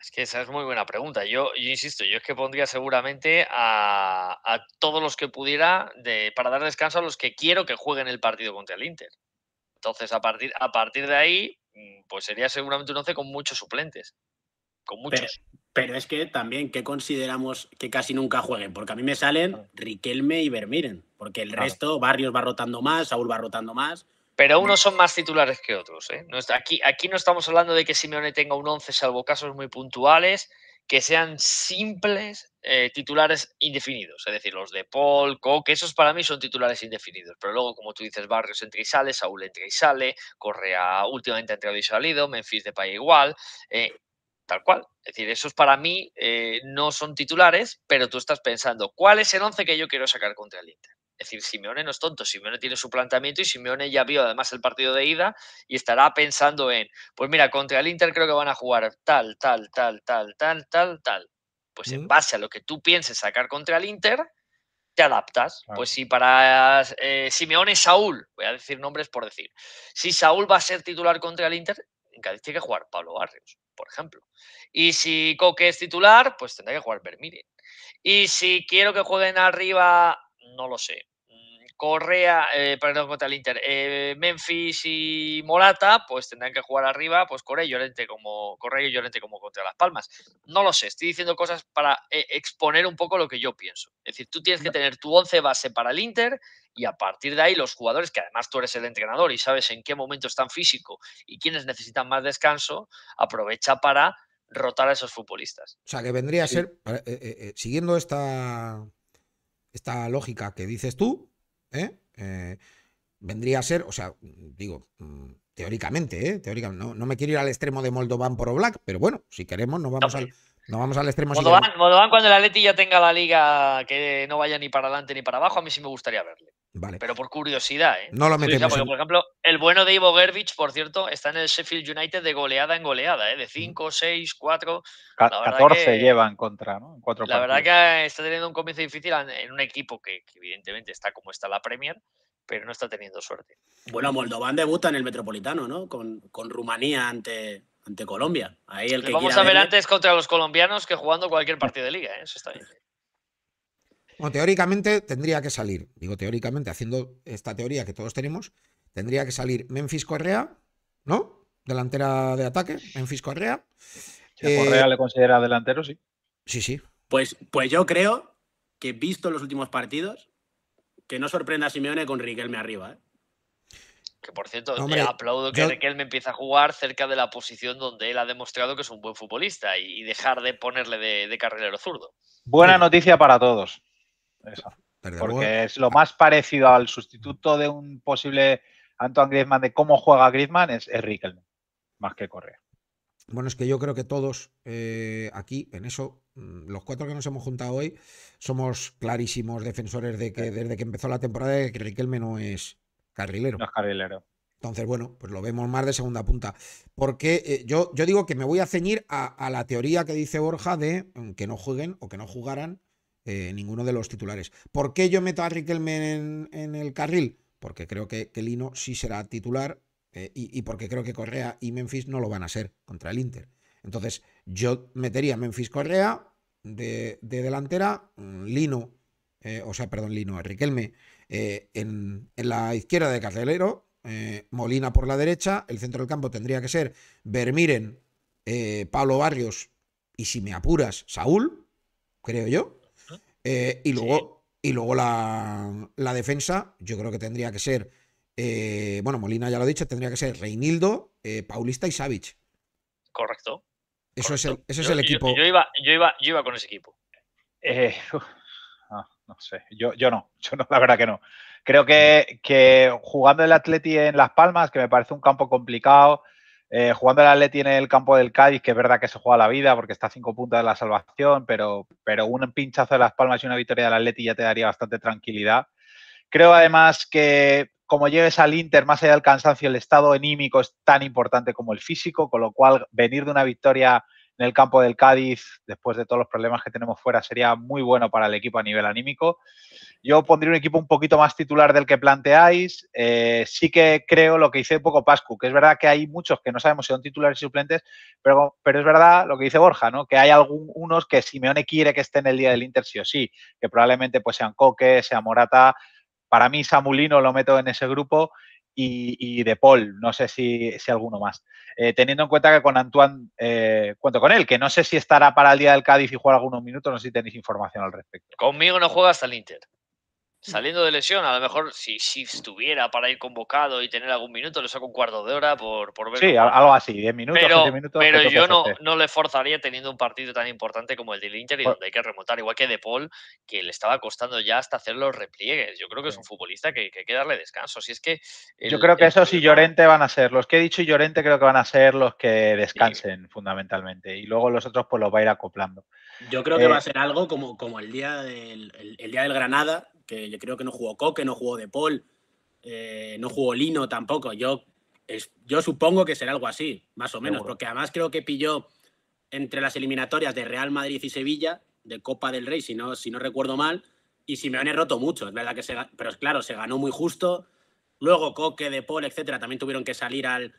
G: es que esa es muy buena pregunta. Yo, yo insisto, yo es que pondría seguramente a, todos los que pudiera para dar descanso a los que quiero que jueguen el partido contra el Inter. Entonces, a partir, a partir de ahí, mm, pues sería seguramente un 11 con muchos suplentes. Con
F: muchos. Pero, es que también, ¿qué consideramos que casi nunca jueguen? Porque a mí me salen Riquelme y Bermiren, Porque el resto, Barrios va rotando más, Saúl va rotando más. Pero unos son
G: más titulares que otros. ¿eh? Aquí, aquí no estamos hablando de que Simeone tenga un 11, salvo casos muy puntuales, que sean simples eh, titulares indefinidos. Es decir, los de Paul, Coque, esos para mí son titulares indefinidos. Pero luego, como tú dices, Barrios entre y sale, Saúl entre y sale, Correa últimamente ha entrado y salido, Memphis de Pay igual. Eh, tal cual. Es decir, esos para mí no son titulares, pero tú estás pensando, ¿cuál es el 11 que yo quiero sacar contra el Inter? Es decir, Simeone no es tonto, Simeone tiene su planteamiento y Simeone ya vio además el partido de ida y estará pensando en, pues mira, contra el Inter creo que van a jugar tal, tal, tal, tal, tal, tal, tal. Pues en mm. base a lo que tú pienses sacar contra el Inter, te adaptas. Pues si para eh, Simeone Saúl, voy a decir nombres por decir, si Saúl va a ser titular contra el Inter, en Cádiz tiene que jugar Pablo Barrios, por ejemplo. Y si Coque es titular, pues tendrá que jugar Bermín. Y si quiero que jueguen arriba no lo sé. Mm, Correa, eh, perdón, contra el Inter, eh, Memphis y Morata, pues tendrán que jugar arriba, pues Correa y Llorente como, Correa y Llorente como contra Las Palmas. No lo sé, estoy diciendo cosas para eh, exponer un poco lo que yo pienso. Es decir, tú tienes que tener tu once base para el Inter y a partir de ahí los jugadores, que además tú eres el entrenador y sabes en qué momento están físico y quienes necesitan más descanso, aprovecha para rotar a esos futbolistas. O sea, que
A: vendría a ser, eh, eh, siguiendo esta esta lógica que dices tú, ¿eh? ¿eh? vendría a ser, o sea, digo, mm, teóricamente, ¿eh? teóricamente no, me quiero ir al extremo de Moldovan por Oblak, pero bueno, si queremos, nos vamos, al, no vamos al extremo.
G: Moldovan, cuando el Atleti ya tenga la liga que no vaya ni para adelante ni para abajo, a mí sí me gustaría verle. Pero por curiosidad, ¿eh? No lo metemos. por ejemplo, el bueno de Ivo Gervich, por cierto, está en el Sheffield United de goleada en goleada, ¿eh? De 5, 6, 4.
H: 14 llevan contra, ¿no?
G: la verdad que está teniendo un comienzo difícil en un equipo que, evidentemente está como está la Premier, pero no está teniendo suerte. Bueno, Moldovan
H: debuta en
F: el Metropolitano, ¿no? Con, con Rumanía ante, ante Colombia. Ahí el que vamos a ver antes
G: contra los colombianos que jugando cualquier partido de liga, ¿eh? Eso está bien.
A: Bueno, teóricamente tendría que salir, digo teóricamente, haciendo esta teoría que todos tenemos, tendría que salir Memphis Correa, ¿no? Delantera de ataque, Memphis Correa.
C: Correa eh, le
F: considera delantero,
H: sí.
A: Sí, sí.
F: Pues, pues yo creo que, visto los últimos partidos,
G: que no sorprenda a Simeone con Riquelme arriba. ¿eh? Que por cierto, aplaudo que Riquelme empiece a jugar cerca de la posición donde él ha demostrado que es un buen futbolista y dejar de ponerle de, carrilero zurdo.
H: Buena noticia para todos. Porque es lo más parecido al sustituto de un posible Antoine Griezmann de cómo juega Griezmann es, Riquelme, más que Correa.
A: Bueno, es que yo creo que todos
H: eh,
A: aquí, en eso, mm, los cuatro que nos hemos juntado hoy, somos clarísimos defensores de que desde que empezó la temporada de que Riquelme no es carrilero. No es carrilero. Entonces, bueno, pues lo vemos más de segunda punta. Porque eh, yo, yo digo que me voy a ceñir a, a, la teoría que dice Borja de mm, que no jueguen o que no jugaran eh, ninguno de los titulares. ¿Por qué yo meto a Riquelme en, el carril? Porque creo que, Lino sí será titular eh, y, porque creo que Correa y Memphis no lo van a ser contra el Inter. Entonces, yo metería Memphis Correa de, delantera, mm, Lino, eh, o sea, perdón, Lino, Riquelme en, la izquierda de carrilero, Molina por la derecha, el centro del campo tendría que ser Vermiren, Pablo Barrios y si me apuras, Saúl, creo yo, eh, y luego, y luego la, defensa, yo creo que tendría que ser, eh, bueno, Molina ya lo ha dicho, tendría que ser Reinildo, eh, Paulista y Savic. Correcto. Eso es el, es el equipo. Yo
G: iba, con ese equipo. Ah, no, sé, yo, no,
H: yo no, la verdad que no. Creo que, que jugando el Atleti en Las Palmas, que me parece un campo complicado, eh, jugando el Atleti en el campo del Cádiz, que es verdad que se juega la vida porque está a cinco puntos de la salvación, pero, pero un pinchazo de las palmas y una victoria del Atleti ya te daría bastante tranquilidad. Creo además que como llegues al Inter, más allá del cansancio, el estado anímico es tan importante como el físico, con lo cual venir de una victoria en el campo del Cádiz, después de todos los problemas que tenemos fuera, sería muy bueno para el equipo a nivel anímico. Yo pondría un equipo un poquito más titular del que planteáis. Eh, sí que creo lo que dice un poco Pascu, que es verdad que hay muchos que no sabemos si son titulares y suplentes, pero, pero es verdad lo que dice Borja, ¿no? que hay algunos que Simeone quiere que estén el día del Inter sí o sí, que probablemente pues sean Coque, sea Morata. Para mí, Samulino lo meto en ese grupo y, De Paul, no sé si, si alguno más. Eh, teniendo en cuenta que con Antoine eh, cuento con él, que no sé si estará para el día del Cádiz y jugar algunos minutos, no sé si tenéis información al respecto.
G: Conmigo no juegas al Inter. Saliendo de lesión, a lo mejor si, si estuviera para ir convocado y tener algún minuto, le saco un cuarto de hora por, ver. Sí, algo así, 10 minutos, pero, yo no, le forzaría teniendo un partido tan importante como el del Inter y donde hay que remontar, igual que De Paul, que le estaba costando ya hasta hacer los repliegues. Yo creo que es un futbolista que, hay que darle descanso. Si es que yo
H: creo que esos y Llorente van a ser, los que he dicho y Llorente creo que van a ser los que descansen fundamentalmente. Y luego los otros pues los va a ir acoplando.
F: Yo creo que va a eh ser algo como, como el, día del, el día del Granada que yo creo que no jugó Coque, no jugó De Paul, eh, no jugó Lino tampoco. Yo, yo supongo que será algo así, más o menos, porque además creo que pilló entre las eliminatorias de Real Madrid y Sevilla, de Copa del Rey, si no, si no recuerdo mal, y Simeone roto mucho, es verdad que se, pero es claro, se ganó muy justo. Luego Coque, De Paul, etcétera, también tuvieron que salir al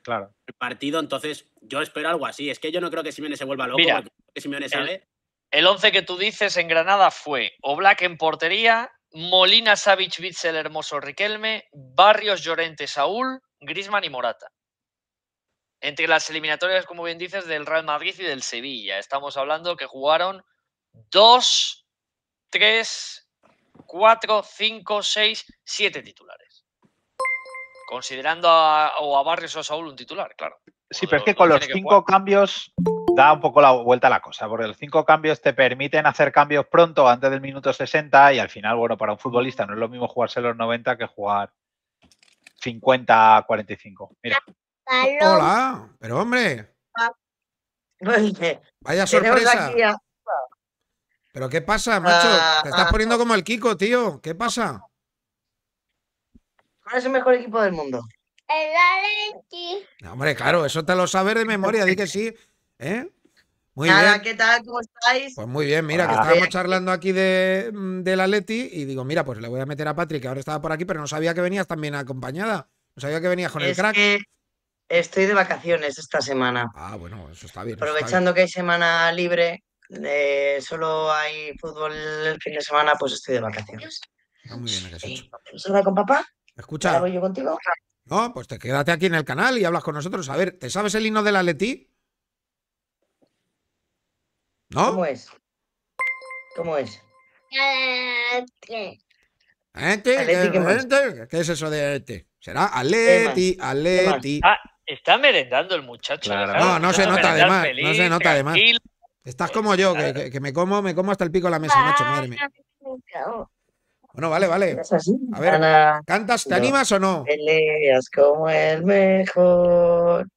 F: partido. Entonces, yo espero algo así. Es que yo no creo que Simeone se vuelva loco, Mira, Simeone sabe.
G: El, 11 que tú dices en Granada fue Black en portería, Molina, Savic, el Hermoso, Riquelme, Barrios, Llorente, Saúl, Grisman y Morata. Entre las eliminatorias, como bien dices, del Real Madrid y del Sevilla. Estamos hablando que jugaron 2, 3, Cuatro, cinco, seis Siete titulares. Considerando a, Barrios o Saúl un titular, claro.
H: Sí, pero es que con los cinco cambios da un poco la vuelta a la cosa, porque los cinco cambios te permiten hacer cambios pronto, antes del minuto 60, y al final, bueno, para un futbolista no es lo mismo jugarse los 90 que jugar 50, 45.
I: Hola,
A: pero hombre. Ah. Vaya sorpresa. Pero ¿qué pasa, macho? Te estás ah. poniendo como el Kiko, tío. ¿Qué pasa?
I: ¿Cuál es el mejor equipo del mundo? El Atleti.
A: hombre, claro, eso te lo sabes de memoria, di que sí. ¿Eh? Muy bien.
I: ¿qué tal? ¿Cómo estáis?
A: Pues muy bien, mira, que ah. estábamos charlando aquí mm, de, la Leti y digo, mira, pues le voy a meter a Patrick, que ahora estaba por aquí, pero no sabía que venías también acompañada. No sabía que venías con el crack.
I: estoy de vacaciones esta semana. Ah, bueno, eso está bien. Aprovechando que hay semana libre, eh, solo hay fútbol el fin de semana, pues estoy de vacaciones. Está ah, muy bien, ¿qué pues, con papá? Escucha. ¿Hablo yo contigo? No, pues te
A: quédate aquí en el canal y hablas con nosotros. A ver, ¿te sabes el himno de la Leti? ¿Cómo es? ¿Cómo es?
B: Ete,
A: ¿qué, ¿qué es eso de Ete? ¿Será Aleti, Aleti? Ah,
G: está merendando el muchacho. No, no se nota de más. no se nota además.
A: Estás como yo, que, me como, me como hasta el pico de la mesa, macho, madre mía. Bueno, vale, vale. A ver, ¿cantas, te animas o no?
I: Peleas como el mejor.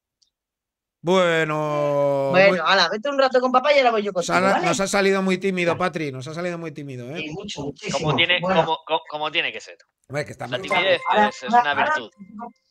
A: Bueno. Bueno,
I: hala, vete un rato con papá y ahora voy yo con ¿vale?
A: Nos ha salido muy tímido, Patri, nos ha salido muy tímido, ¿eh? Como
I: tiene,
G: que ser. la timidez es, una virtud.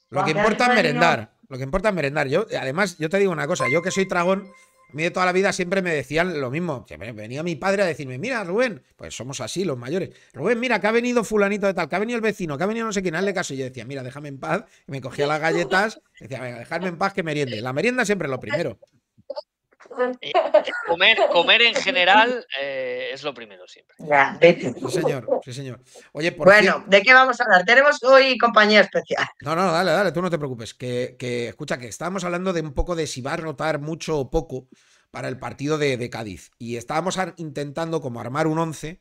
G: Lo que importa es merendar.
A: Lo que importa es merendar. Yo, además, yo te digo una cosa, yo que soy tragón, mí de toda la vida siempre me decían lo mismo. venía mi padre a decirme, mira, Rubén, pues somos así los mayores. Rubén, mira, que ha venido fulanito de tal, que ha venido el vecino, que ha venido no sé quién, hazle caso. Y yo decía, mira, déjame en paz. Y me cogía las galletas, decía, venga, en paz que meriende. La merienda siempre es lo primero.
G: Eh, comer, comer,
I: en general eh, es lo primero siempre. Sí, señor, bueno, ¿de qué vamos a hablar? Tenemos hoy compañía especial.
A: No, no, dale, dale, tú no te preocupes. Que, escucha, que estábamos hablando de un poco de si va a rotar mucho o poco para el partido de, Cádiz. Y estábamos intentando como armar un 11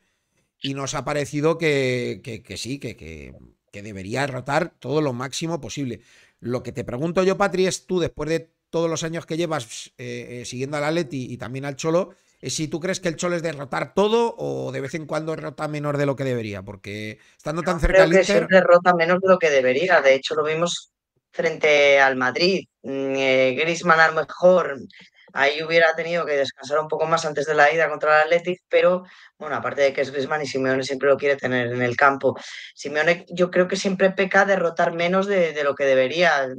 A: y nos ha parecido que, que, que sí, que, que debería rotar todo lo máximo posible. Lo que te pregunto yo, Patri, es tú, después de todos los años que llevas eh, eh, siguiendo al Atleti y también al Cholo, eh, si tú crees que el Cholo es derrotar todo o de vez en cuando rota menos de lo que debería, porque estando tan
I: cerca que siempre derrota menos de lo que debería, de hecho lo vimos frente al Madrid, Grisman, mm, Griezmann a lo mejor ahí hubiera tenido que descansar un poco más antes de la ida contra el Athletic, pero bueno, aparte de que es Griezmann y Simeone siempre lo quiere tener en el campo. Simeone yo creo que siempre peca derrotar menos de, de, lo que debería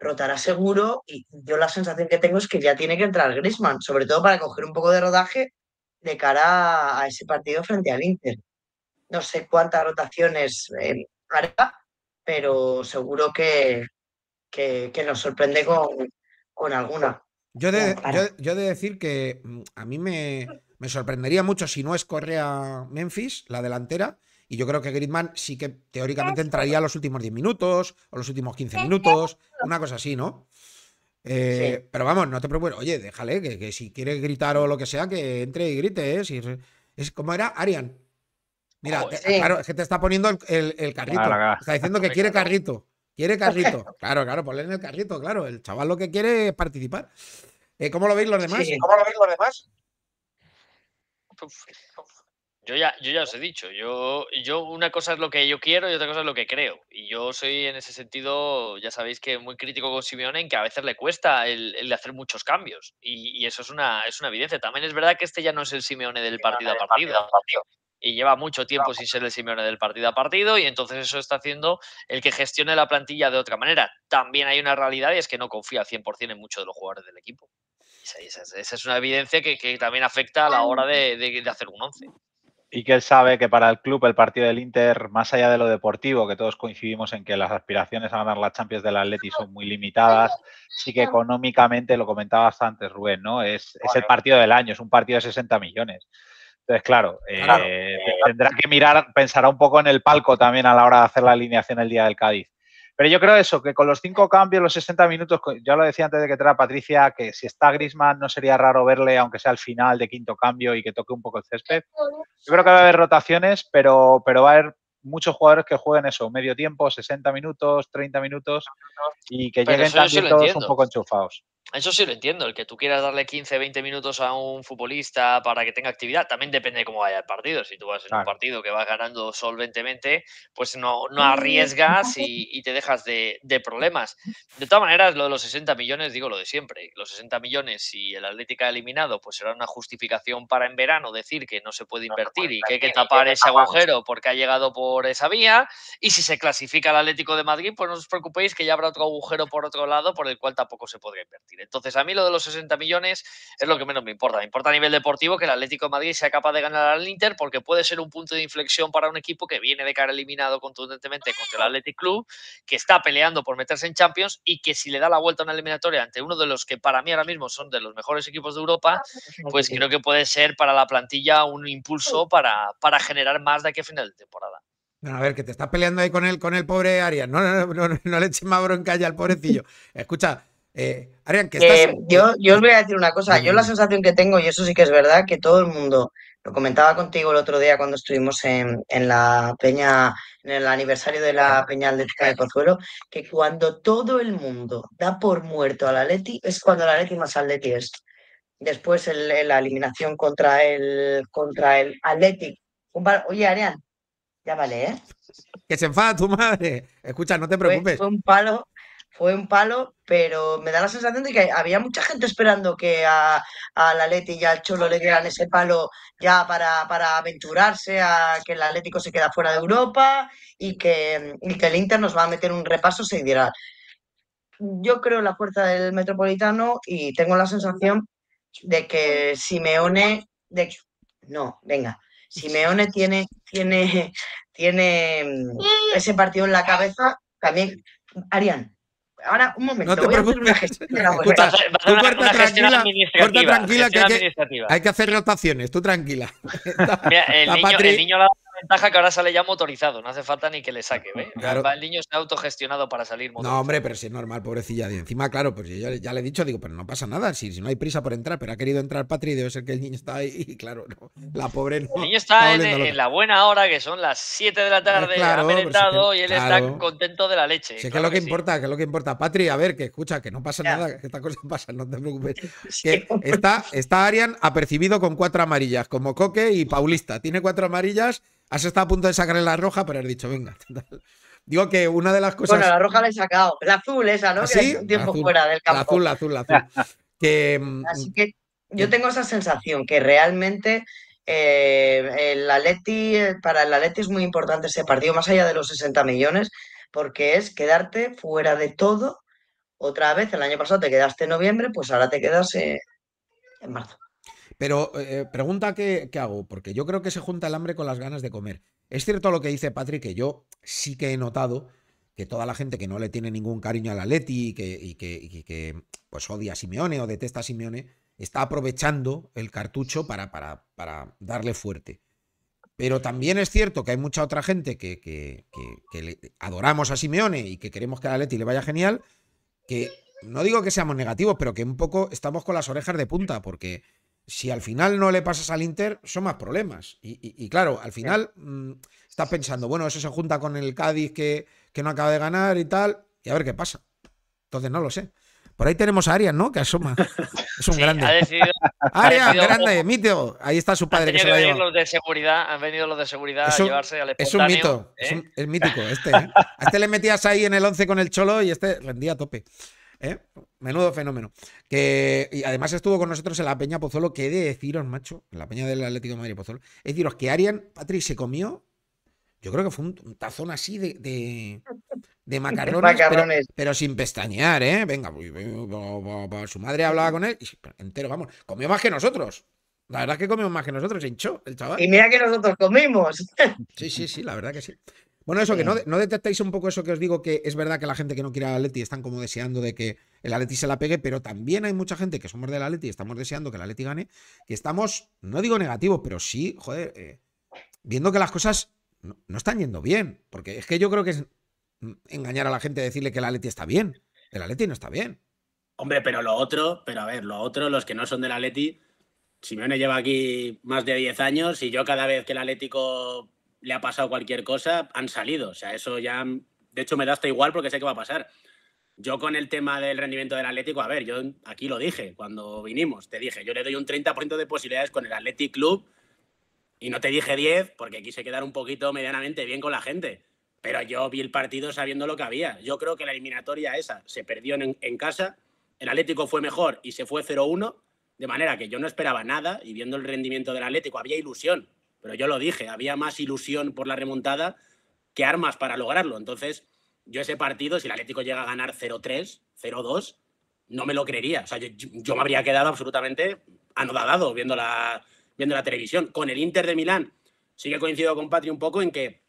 I: rotará seguro y yo la sensación que tengo es que ya tiene que entrar Grisman, sobre todo para coger un poco de rodaje de cara a ese partido frente al Inter. No sé cuántas rotaciones hará, pero seguro que, que, nos sorprende con, con alguna.
A: Yo de, de, decir que mm, a mí me, me sorprendería mucho si no es Correa Memphis, la delantera, y yo creo que Gridman sí que teóricamente entraría los últimos 10 minutos o los últimos 15 minutos, una cosa así, ¿no? Eh, pero vamos, no te preocupes. Oye, déjale que, si quiere gritar o lo que sea, que entre y grite. ¿eh? es como era Arian. Mira, claro, es que te está poniendo el, carrito. Está diciendo que quiere carrito. Quiere carrito. Claro, claro, ponle en el carrito, claro. El chaval lo que quiere es participar. Eh, ¿Cómo lo veis los demás? Sí. ¿Cómo lo veis los demás?
G: Yo ya, yo ya os he dicho, yo, yo una cosa es lo que yo quiero y otra cosa es lo que creo. Y yo soy en ese sentido, ya sabéis que muy crítico con Simeone en que a veces le cuesta el, de hacer muchos cambios. Y, eso es una, es una evidencia. También es verdad que este ya no es el Simeone del partido a partido. Y lleva mucho tiempo sin ser el Simeone del partido a partido y entonces eso está haciendo el que gestione la plantilla de otra manera. También hay una realidad y es que no confía al 100% en muchos de los jugadores del equipo. Esa, es una evidencia que, también afecta a la hora de, de hacer un once.
H: Y que él sabe que para el club el partido del Inter, más allá de lo deportivo, que todos coincidimos en que las aspiraciones a ganar las Champions del Atleti son muy limitadas, sí que económicamente, lo comentaba antes Rubén, ¿no? Es, el partido del año, es un partido de 60 millones. Entonces, claro. Eh, tendrá que mirar, pensará un poco en el palco también a la hora de hacer la alineación el día del Cádiz. Pero yo creo eso, que con los cinco cambios, los 60 minutos, ya lo decía antes de que entrara Patricia, que si está Grisman no sería raro verle, aunque sea al final de quinto cambio y que toque un poco el césped. Yo creo que va a haber rotaciones, pero, pero va a haber muchos jugadores que juegan eso, medio tiempo, 60 minutos, 30 minutos y que lleguen también todos un poco enchufados.
G: Eso sí lo entiendo, el que tú quieras darle 15, 20 minutos a un futbolista para que tenga actividad, también depende de cómo vaya el partido. Si tú vas en un partido que vas ganando solventemente, pues no, arriesgas y, te dejas de, problemas. De todas maneras, lo de los 60 millones, digo lo de siempre, los 60 millones, y el Atlético ha eliminado, pues será una justificación para en verano decir que no se puede invertir y que hay que tapar ese agujero porque ha llegado por por esa vía. Y si se clasifica el Atlético de Madrid, pues no os preocupéis que ya habrá otro agujero por otro lado por el cual tampoco se podría invertir. Entonces, a mí lo de los 60 millones es lo que menos me importa. Me importa a nivel deportivo que el Atlético de Madrid sea capaz de ganar al Inter porque puede ser un punto de inflexión para un equipo que viene de cara eliminado contundentemente contra el Athletic Club, que está peleando por meterse en Champions y que si le da la vuelta a una eliminatoria ante uno de los que para mí ahora mismo son de los mejores equipos de Europa, ah, pues creo que puede ser para la plantilla un impulso para, para generar más de aquí a final de temporada
A: a ver, que te estás peleando ahí con el, con el pobre Arias. No, no, no, no, le eches más bronca ya al pobrecillo. Escucha, eh, que estás...
I: yo, yo os voy a decir una cosa. Yo la sensación que tengo, y eso sí que es verdad, que todo el mundo, lo comentaba contigo el otro día cuando estuvimos en, la peña, en el aniversario de la peña atlética de Pozuelo, que cuando todo el mundo da por muerto al Atleti, es cuando el Atleti más Atleti es. Después la eliminación contra el, contra el Athletic. Oye, Arián, ya vale, ¿eh?
A: Que se enfada tu madre. Escucha, no te preocupes. Fue,
I: un palo, fue un palo, pero me da la sensación de que había mucha gente esperando que a, la Leti y al Cholo le dieran ese palo ya para, aventurarse a que el Atlético se queda fuera de Europa y que, el Inter nos va a meter un repaso diera. Yo creo en la fuerza del Metropolitano y tengo la sensación de que Simeone, de no, venga, Simeone tiene, tiene, tiene mm, ese partido en la cabeza. También, Arián, ahora un momento. No te preocupes. tú una, corta, tranquila, que hay que, hacer
A: rotaciones. Tú tranquila.
G: Mira, el, niño, el, niño, ventaja que ahora sale ya motorizado, no hace falta ni que le saque. ¿eh? El niño está autogestionado para salir
A: motorizado. No, hombre, pero si es normal, pobrecilla. Y encima, claro, pues yo ya le he dicho, digo, pero no pasa nada, si, si no hay prisa por entrar, pero ha querido entrar Patri, debe ser que el niño está ahí, y claro, la pobre no. El niño está, en, la
G: buena hora, que son las 7 de la tarde, claro, y él está contento de la leche. que es lo que,
A: importa, que es lo que importa. Patri, a ver, que escucha, que no pasa nada, que esta cosa pasa, no te preocupes. Que está, está Arian apercibido con cuatro amarillas, como Coque y Paulista. Tiene cuatro amarillas Has estado a punto de sacarle la roja, pero has dicho, venga. Digo que una de las cosas. Bueno, la roja
I: la he sacado. La azul esa, ¿no? ¿Ah, sí? tiempo fuera del campo.
A: La azul, la azul, azul. Así
I: mm, que yo tengo esa sensación que realmente eh, el Atleti, eh, para el Atleti es muy importante ese partido, más allá de los 60 millones, porque es quedarte fuera de todo. Otra vez, el año pasado te quedaste en noviembre, pues ahora te quedas eh,
A: en marzo. Pero eh, eh, pregunta que, hago, porque yo creo que se junta el hambre con las ganas de comer. Es cierto lo que dice Patrick, que yo sí que he notado que toda la gente que no le tiene ningún cariño a la y que, y que, pues, odia a Simeone o detesta a Simeone, está aprovechando el cartucho para, darle fuerte. Pero también es cierto que hay mucha otra gente que, adoramos a Simeone y que queremos que a Leti le vaya genial, que no digo que seamos negativos, pero que un poco estamos con las orejas de punta, porque si al final no le pasas al Inter, son más problemas. Y, claro, al final mm, estás pensando, bueno, eso se junta con el Cádiz que, que, no acaba de ganar y tal, y a ver qué pasa. Entonces no lo sé. Por ahí tenemos a Arias, ¿no? Que asoma. Es un grande. Arias, grande, mito. Ahí está su padre. Han que se
G: los de seguridad, han venido los de seguridad a llevarse al Es un mito, es,
A: ¿eh? mítico este. ¿eh? A este le metías ahí en el 11 con el cholo y este rendía a tope. ¿eh? Menudo fenómeno. Que y además estuvo con nosotros en la Peña Pozuelo, que de deciros, macho, en la Peña del Atlético de Madrid Pozuelo, es deciros que Arian Patrick se comió, yo creo que fue un, tazón así de, de, macarrones, Pero, sin pestañear, ¿eh? Venga, pues, pues, pues, su madre hablaba con él, y entero, vamos, comió más que nosotros. La verdad es que comimos más que nosotros, el chaval. Y mira que nosotros comimos. Sí, sí, sí, la verdad que sí. Bueno, eso, que eh. no, detectéis un poco eso que os digo, que es verdad que la gente que no quiere al Atleti están como deseando de que el Atleti se la pegue, pero también hay mucha gente que somos del Atleti y estamos deseando que el Atleti gane, que estamos, no digo negativo, pero sí, joder, eh, viendo que las cosas no, están yendo bien, porque es que yo creo que es engañar a la gente decirle que el Atleti está bien, el Atleti no está bien.
F: Hombre, pero lo otro, pero a ver, lo otro, los que no son del Atleti, Simeone lleva aquí más de 10 años y yo cada vez que el Atlético le ha pasado cualquier cosa, han salido. O sea, eso ya, de hecho, me da hasta igual porque sé qué va a pasar. Yo con el tema del rendimiento del Atlético, a ver, yo aquí lo dije cuando vinimos, te dije, yo le doy un 30% de posibilidades con el Athletic Club y no te dije 10 porque quise quedar un poquito medianamente bien con la gente. Pero yo vi el partido sabiendo lo que había. Yo creo que la eliminatoria esa se perdió en, en casa, el Atlético fue mejor y se fue 0-1, de manera que yo no esperaba nada y viendo el rendimiento del Atlético había ilusión pero yo lo dije, había más ilusión por la remontada que armas para lograrlo. Entonces, yo ese partido, si el Atlético llega a ganar 0-3, 0-2, no me lo creería. O sea, yo, me habría quedado absolutamente anodadado viendo la, viendo la televisión. Con el Inter de Milán, sí que coincido con Patri un poco en que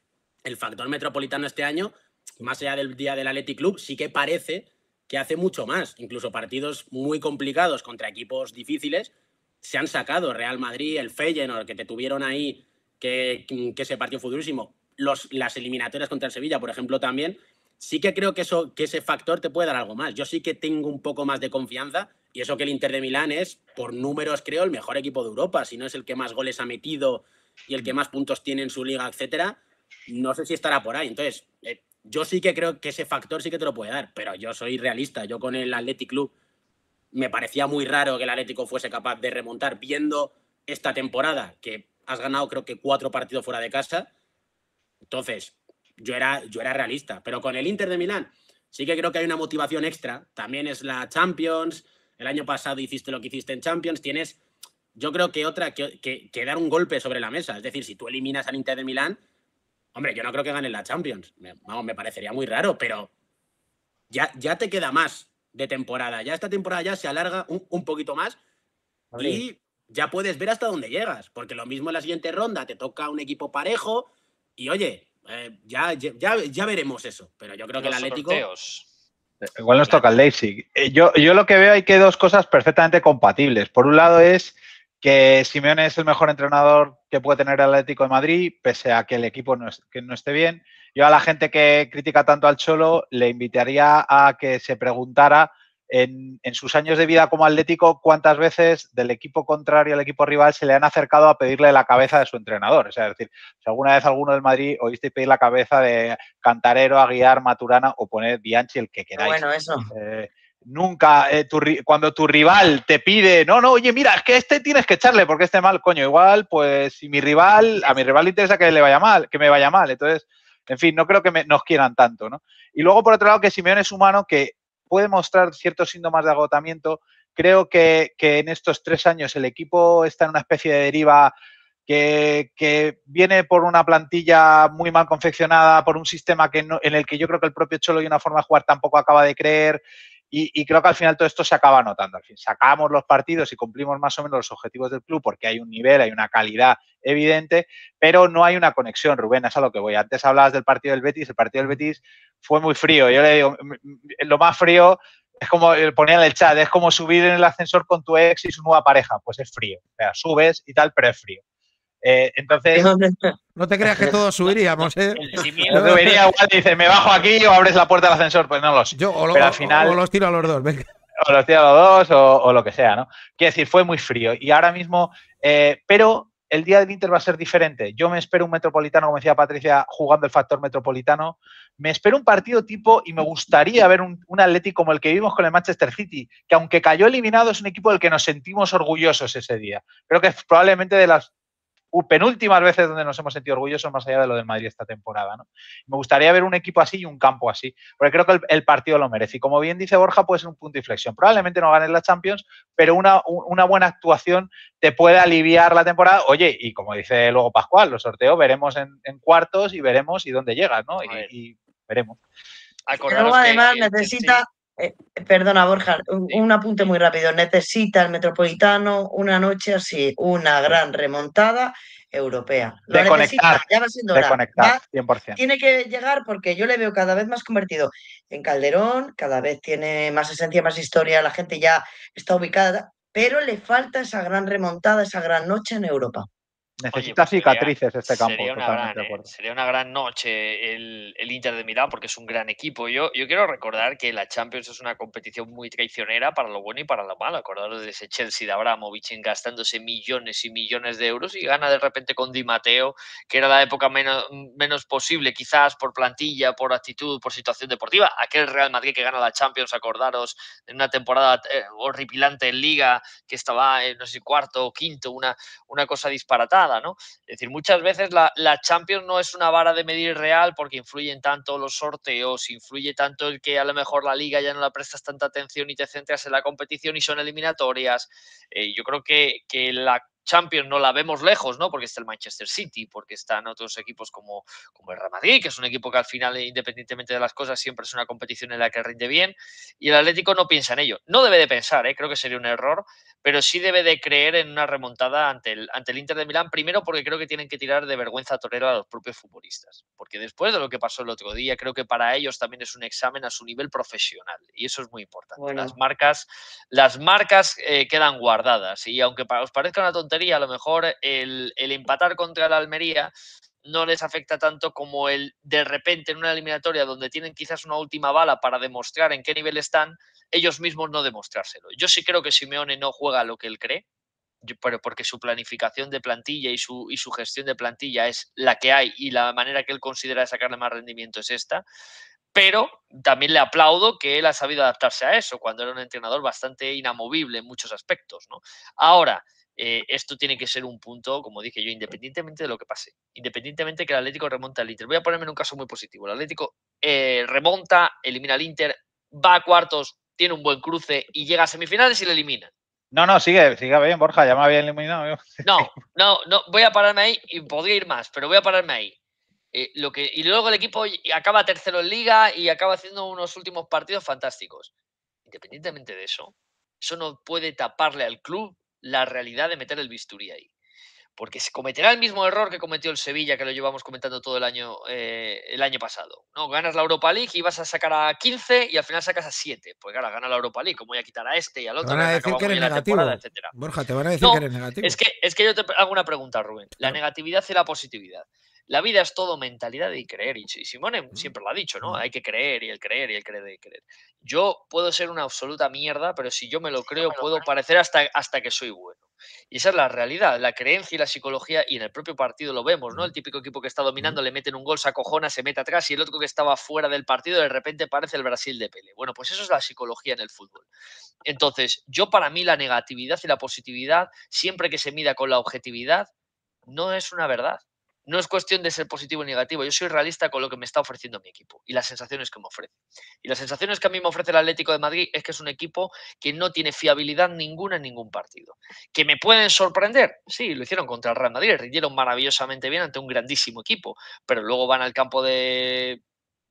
F: el factor metropolitano este año, más allá del día del Atlético Club, sí que parece que hace mucho más. Incluso partidos muy complicados contra equipos difíciles, se han sacado, Real Madrid, el Feyenoord, que te tuvieron ahí, que, que ese partido futurísimo, los, las eliminatorias contra el Sevilla, por ejemplo, también, sí que creo que, eso, que ese factor te puede dar algo más. Yo sí que tengo un poco más de confianza y eso que el Inter de Milán es, por números creo, el mejor equipo de Europa, si no es el que más goles ha metido y el que mm. más puntos tiene en su liga, etcétera, no sé si estará por ahí. Entonces, eh, yo sí que creo que ese factor sí que te lo puede dar, pero yo soy realista, yo con el Athletic Club me parecía muy raro que el Atlético fuese capaz de remontar viendo esta temporada que has ganado creo que cuatro partidos fuera de casa. Entonces, yo era, yo era realista, pero con el Inter de Milán sí que creo que hay una motivación extra. También es la Champions, el año pasado hiciste lo que hiciste en Champions, tienes, yo creo que otra, que, dar un golpe sobre la mesa. Es decir, si tú eliminas al Inter de Milán, hombre, yo no creo que gane la Champions. vamos, me parecería muy raro, pero ya, ya te queda más de temporada. Ya esta temporada ya se alarga un, poquito más y ya puedes ver hasta dónde llegas, porque lo mismo en la siguiente ronda te toca un equipo parejo y oye, eh, ya, ya, veremos eso, pero yo creo que el Atlético... Eh,
H: igual nos toca el Leipzig. Eh, yo, yo lo que veo hay que dos cosas perfectamente compatibles. Por un lado es que Simeone es el mejor entrenador que puede tener el Atlético de Madrid, pese a que el equipo no, que no esté bien. Yo a la gente que critica tanto al Cholo le invitaría a que se preguntara en, sus años de vida como atlético cuántas veces del equipo contrario al equipo rival se le han acercado a pedirle la cabeza de su entrenador. es decir, si alguna vez alguno del Madrid oíste pedir la cabeza de Cantarero, Aguiar, Maturana o poner Bianchi, el que queráis.
I: Bueno, eso. Eh,
H: nunca, eh, cuando tu rival te pide, no, no, oye, mira, es que este tienes que echarle porque este mal, coño, igual, pues si mi rival, a mi rival le interesa que le vaya mal, que me vaya mal. Entonces, en fin, no creo que nos quieran tanto, ¿no? Y luego, por otro lado, que Simeón es humano, que puede mostrar ciertos síntomas de agotamiento. Creo que, en estos tres años el equipo está en una especie de deriva que, viene por una plantilla muy mal confeccionada, por un sistema que en el que yo creo que el propio Cholo y una forma de jugar tampoco acaba de creer. Y, creo que al final todo esto se acaba notando. Al fin, sacamos los partidos y cumplimos más o menos los objetivos del club porque hay un nivel, hay una calidad evidente, pero no hay una conexión, Rubén, es a lo que voy. Antes hablabas del partido del Betis, el partido del Betis fue muy frío. Yo le digo, lo más frío es como eh, ponía en el chat, es como subir en el ascensor con tu ex y su nueva pareja. Pues es frío. O sea, subes y tal,
A: pero es frío. Eh, entonces. No te creas que todos subiríamos, ¿eh? Si debería subiría igual,
H: dice, me bajo aquí o abres la puerta del ascensor, pues no los. Pero al o, los
A: tiro a los dos, venga.
H: O los tiro a los dos o, lo que sea, ¿no? Quiero decir, fue muy frío. Y ahora mismo, eh, pero el día del Inter va a ser diferente. Yo me espero un Metropolitano, como decía Patricia, jugando el factor Metropolitano. Me espero un partido tipo y me gustaría ver un, un Atlético como el que vimos con el Manchester City, que aunque cayó eliminado es un equipo del que nos sentimos orgullosos ese día. Creo que es probablemente de las penúltimas veces donde nos hemos sentido orgullosos más allá de lo del Madrid esta temporada. ¿no? Me gustaría ver un equipo así y un campo así, porque creo que el, partido lo merece. Y como bien dice Borja, puede ser un punto de inflexión. Probablemente no ganes la Champions, pero una, buena actuación te puede aliviar la temporada. Oye, y como dice luego Pascual, los sorteos veremos en, cuartos y veremos y dónde llegas, ¿no? Y, veremos. además necesita...
I: Eh, perdona, Borja, un, apunte muy rápido. Necesita el Metropolitano una noche así, una gran remontada europea. de conectar, ya va siendo hora. Conectar, 100%. tiene que llegar porque yo le veo cada vez más convertido en Calderón, cada vez tiene más esencia, más historia, la gente ya está ubicada, pero le falta esa gran remontada, esa gran noche en Europa. Necesita pues cicatrices este campo. Eh,
G: sería una, gran, noche el, el, Inter de Milán porque es un gran equipo. Yo, yo quiero recordar que la Champions es una competición muy traicionera para lo bueno y para lo malo. Acordaros de ese Chelsea de Abramovich gastándose millones y millones de euros y gana de repente con Di Mateo, que era la época menos, menos posible quizás por plantilla, por actitud, por situación deportiva. Aquel Real Madrid que gana la Champions, acordaros, en una temporada eh, horripilante en Liga que estaba, en eh, no sé, cuarto o quinto, una, una cosa disparatada es decir, muchas veces la, la, Champions no es una vara de medir real porque influyen tanto los sorteos, influye tanto el que a lo mejor la liga ya no la prestas tanta atención y te centras en la competición y son eliminatorias. Eh, yo creo que, que la Champions no la vemos lejos, ¿no? Porque está el Manchester City, porque están otros equipos como, como el Real Madrid, que es un equipo que al final, independientemente de las cosas, siempre es una competición en la que rinde bien. Y el Atlético no piensa en ello. No debe de pensar, ¿eh? creo que sería un error, pero sí debe de creer en una remontada ante el, ante el Inter de Milán, primero porque creo que tienen que tirar de vergüenza torero a los propios futbolistas. Porque después de lo que pasó el otro día, creo que para ellos también es un examen a su nivel profesional. Y eso es muy importante. Las marcas, las marcas eh, quedan guardadas. Y aunque os parezca una tontería, a lo mejor el, empatar contra la Almería no les afecta tanto como el de repente en una eliminatoria donde tienen quizás una última bala para demostrar en qué nivel están, ellos mismos no demostrárselo. Yo sí creo que Simeone no juega lo que él cree, pero porque su planificación de plantilla y su, su gestión de plantilla es la que hay y la manera que él considera sacarle más rendimiento es esta. Pero también le aplaudo que él ha sabido adaptarse a eso cuando era un entrenador bastante inamovible en muchos aspectos. ¿no? Ahora, eh, esto tiene que ser un punto, como dije yo, independientemente de lo que pase, independientemente que el Atlético remonta al Inter. Voy a ponerme en un caso muy positivo. El Atlético eh, remonta, elimina al Inter, va a cuartos, tiene un buen cruce y llega a semifinales y le elimina
H: No, no, sigue, sigue bien, Borja, ya me había eliminado.
G: No, no, no, voy a pararme ahí y podría ir más, pero voy a pararme ahí. Eh, lo que, y luego el equipo acaba tercero en liga y acaba haciendo unos últimos partidos fantásticos. Independientemente de eso, eso no puede taparle al club la realidad de meter el bisturí ahí. Porque se cometerá el mismo error que cometió el Sevilla, que lo llevamos comentando todo el año, eh, el año pasado. ¿no? Ganas la Europa League y vas a sacar a 15 y al final sacas a 7. Pues claro, gana la Europa League, como voy a quitar a este y al otro. a decir que eres Borja, te van a decir que eres negativo. Es que, es que yo te hago una pregunta, Rubén. La negatividad y la positividad la vida es todo mentalidad y creer. Y Simone siempre lo ha dicho, ¿no? Hay que creer y el creer y el creer y el creer. Yo puedo ser una absoluta mierda, pero si yo me lo creo, puedo parecer hasta, hasta que soy bueno. Y esa es la realidad, la creencia y la psicología, y en el propio partido lo vemos, ¿no? El típico equipo que está dominando le meten un gol, se acojona, se mete atrás, y el otro que estaba fuera del partido de repente parece el Brasil de Pele. Bueno, pues eso es la psicología en el fútbol. Entonces, yo para mí la negatividad y la positividad, siempre que se mida con la objetividad, no es una verdad no es cuestión de ser positivo o negativo, yo soy realista con lo que me está ofreciendo mi equipo y las sensaciones que me ofrece. Y las sensaciones que a mí me ofrece el Atlético de Madrid es que es un equipo que no tiene fiabilidad ninguna en ningún partido. ¿Que me pueden sorprender? Sí, lo hicieron contra el Real Madrid, rindieron maravillosamente bien ante un grandísimo equipo, pero luego van al campo de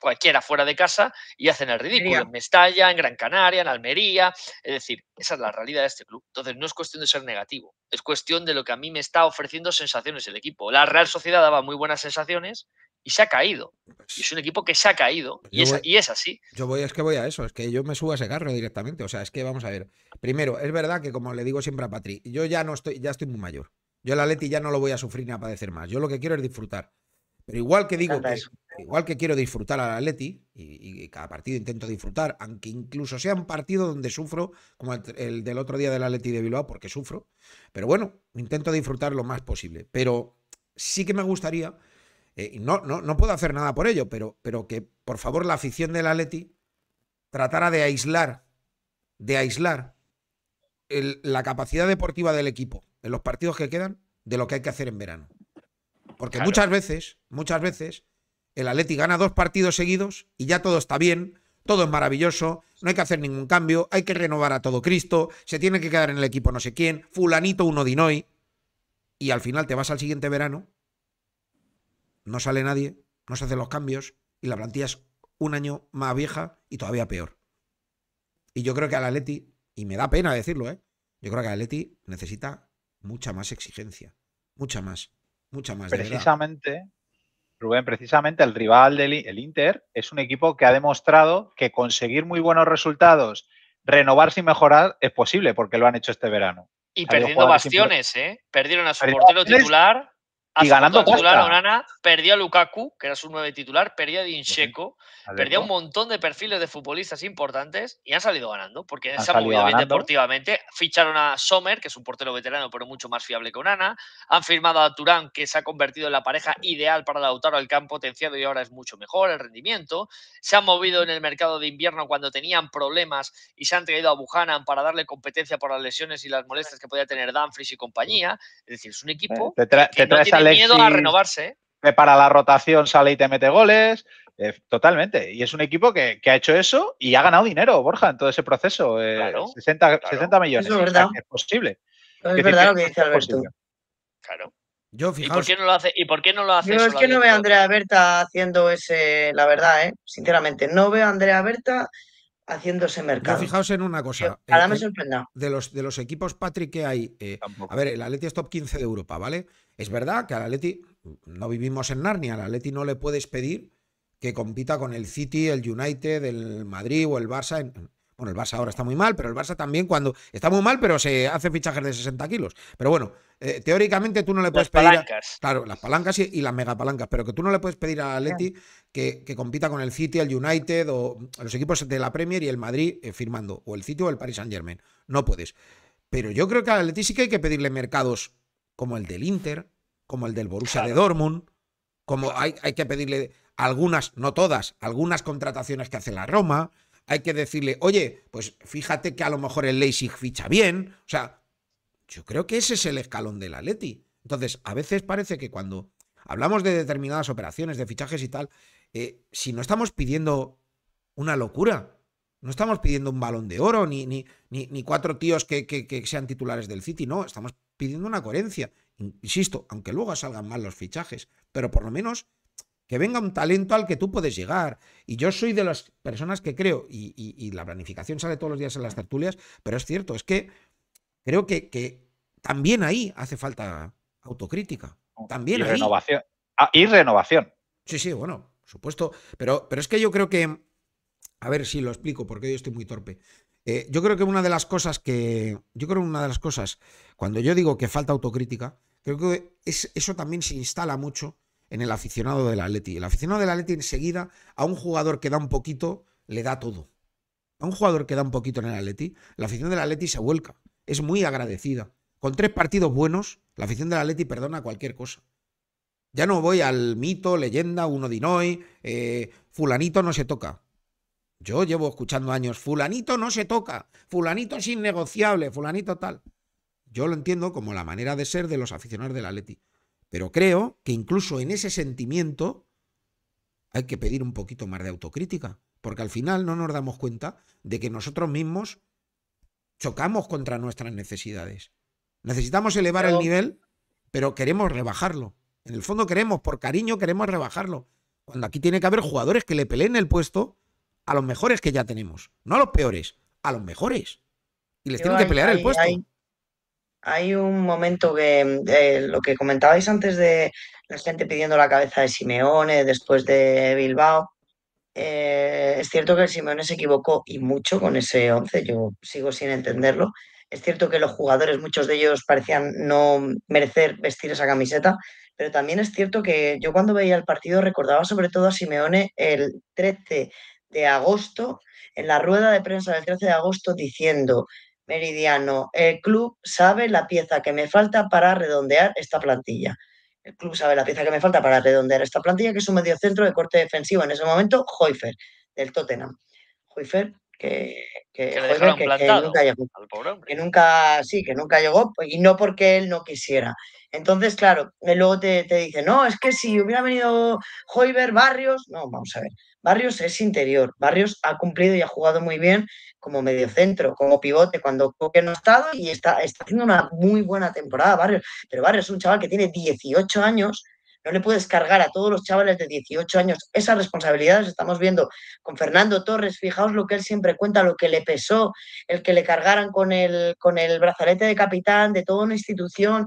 G: cualquiera fuera de casa y hacen el ridículo en Mestalla, en Gran Canaria, en Almería. Es decir, esa es la realidad de este club. Entonces no es cuestión de ser negativo, es cuestión de lo que a mí me está ofreciendo sensaciones el equipo. La Real Sociedad daba muy buenas sensaciones y se ha caído. Y es un equipo que se ha caído pues y es, así.
A: Yo voy, es que voy a eso, es que yo me subo a ese carro directamente. O sea, es que vamos a ver. Primero, es verdad que como le digo siempre a Patri, yo ya no estoy, ya estoy muy mayor. Yo la Atleti ya no lo voy a sufrir ni a padecer más. Yo lo que quiero es disfrutar. Pero igual que digo que, igual que quiero disfrutar al Atleti, y, y, cada partido intento disfrutar, aunque incluso sea un partido donde sufro, como el, del otro día del Atleti de Bilbao, porque sufro, pero bueno, intento disfrutar lo más posible. Pero sí que me gustaría, eh, no, no, puedo hacer nada por ello, pero, pero que por favor la afición del Atleti tratara de aislar, de aislar la capacidad deportiva del equipo en los partidos que quedan de lo que hay que hacer en verano. Porque muchas veces, muchas veces, el Atleti gana dos partidos seguidos y ya todo está bien, todo es maravilloso, no hay que hacer ningún cambio, hay que renovar a todo Cristo, se tiene que quedar en el equipo no sé quién, fulanito uno dinoy, y al final te vas al siguiente verano, no sale nadie, no se hacen los cambios y la plantilla es un año más vieja y todavía peor. Y yo creo que al Atleti, y me da pena decirlo, ¿eh? yo creo que al Atleti necesita mucha más exigencia, mucha más, mucha más.
H: Precisamente, Rubén, precisamente el rival del Inter es un equipo que ha demostrado que conseguir muy buenos resultados, renovarse y mejorar es posible porque lo han hecho este verano. Y perdiendo bastiones,
G: ¿eh? Perdieron a su portero titular
H: y ganando titular
G: perdió a Lukaku, que era su nueve titular, perdió a Dincheco, pues perdió un montón de perfiles de futbolistas importantes y han salido ganando, porque se han movido bien deportivamente. Ficharon a Sommer, que es un portero veterano, pero mucho más fiable que Unana, Han firmado a Turán, que se ha convertido en la pareja ideal para Lautaro, al campo potenciado y ahora es mucho mejor el rendimiento. Se han movido en el mercado de invierno cuando tenían problemas y se han traído a Buchanan para darle competencia por las lesiones y las molestias que podía tener Danfries y compañía. Es decir, es un eh, equipo. que miedo a renovarse. ¿eh?
H: para la rotación sale y te mete goles. Eh, totalmente. Y es un equipo que, ha hecho eso y ha ganado dinero, Borja, en todo ese proceso. 60, eh, millones. es, posible. es, verdad lo que dice Alberto.
G: Claro. Yo, ¿Y por qué no lo hace? ¿Y por qué no lo hace es que no veo
I: a Andrea Berta haciendo ese, la verdad, sinceramente. No veo a Andrea Berta haciéndose mercado. fijaos en una cosa.
A: Eh, de los, de los equipos, Patrick, que hay. Eh, a ver, el Atleti es top 15 de Europa, ¿vale? Es verdad que al Atleti no vivimos en Narnia. Al Atleti no le puedes pedir que compita con el City, el United, el Madrid o el Barça. bueno, el Barça ahora está muy mal, pero el Barça también cuando está muy mal, pero se hace fichajes de 60 kilos. Pero bueno, eh, teóricamente tú no le puedes pedir. Las palancas. claro, las palancas y, las megapalancas, pero que tú no le puedes pedir a Atleti que, compita con el City, el United o los equipos de la Premier y el Madrid eh, firmando, o el City o el Paris Saint Germain. No puedes. Pero yo creo que al Atleti sí que hay que pedirle mercados como el del Inter, como el del Borussia de Dortmund, como hay, hay que pedirle algunas, no todas, algunas contrataciones que hace la Roma. Hay que decirle, oye, pues fíjate que a lo mejor el Leipzig ficha bien. O sea, yo creo que ese es el escalón del Atleti. Entonces, a veces parece que cuando hablamos de determinadas operaciones, de fichajes y tal, eh, si no estamos pidiendo una locura, no estamos pidiendo un balón de oro, ni, ni, cuatro tíos que, sean titulares del City, no, estamos pidiendo una coherencia. Insisto, aunque luego salgan mal los fichajes, pero por lo menos que venga un talento al que tú puedes llegar. Y yo soy de las personas que creo, y, la planificación sale todos los días en las tertulias, pero es cierto, es que creo que, también ahí hace falta autocrítica. Oh, también renovación.
H: Ah, y renovación.
A: Sí, sí, bueno, por supuesto. Pero, pero es que yo creo que. A ver si lo explico, porque yo estoy muy torpe. Eh, yo creo que una de las cosas que. Yo creo que una de las cosas. Cuando yo digo que falta autocrítica, creo que eso también se instala mucho en el aficionado del Atleti. El aficionado del Atleti enseguida a un jugador que da un poquito le da todo. A un jugador que da un poquito en el Atleti, la afición del Atleti se vuelca. Es muy agradecida. Con tres partidos buenos, la afición del Atleti perdona cualquier cosa. Ya no voy al mito, leyenda, uno de eh, fulanito no se toca. Yo llevo escuchando años, fulanito no se toca, fulanito es innegociable, fulanito tal. Yo lo entiendo como la manera de ser de los aficionados del Atleti. Pero creo que incluso en ese sentimiento hay que pedir un poquito más de autocrítica, porque al final no nos damos cuenta de que nosotros mismos chocamos contra nuestras necesidades. Necesitamos elevar el nivel, pero queremos rebajarlo. En el fondo queremos, por cariño, queremos rebajarlo. Cuando aquí tiene que haber jugadores que le peleen el puesto a los mejores que ya tenemos. No a los peores, a los mejores. Y les tienen que pelear el puesto.
I: Hay, un momento que eh, lo que comentabais antes de la gente pidiendo la cabeza de Simeone después de Bilbao. Eh, es cierto que el Simeone se equivocó y mucho con ese 11, yo sigo sin entenderlo. Es cierto que los jugadores, muchos de ellos parecían no merecer vestir esa camiseta, pero también es cierto que yo cuando veía el partido recordaba sobre todo a Simeone el 13 de agosto, en la rueda de prensa del 13 de agosto, diciendo, Meridiano, el club sabe la pieza que me falta para redondear esta plantilla. El club sabe la pieza que me falta para redondear esta plantilla, que es un mediocentro de corte defensivo. En ese momento, Hoifer, del Tottenham. Hoifer, que, nunca Que nunca, sí, que nunca llegó, pues, y no porque él no quisiera entonces, claro, luego te, te dice, no, es que si hubiera venido Hoiber, Barrios, no, vamos a ver, Barrios es interior, Barrios ha cumplido y ha jugado muy bien como mediocentro, como pivote, cuando Coque no ha estado y está, está haciendo una muy buena temporada Barrios, pero Barrios es un chaval que tiene 18 años, no le puedes cargar a todos los chavales de 18 años esas responsabilidades, estamos viendo con Fernando Torres, fijaos lo que él siempre cuenta, lo que le pesó, el que le cargaran con el, con el brazalete de capitán, de toda una institución,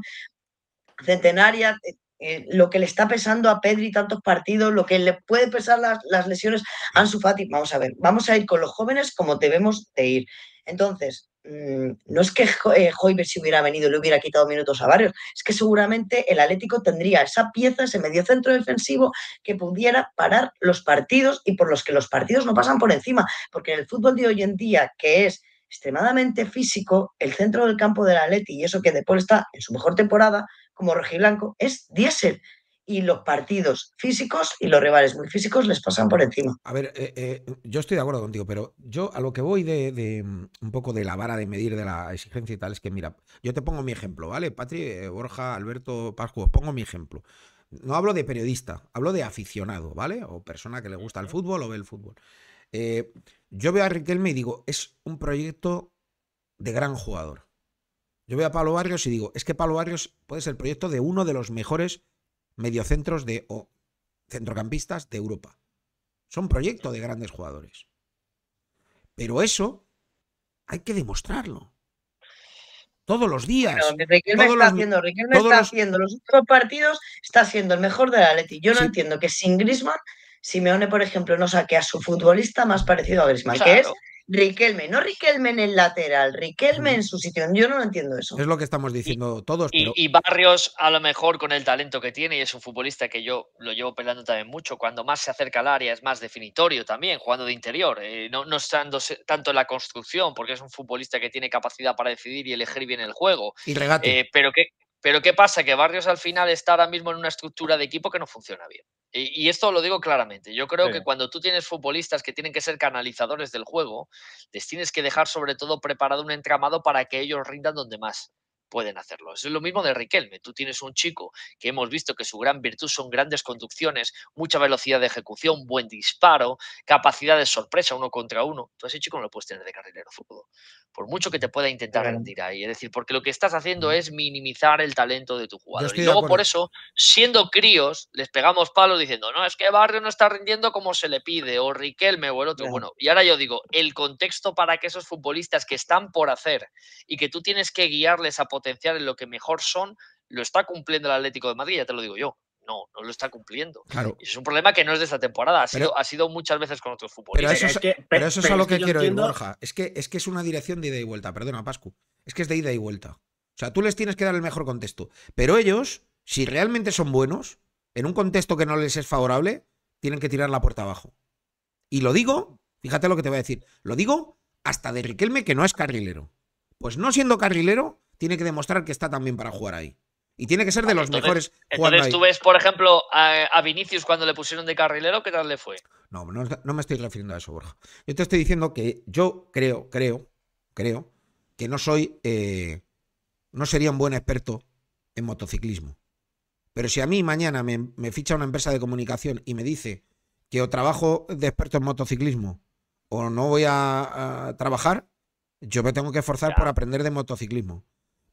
I: centenaria, eh, eh, lo que le está pesando a Pedri tantos partidos, lo que le puede pesar las, lesiones lesiones, Ansu Fati, vamos a ver, vamos a ir con los jóvenes como debemos de ir. Entonces, mm, no es que Joyver eh, si hubiera venido le hubiera quitado minutos a varios, es que seguramente el Atlético tendría esa pieza, ese medio centro defensivo que pudiera parar los partidos y por los que los partidos no pasan por encima, porque en el fútbol de hoy en día, que es extremadamente físico, el centro del campo del Atleti y eso que después está en su mejor temporada, como rojiblanco, es diésel. Y los partidos físicos y los rivales muy físicos les pasan por encima.
A: A ver, eh, eh, yo estoy de acuerdo contigo, pero yo a lo que voy de, mm, un poco de la vara de medir de la exigencia y tal es que, mira, yo te pongo mi ejemplo, ¿vale? Patri, eh, Borja, Alberto, Pascu, os pongo mi ejemplo. No hablo de periodista, hablo de aficionado, ¿vale? O persona que le gusta el fútbol o ve el fútbol. yo veo a Riquelme y digo, es un proyecto de gran jugador. Yo veo a Pablo Barrios y digo, es que Pablo Barrios puede ser proyecto de uno de los mejores mediocentros de, o centrocampistas de Europa. Son proyecto de grandes jugadores. Pero eso hay que
I: demostrarlo. Todos los días. Riquelme está, haciendo, está los... los últimos partidos, está haciendo el mejor de la Leti. Yo no entiendo que sin Grisman Simeone, por ejemplo, no saque a su futbolista más parecido a Grisman, que es Riquelme, no Riquelme en el lateral, Riquelme en mm. su sitio. Yo no lo entiendo eso. Es lo que estamos diciendo todos. Y,
G: Barrios, a lo mejor con el talento que tiene, y es un futbolista que yo lo llevo pelando también mucho, cuando más se acerca al área es más definitorio también, jugando de interior, eh, no, no estando tanto en la construcción, porque es un futbolista que tiene capacidad para decidir y elegir bien el juego. Y regate. Eh, pero que, pero ¿qué pasa? Que Barrios al final está ahora mismo en una estructura de equipo que no funciona bien. Y, esto lo digo claramente. Yo creo que cuando tú tienes futbolistas que tienen que ser canalizadores del juego, les tienes que dejar sobre todo preparado un entramado para que ellos rindan donde más pueden hacerlo. Es lo mismo de Riquelme. Tú tienes un chico que hemos visto que su gran virtud son grandes conducciones, mucha velocidad de ejecución, buen disparo, capacidad de sorpresa uno contra uno. Tú ese chico no lo puedes tener de carrilero fútbol. Por mucho que te pueda intentar rendir ahí. Es decir, porque lo que estás haciendo mm. es minimizar el talento de tu jugador. Y luego por eso, siendo críos, les pegamos palos diciendo, no, es que Barrio no está rindiendo como se le pide, o Riquelme o el otro. Bueno, y ahora yo digo, el contexto para que esos futbolistas que están por hacer y que tú tienes que guiarles a poder potencial, en lo que mejor son, lo está cumpliendo el Atlético de Madrid, ya te lo digo yo. No, no lo está cumpliendo. es un problema que no es de esta temporada, ha, sido, muchas veces con otros futbolistas. Pero eso es, a lo que, quiero ir, Borja.
A: Es que, es que es una dirección de ida y vuelta, perdona, Pascu. Es que es de ida y vuelta. O sea, tú les tienes que dar el mejor contexto. Pero ellos, si realmente son buenos, en un contexto que no les es favorable, tienen que tirar la puerta abajo. Y lo digo, fíjate lo que te voy a decir, lo digo hasta de Riquelme que no es carrilero. Pues no siendo carrilero, tiene que demostrar que está también para jugar ahí. Y tiene que ser de los mejores jugadores. Entonces tú ves,
G: por ejemplo, a, Vinicius cuando le pusieron de carrilero, ¿qué tal le fue?
A: No, no, me estoy refiriendo a eso, Borja. Yo te estoy diciendo que yo creo, creo, creo que no soy, eh, no sería un buen experto en motociclismo. Pero si a mí mañana me, ficha una empresa de comunicación y me dice que o trabajo de experto en motociclismo o no voy a, trabajar, yo me tengo que esforzar por aprender de motociclismo.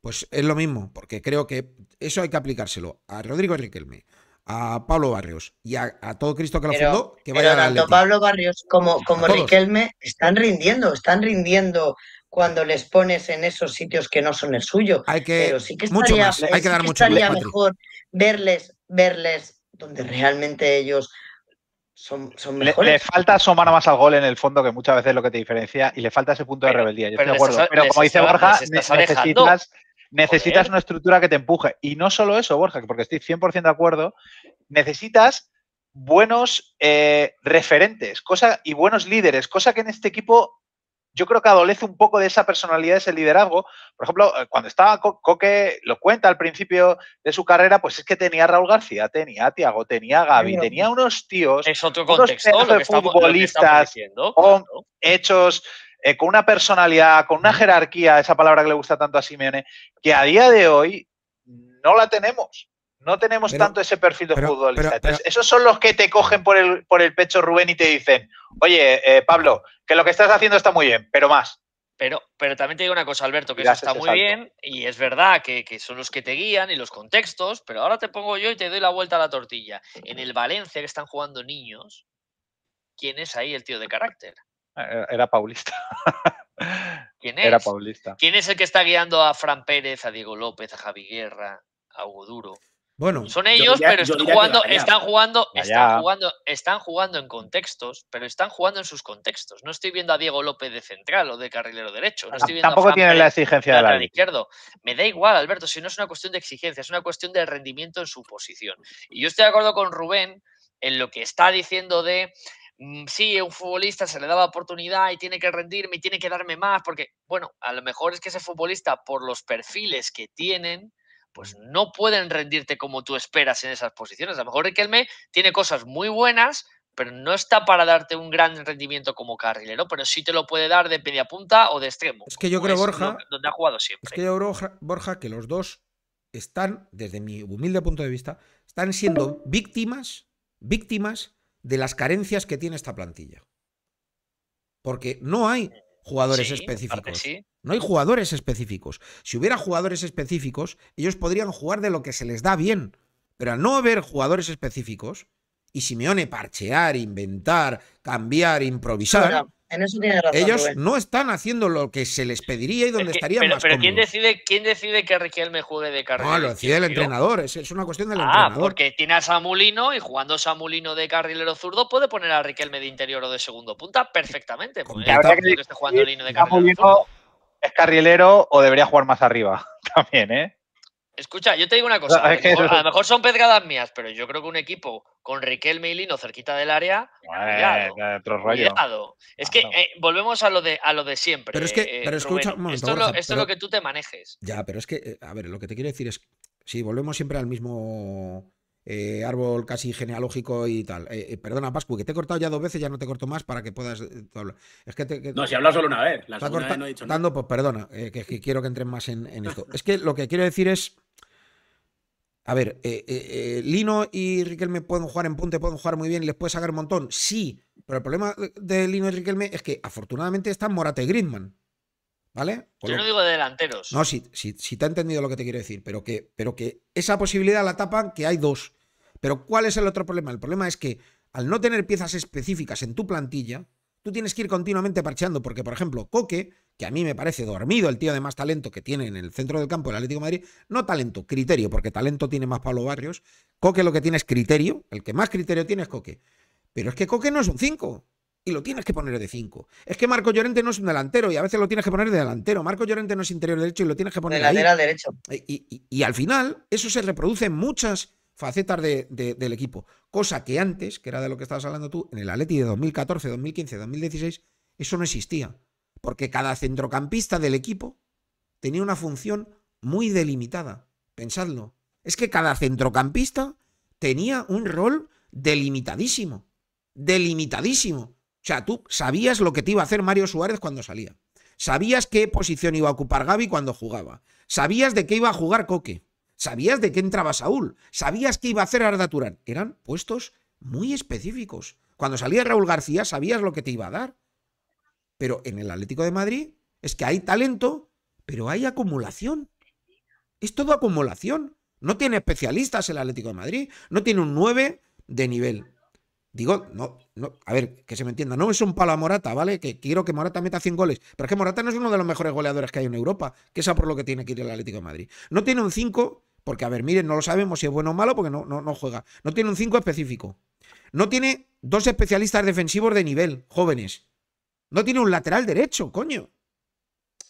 A: Pues es lo mismo, porque creo que eso hay que aplicárselo
I: a Rodrigo Riquelme, a Pablo Barrios y a, todo Cristo que lo fundó, pero tanto Pablo Barrios como, como Riquelme están rindiendo, están rindiendo cuando les pones en esos sitios que no son el suyo. Hay que, pero sí que estaría, mucho más. Hay que dar mucho mejor verles, verles donde realmente ellos son, son mejores. Le, falta
H: asomar más al gol en el fondo, que muchas veces es lo que te diferencia, y le falta ese punto de rebeldía. Yo estoy de acuerdo. Pero como dice Borja, necesitas, necesitas una estructura que te empuje. Y no solo eso, Borja, porque estoy 100% de acuerdo, necesitas buenos eh, referentes cosa, y buenos líderes, cosa que en este equipo yo creo que adolece un poco de esa personalidad, de ese liderazgo. Por ejemplo, eh, cuando estaba Coque, lo cuenta al principio de su carrera, pues es que tenía Raúl García, tenía Tiago, tenía a Gaby, tenía unos tíos. unos lo que futbolistas con hechos eh, con una personalidad, con una mm. jerarquía, esa palabra que le gusta tanto a Simeone, que a día de hoy no la tenemos. No tenemos tanto ese perfil de fútbol esos son los que te cogen por el, por el pecho, Rubén, y te dicen, oye, eh, Pablo, que lo que estás haciendo está muy bien, pero más.
G: Pero, pero también te digo una cosa, Alberto, que eso está este muy bien y es verdad que, que, son los que te guían y los contextos, pero ahora te pongo yo y te doy la vuelta a la tortilla. En el Valencia que están jugando niños, ¿quién es ahí el tío de carácter?
H: Eh, era paulista.
G: ¿Quién es? Era paulista. ¿Quién es el que está guiando a Fran Pérez, a Diego López, a Javi Guerra, a Hugo Duro? Bueno, son ellos, pero están jugando, están jugando, están están jugando en contextos, pero están jugando en sus contextos. No estoy viendo a Diego López de central o de carrilero derecho. Ah, tampoco tienen tiene la exigencia de la izquierdo. Me da igual, Alberto, si no es una cuestión de exigencia, es una cuestión de rendimiento en su posición. Y yo estoy de acuerdo con Rubén en lo que está diciendo de Mm, sí, un futbolista se le daba oportunidad y tiene que rendirme y tiene que darme más, porque, bueno, a lo mejor es que ese futbolista, por los perfiles que tienen, pues no pueden rendirte como tú esperas en esas posiciones. A lo mejor me tiene cosas muy buenas, pero no está para darte un gran rendimiento como carrilero, pero sí te lo puede dar de media punta o de extremo. Es que yo creo, Borja, donde ha jugado siempre. Es que
A: yo creo, Borja, que los dos están, desde mi humilde punto de vista, están siendo víctimas, víctimas de las carencias que tiene esta plantilla. Porque no hay jugadores específicos. No hay jugadores específicos. Si hubiera jugadores específicos, ellos podrían jugar de lo que se les da bien. Pero al no haber jugadores específicos, y Simeone parchear, inventar, cambiar, improvisar, ellos no están haciendo lo que se les pediría y donde estarían pero, más ¿quién decide,
G: quién decide que Riquelme juegue de carrilero? lo decide el entrenador,
A: es, una cuestión del ah, porque
G: tiene a Samulino y jugando Samulino de carrilero zurdo puede poner a Riquelme de interior o de segundo punta perfectamente. Porque
H: es carrilero o debería jugar más arriba también, ¿eh?
G: Escucha, yo te digo una cosa. a, lo mejor son pescadas mías, pero yo creo que un equipo con Riquelme y cerquita del área. cuidado, Es que eh, volvemos a lo, de, a lo de siempre. Pero es que, eh, pero escucha, esto, lo, es lo que tú te manejes.
A: Ya, pero es que, eh, a ver, lo que te quiero decir es. si volvemos siempre al mismo eh, árbol casi genealógico y tal. Eh, eh, perdona, Pascu, que te he cortado ya dos veces, ya no te corto más para que puedas no, si hablas solo una vez, la segunda no pues perdona, que, quiero que entren más en, esto. es que lo que quiero decir es. A ver, Lino y Riquelme pueden jugar en punte, pueden jugar muy bien y les puede sacar un montón. Sí, pero el problema de Lino y Riquelme es que afortunadamente están Morata y Gridman. ¿Vale? Yo no
G: digo de delanteros. No,
A: si, te ha entendido lo que te quiero decir, pero que, pero que esa posibilidad la tapan que hay dos. Pero ¿cuál es el otro problema? El problema es que al no tener piezas específicas en tu plantilla, tú tienes que ir continuamente parcheando, porque por ejemplo, Coque, que a mí me parece dormido el tío de más talento que tiene en el centro del campo del Atlético de Madrid, no talento, criterio, porque talento tiene más Pablo Barrios, Coque lo que tiene es criterio, el que más criterio tiene es Coque. Pero es que Coque no es un 5. Y lo tienes que poner de 5. Es que Marco Llorente no es un delantero y a veces lo tienes que poner de delantero. Marco Llorente no es interior derecho y lo tienes que poner de al derecho. Eh, y al final eso se reproduce en muchas facetas de, del equipo. Cosa que antes, que era de lo que estabas hablando tú, en el Atleti de 2014, 2015, 2016, eso no existía. Porque cada centrocampista del equipo tenía una función muy delimitada. Pensadlo. Es que cada centrocampista tenía un rol delimitadísimo. Delimitadísimo. O sea, tú sabías lo que te iba a hacer Mario Suárez cuando salía. Sabías qué posición iba a ocupar Gaby cuando jugaba. Sabías de qué iba a jugar Coque. Sabías de qué entraba Saúl, sabías qué iba a hacer Arda Turán. Eran puestos muy específicos. Cuando salía Raúl García sabías lo que te iba a dar. Pero en el Atlético de Madrid es que hay talento, pero hay acumulación. Es todo acumulación. No tiene especialistas el Atlético de Madrid, no tiene un 9 de nivel. Digo, no, no, a ver, que se me entienda, no es un palo a Morata, ¿vale? Que quiero que Morata meta 100 goles, pero es que Morata no es uno de los mejores goleadores que hay en Europa, que es por lo que tiene que ir el Atlético de Madrid. No tiene un 5, porque a ver, miren, no lo sabemos si es bueno o malo, porque no, no, no juega. No tiene un 5 específico. No tiene dos especialistas defensivos de nivel, jóvenes. No tiene un lateral derecho, coño.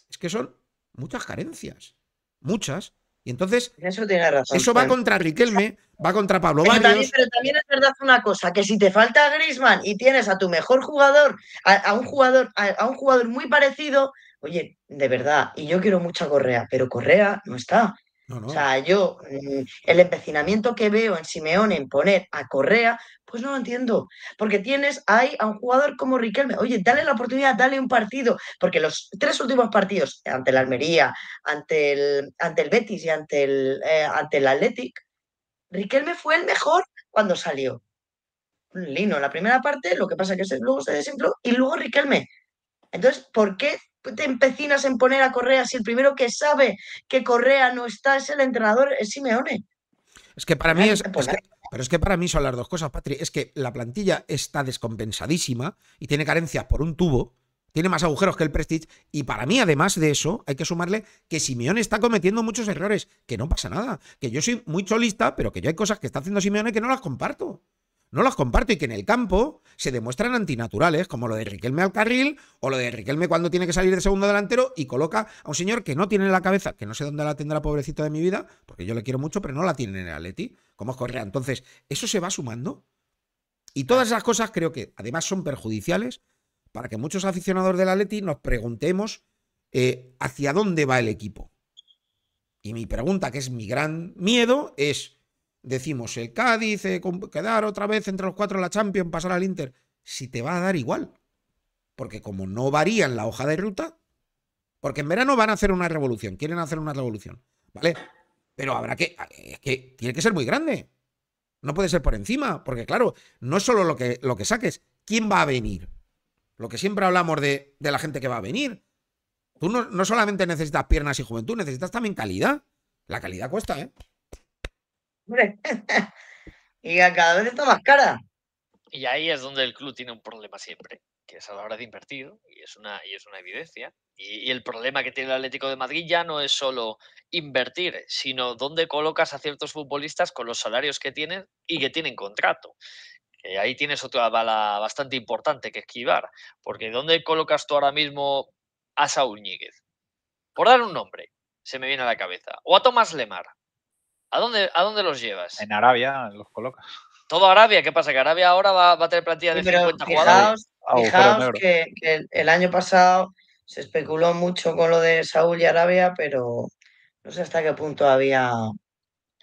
A: Es que son muchas carencias. Muchas. Y entonces, eso, va contra Riquelme, va contra Pablo pero También,
I: pero también es verdad una cosa, que si te falta Griezmann y tienes a tu mejor jugador, a, un jugador, a, un jugador muy parecido, oye, de verdad, y yo quiero mucho a Correa, pero Correa no está. O sea, yo mm, el empecinamiento que veo en Simeón en poner a Correa, pues no lo entiendo. Porque tienes ahí a un jugador como Riquelme. Oye, dale la oportunidad, dale un partido. Porque los tres últimos partidos, ante el Almería, ante el, ante el Betis y ante el, eh, ante el Athletic, Riquelme fue el mejor cuando salió. Lino en la primera parte, lo que pasa es que luego se desinfló y luego Riquelme. Entonces, ¿por qué te empecinas en poner a Correa si el primero que sabe que Correa no está es el entrenador, es Simeone?
A: Es que para mí es, pero es que para mí son las dos cosas, Patri. Es que la plantilla está descompensadísima y tiene carencias por un tubo, tiene más agujeros que el Prestige. Y para mí, además de eso, hay que sumarle que Simeone está cometiendo muchos errores, que no pasa nada, que yo soy muy cholista, pero que yo hay cosas que está haciendo Simeone que no las comparto no las comparto y que en el campo se demuestran antinaturales, como lo de Riquelme al carril o lo de Riquelme cuando tiene que salir de segundo delantero y coloca a un señor que no tiene la cabeza, que no sé dónde la tendrá pobrecito de mi vida, porque yo le quiero mucho, pero no la tiene en el Atleti, como es Correa. Entonces, eso se va sumando. Y todas esas cosas creo que además son perjudiciales para que muchos aficionados del Atleti nos preguntemos eh, hacia dónde va el equipo. Y mi pregunta, que es mi gran miedo, es decimos el Cádiz, eh, quedar otra vez entre los cuatro en la Champions, pasar al Inter, si te va a dar igual. Porque como no varían la hoja de ruta, porque en verano van a hacer una revolución, quieren hacer una revolución, ¿vale? Pero habrá que, es que tiene que ser muy grande. No puede ser por encima, porque claro, no es solo lo que, lo que saques, ¿quién va a venir? Lo que siempre hablamos de, la gente que va a venir. Tú no solamente necesitas piernas y juventud, necesitas también calidad. La calidad cuesta, ¿eh?
I: Y y cada vez está más cara.
G: Y ahí es donde el club tiene un problema siempre, que es a la hora de invertir, y es una, y es una evidencia. Y, el problema que tiene el Atlético de Madrid ya no es solo invertir, sino dónde colocas a ciertos futbolistas con los salarios que tienen y que tienen contrato. ahí tienes otra bala bastante importante que esquivar, porque ¿dónde colocas tú ahora mismo a Saúl Ñíguez? Por dar un nombre, se me viene a la cabeza. O a Tomás Lemar, ¿A dónde, ¿A dónde los llevas? En Arabia los colocas. Todo Arabia, ¿qué pasa? Que Arabia ahora va, a tener plantilla de 50 jugadores.
I: Fijaos que, el, año pasado se especuló mucho con lo de Saúl y Arabia, pero no sé hasta qué punto había,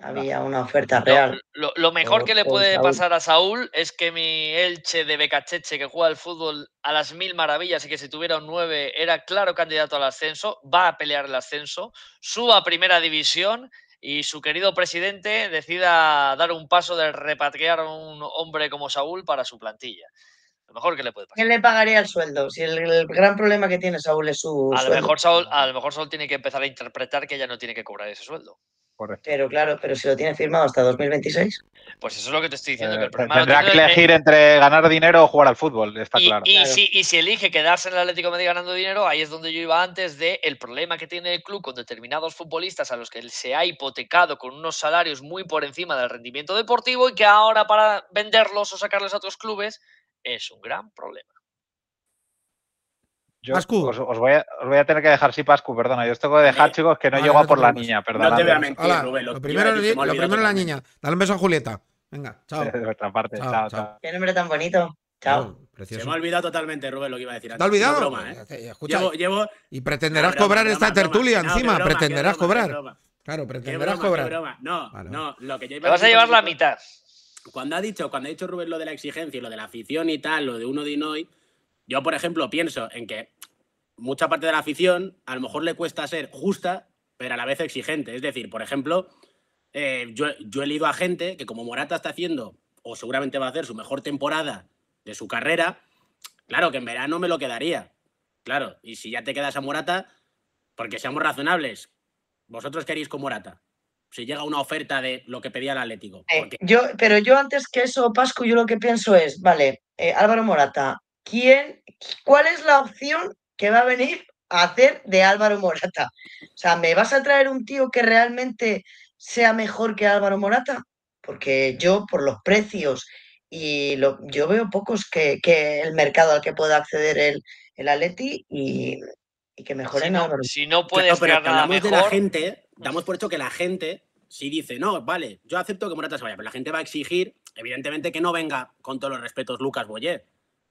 I: había una oferta real.
G: Lo, mejor que le puede pasar a Saúl es que mi Elche de Becacheche, que juega al fútbol a las mil maravillas y que si tuviera un 9 era claro candidato al ascenso, va a pelear el ascenso, suba a primera división y su querido presidente decida dar un paso de repatriar a un hombre como Saúl para su plantilla. Lo mejor que le puede
I: pasar. ¿Quién le pagaría el sueldo? Si el, gran problema que tiene Saúl es su. A, Lo mejor
G: Saúl, a lo mejor Saúl tiene que empezar a interpretar que ya no tiene que cobrar ese sueldo. Pero claro, pero
I: si lo tiene firmado hasta
H: 2026. Pues
G: eso es lo que te estoy diciendo. Eh, tendrá que elegir
H: entre ganar dinero o jugar al fútbol, está claro. Y,
G: Si, elige quedarse en el Atlético de ganando dinero, ahí es donde yo iba antes de el problema que tiene el club con determinados futbolistas a los que se ha hipotecado con unos salarios muy por encima del rendimiento deportivo y que ahora para venderlos o sacarlos a otros clubes es un gran problema.
H: Pascu. Os, voy a, tener que dejar, sí, Pascu, perdona. Yo os tengo que dejar, chicos, que no llego a por la niña, perdón. No te voy a mentir, Lo, primero, es la niña.
A: Dale un beso a Julieta. Venga, chao. De nuestra parte, chao, chao, Qué nombre tan bonito.
I: Chao. Se me ha
F: olvidado totalmente, Rubén, lo que iba a decir. ¿Te ha olvidado? broma, Escucha, Y pretenderás cobrar esta tertulia encima. pretenderás cobrar.
A: Claro, pretenderás cobrar. No,
F: no, lo que yo iba Te vas a llevar la mitad. Cuando ha dicho, cuando ha dicho Rubén lo de la exigencia y lo de la afición y tal, lo de uno de Inoy yo, por ejemplo, pienso en que mucha parte de la afición a lo mejor le cuesta ser justa, pero a la vez exigente. Es decir, por ejemplo, eh, yo, he leído a gente que como Morata está haciendo, o seguramente va a hacer su mejor temporada de su carrera, claro que en verano me lo quedaría. Claro, y si ya te quedas a Morata, porque seamos razonables, vosotros queréis con Morata. Si llega una oferta de lo que pedía el Atlético.
I: Eh, yo, pero yo antes que eso, Pascu, yo lo que pienso es, vale, eh, Álvaro Morata, quién, cuál es la opción que va a venir a hacer de Álvaro Morata. O sea, ¿me vas a traer un tío que realmente sea mejor que Álvaro Morata? Porque yo, por los precios y lo, yo veo pocos que, el mercado al que pueda acceder el, el Atleti y, que mejoren si no, Si no puedes pero nada mejor, de la gente,
F: pues damos por hecho que la gente si dice, no, vale, yo acepto que Morata se vaya, pero la gente va a exigir, evidentemente, que no venga, con todos los respetos, Lucas Boyer,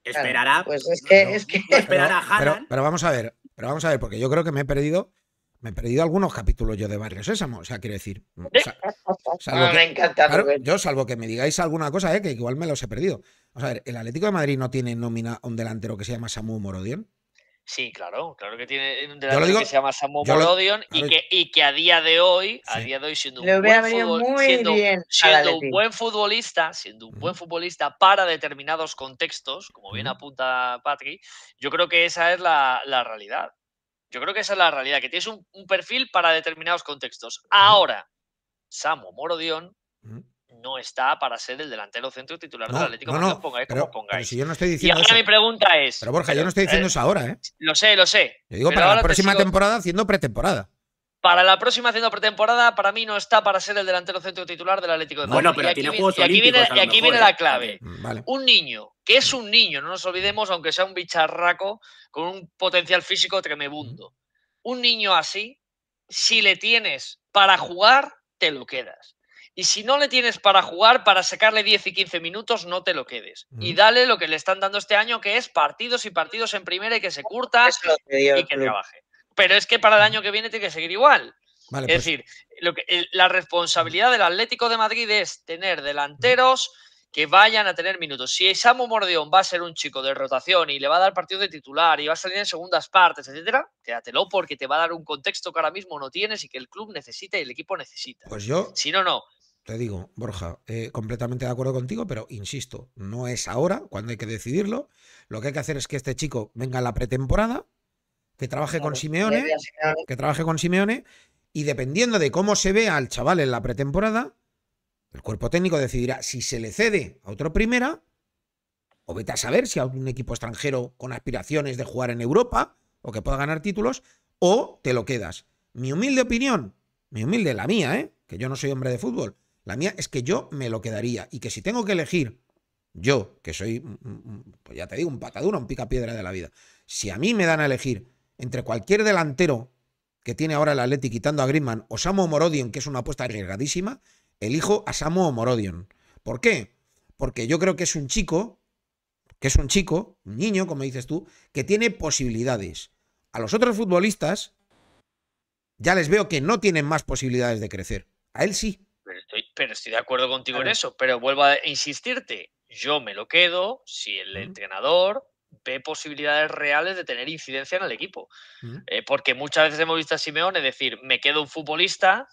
F: Esperará.
I: pues es que, esperará pero,
A: pero, vamos a ver, pero vamos a ver, porque yo creo que me he perdido. Me he perdido algunos capítulos yo de Barrios Sésamo, o sea, quiero decir. Mm,
I: ah, me
A: yo, salvo que me digáis alguna cosa, eh, que igual me los he perdido. Vamos a ver, ¿el Atlético de Madrid no tiene nómina un delantero que se llama Samu morodín.
G: Sí, claro, claro que tiene un delantero que se llama Samu Morodion y, que, y que a día de hoy, a día de hoy siendo un, buen, futbolista, siendo un buen futbolista para determinados contextos, como bien apunta Patrick, yo creo que esa es la, realidad. Yo creo que esa es la realidad, que tienes un, un perfil para determinados contextos. Ahora, Samu Morodion no está para ser el delantero centro titular del Atlético. No, no, pongáis pero,
A: pongáis. si yo no estoy diciendo y ahora mi
G: pregunta es. Pero Borja, yo no estoy diciendo eh, eso ahora, ¿eh? Lo sé, lo sé. Yo digo para la próxima temporada
A: haciendo pretemporada.
G: Para la próxima haciendo pretemporada, para mí no está para ser el delantero centro titular del Atlético de Madrid. Bueno, pero aquí tiene viene, Y aquí viene, y aquí viene la eh, clave. Mm, un niño, que es un niño, no nos olvidemos, aunque sea un bicharraco, con un potencial físico tremebundo. Un niño así, si le tienes para jugar, te lo quedas. Y si no le tienes para jugar, para sacarle 10 y 15 minutos, no te lo quedes. Y dale lo que le están dando este año, que es partidos y partidos en primera y que se curta
I: y que trabaje.
G: Pero es que para el año que viene tiene que seguir igual. es pues decir, la responsabilidad del Atlético de Madrid es tener delanteros que vayan a tener minutos. Si Samu Mordeón va a ser un chico de rotación y le va a dar partido de titular y va a salir en segundas partes, etcétera, quédatelo porque te va a dar un contexto que ahora mismo no tienes y que el club necesita y el equipo necesita. Pues yo. Si no, no
A: te digo, Borja, eh, completamente de acuerdo contigo, pero insisto, no es ahora cuando hay que decidirlo. Lo que hay que hacer es que este chico venga a la pretemporada, que trabaje con Simeone, que trabaje con Simeone, y dependiendo de cómo se vea al chaval en la pretemporada, el cuerpo técnico decidirá si se le cede a otro primera, o vete a saber si a un equipo extranjero con aspiraciones de jugar en Europa o que pueda ganar títulos, o te lo quedas. Mi humilde opinión, mi humilde, la mía, ¿eh? que yo no soy hombre de fútbol, la mía es que yo me lo quedaría y que si tengo que elegir, yo, que soy, mm, mm, mm, pues ya te digo, un patadura, un pica piedra de la vida, si a mí me dan a elegir entre cualquier delantero que tiene ahora el Atleti quitando a Griezmann o Samo Morodion, que es una apuesta arriesgadísima, elijo a Samo Morodion. ¿Por qué? Porque yo creo que es un chico, que es un chico, un niño, como dices tú, que tiene posibilidades. A los otros futbolistas ya les veo que no tienen más posibilidades de crecer. A él sí
G: pero estoy de acuerdo contigo en eso, pero vuelvo a insistirte, yo me lo quedo si el entrenador ve posibilidades reales de tener incidencia en el equipo. Eh, porque muchas veces hemos visto a Simeone decir, me quedo un futbolista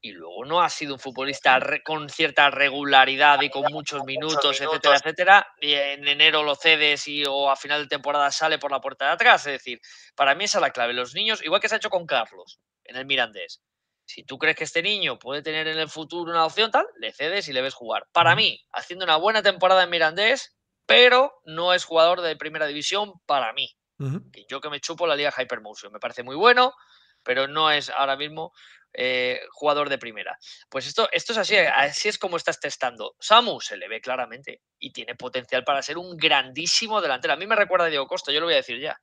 G: y luego no ha sido un futbolista con cierta regularidad y con muchos minutos, etcétera, etcétera. Y en enero lo cedes y o a final de temporada sale por la puerta de atrás. Es decir, para mí esa es la clave. Los niños, igual que se ha hecho con Carlos en el Mirandés, si tú crees que este niño puede tener en el futuro una opción tal, le cedes y le ves jugar. Para mí, haciendo una buena temporada en Mirandés, pero no es jugador de primera división para mí. yo que me chupo la liga Hypermotion, me parece muy bueno, pero no es ahora mismo eh, jugador de primera. Pues esto, esto es así, así es como estás testando. Samu se le ve claramente y tiene potencial para ser un grandísimo delantero. A mí me recuerda a Diego Costa, yo lo voy a decir ya.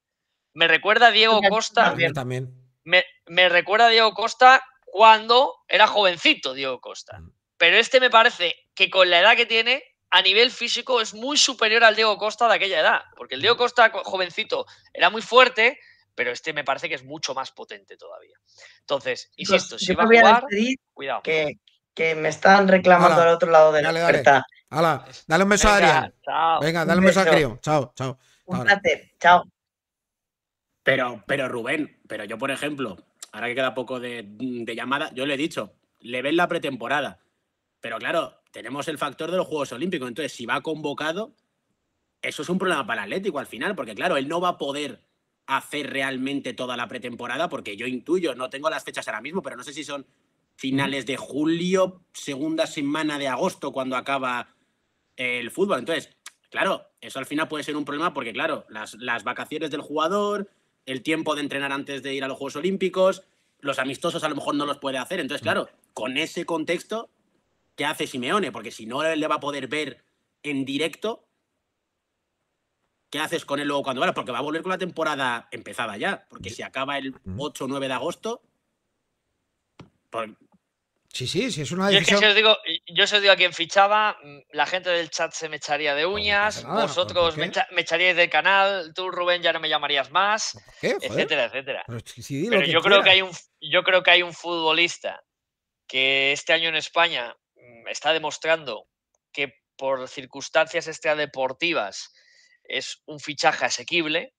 G: Me recuerda a Diego Costa. También. Me, me recuerda a Diego Costa cuando era jovencito Diego Costa. Mm. Pero este me parece que con la edad que tiene, a nivel físico, es muy superior al Diego Costa de aquella edad. Porque el Diego mm. Costa jovencito era muy fuerte, pero este me parece que es mucho más potente todavía.
I: Entonces, insisto, si va a jugar, cuidado. Que, que, me están reclamando al otro lado de la puerta.
A: Dale. dale un beso a Adrián. Venga, dale un, beso, a Chao, chao. Un
F: placer. Chao. Pero, pero Rubén, pero yo, por ejemplo, ahora que queda poco de, llamada, yo le he dicho, le ven la pretemporada. Pero claro, tenemos el factor de los Juegos Olímpicos. Entonces, si va convocado, eso es un problema para el Atlético al final, porque claro, él no va a poder hacer realmente toda la pretemporada, porque yo intuyo, no tengo las fechas ahora mismo, pero no sé si son finales de julio, segunda semana de agosto, cuando acaba el fútbol. Entonces, claro, eso al final puede ser un problema, porque claro, las, las vacaciones del jugador, el tiempo de entrenar antes de ir a los Juegos Olímpicos, los amistosos a lo mejor no los puede hacer. Entonces, claro, con ese contexto, ¿qué hace Simeone? Porque si no le va a poder ver en directo, ¿qué haces con él luego cuando vayas? Porque va a volver con la temporada empezada ya, porque si acaba el 8 o 9 de agosto...
A: Sí, sí, sí, es una decisión... es que
G: digo, yo os digo a quien fichaba, mm, la gente del chat se me echaría de pues uñas, vosotros me, echaríais del canal, tú Rubén ya no me llamarías más, etcétera, etcétera.
D: Pero, yo, creo que hay
G: un, yo creo que hay un futbolista que este año en España mm, está demostrando que por circunstancias extradeportivas es un fichaje asequible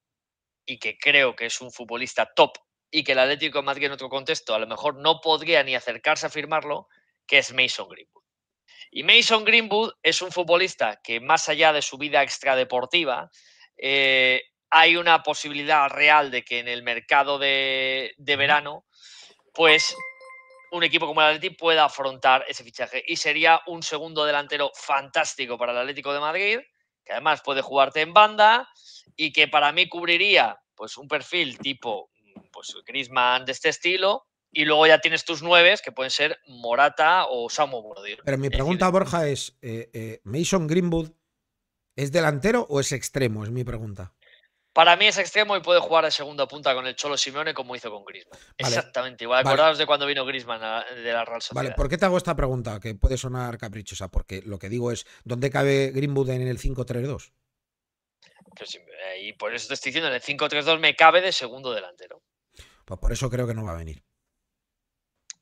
G: y que creo que es un futbolista top y que el Atlético de Madrid en otro contexto a lo mejor no podría ni acercarse a firmarlo, que es Mason Greenwood. Y Mason Greenwood es un futbolista que más allá de su vida extradeportiva, eh, hay una posibilidad real de que en el mercado de, verano, pues un equipo como el Atlético pueda afrontar ese fichaje. Y sería un segundo delantero fantástico para el Atlético de Madrid, que además puede jugarte en banda y que para mí cubriría pues un perfil tipo pues Griezmann de este estilo, y luego ya tienes tus nueves, que pueden ser Morata o Samu Bordir.
A: Pero mi pregunta, Borja, es, eh, eh, ¿Mason Greenwood es delantero o es extremo? Es mi pregunta.
G: Para mí es extremo y puede jugar de segunda punta con el Cholo Simeone como hizo con Grisman.
A: Exactamente
G: igual. de cuando vino Grisman de la Real Sociedad. Vale, ¿por qué te hago esta
A: pregunta? Que puede sonar caprichosa, porque lo que digo es, ¿dónde cabe Greenwood en el 5-3-2?
G: Eh, y por eso te estoy diciendo, en el 5-3-2 me cabe de segundo delantero.
A: Pues por eso creo que no va a venir.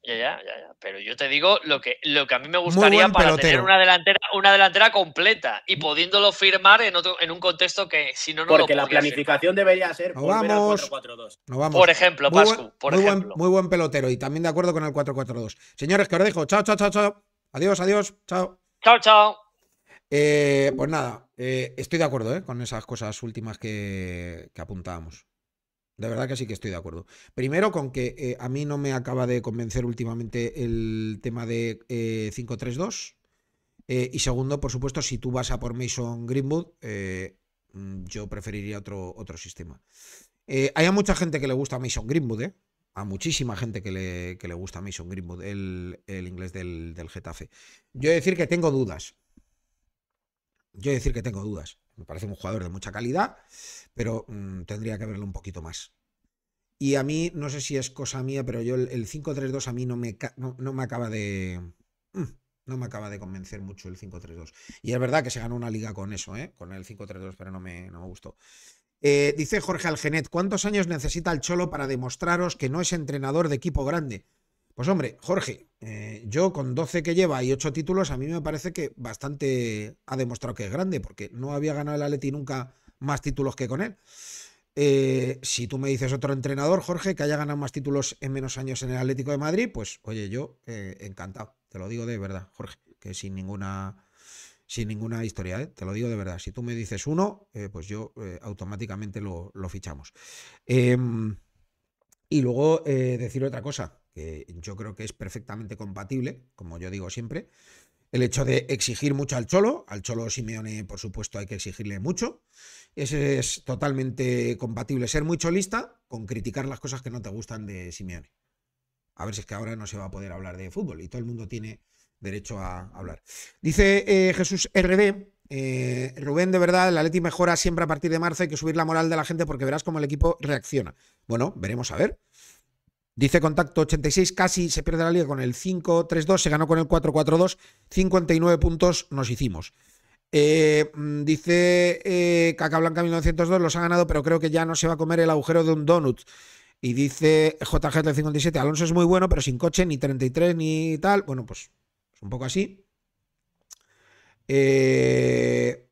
G: Ya, ya, ya, ya, Pero yo te digo lo que, lo que a mí me gustaría para tener una delantera, una delantera completa y pudiéndolo firmar en en un contexto que si no, no Porque
F: la planificación debería ser vamos,
A: Por ejemplo, muy Pascu. Buen, muy, Buen, pelotero y también de acuerdo con el 4-4-2. Señores, que os dejo. Chao, chao, chao, chao. Adiós, adiós. Chao. Chao, chao. Eh, pues nada, eh, estoy de acuerdo eh, con esas cosas últimas que, que apuntábamos. De verdad que sí que estoy de acuerdo. Primero con que eh, a mí no me acaba de convencer últimamente el tema de eh, 5-3-2. Eh, y segundo, por supuesto, si tú vas a por Mason Greenwood, eh, mm, yo preferiría otro, otro sistema. hay mucha gente que le gusta Mason Greenwood, ¿eh? a muchísima gente que le, que le gusta Mason Greenwood, el, inglés del, del, Getafe. Yo he decir que tengo dudas. Yo he decir que tengo dudas. Me parece un jugador de mucha calidad pero mm, tendría que verlo un poquito más. Y a mí, no sé si es cosa mía, pero yo el, 5-3-2 a mí no me, no, me acaba de... Mm, no me acaba de convencer mucho el 5-3-2 Y es verdad que se ganó una liga con eso, ¿eh? con el 5 pero no pero no me gustó. Eh, dice Jorge Algenet, ¿cuántos años necesita el Cholo para demostraros que no es entrenador de equipo grande? Pues hombre, Jorge, eh, yo con 12 que lleva y 8 títulos, a mí me parece que bastante ha demostrado que es grande, porque no había ganado el Aleti nunca más títulos que con él. Eh, si tú me dices otro entrenador, Jorge, que haya ganado más títulos en menos años en el Atlético de Madrid, pues oye, yo eh, encantado. Te lo digo de verdad, Jorge, que sin ninguna, sin ninguna historia, eh, te lo digo de verdad. Si tú me dices uno, pues yo automáticamente lo, lo fichamos. Em, y luego decir otra cosa, que yo creo que es perfectamente compatible, como yo digo siempre, el hecho de exigir mucho al Cholo, al Cholo Simeone por supuesto hay que exigirle mucho, Ese es totalmente compatible ser muy cholista con criticar las cosas que no te gustan de Simeone. A ver si es que ahora no se va a poder hablar de fútbol y todo el mundo tiene derecho a hablar. Dice eh, Jesús RD, eh, Rubén, de verdad, la Leti mejora siempre a partir de marzo, hay que subir la moral de la gente porque verás cómo el equipo reacciona. Bueno, veremos a ver. Dice contacto 86, casi se pierde la liga con el 5-3-2, se ganó con el 4-4-2, 59 puntos nos hicimos. Eh, mm, dice eh, Caca Blanca 1902, los ha ganado, pero creo que ya no se va a comer el agujero de un donut. Y dice JG 57, Alonso es muy bueno, pero sin coche, ni 33, ni tal. Bueno, pues, pues un poco así. Eh,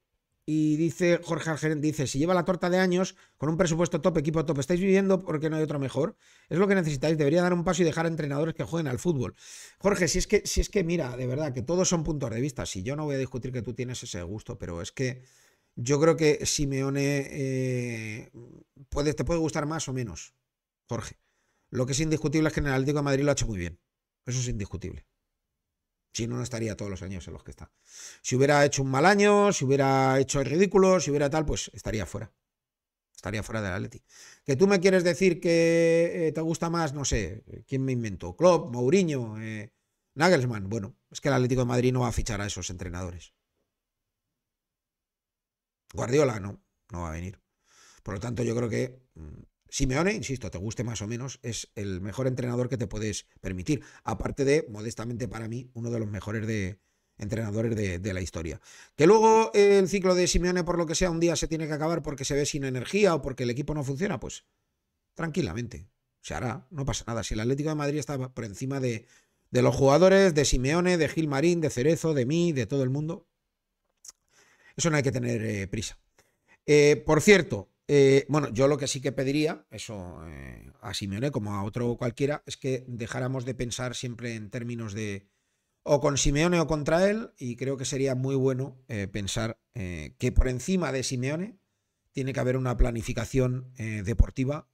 A: y dice Jorge Algerén, dice, si lleva la torta de años, con un presupuesto top, equipo top, estáis viviendo porque no hay otro mejor. Es lo que necesitáis, debería dar un paso y dejar a entrenadores que jueguen al fútbol. Jorge, si es que, si es que mira, de verdad, que todos son puntos de vista. Si yo no voy a discutir que tú tienes ese gusto, pero es que yo creo que Simeone eh, te puede gustar más o menos, Jorge. Lo que es indiscutible es que en el Atlético de Madrid lo ha hecho muy bien. Eso es indiscutible. Si no, no estaría todos los años en los que está. Si hubiera hecho un mal año, si hubiera hecho el ridículo, si hubiera tal, pues estaría fuera. Estaría fuera del Atleti. Que tú me quieres decir que eh, te gusta más, no sé, ¿quién me inventó? Klopp, Mourinho, eh, Nagelsmann. Bueno, es que el Atlético de Madrid no va a fichar a esos entrenadores. Guardiola no, no va a venir. Por lo tanto, yo creo que mm, Simeone, insisto, te guste más o menos, es el mejor entrenador que te puedes permitir. Aparte de, modestamente para mí, uno de los mejores de, entrenadores de, la historia. Que luego el ciclo de Simeone, por lo que sea, un día se tiene que acabar porque se ve sin energía o porque el equipo no funciona, pues tranquilamente. Se hará, no pasa nada. Si el Atlético de Madrid está por encima de, los jugadores, de Simeone, de Gil Marín, de Cerezo, de mí, de todo el mundo, eso no hay que tener eh, prisa. Eh, por cierto, eh, bueno, yo lo que sí que pediría, eso eh, a Simeone como a otro cualquiera, es que dejáramos de pensar siempre en términos de o con Simeone o contra él, y creo que sería muy bueno eh, pensar que por encima de Simeone tiene que haber una planificación deportiva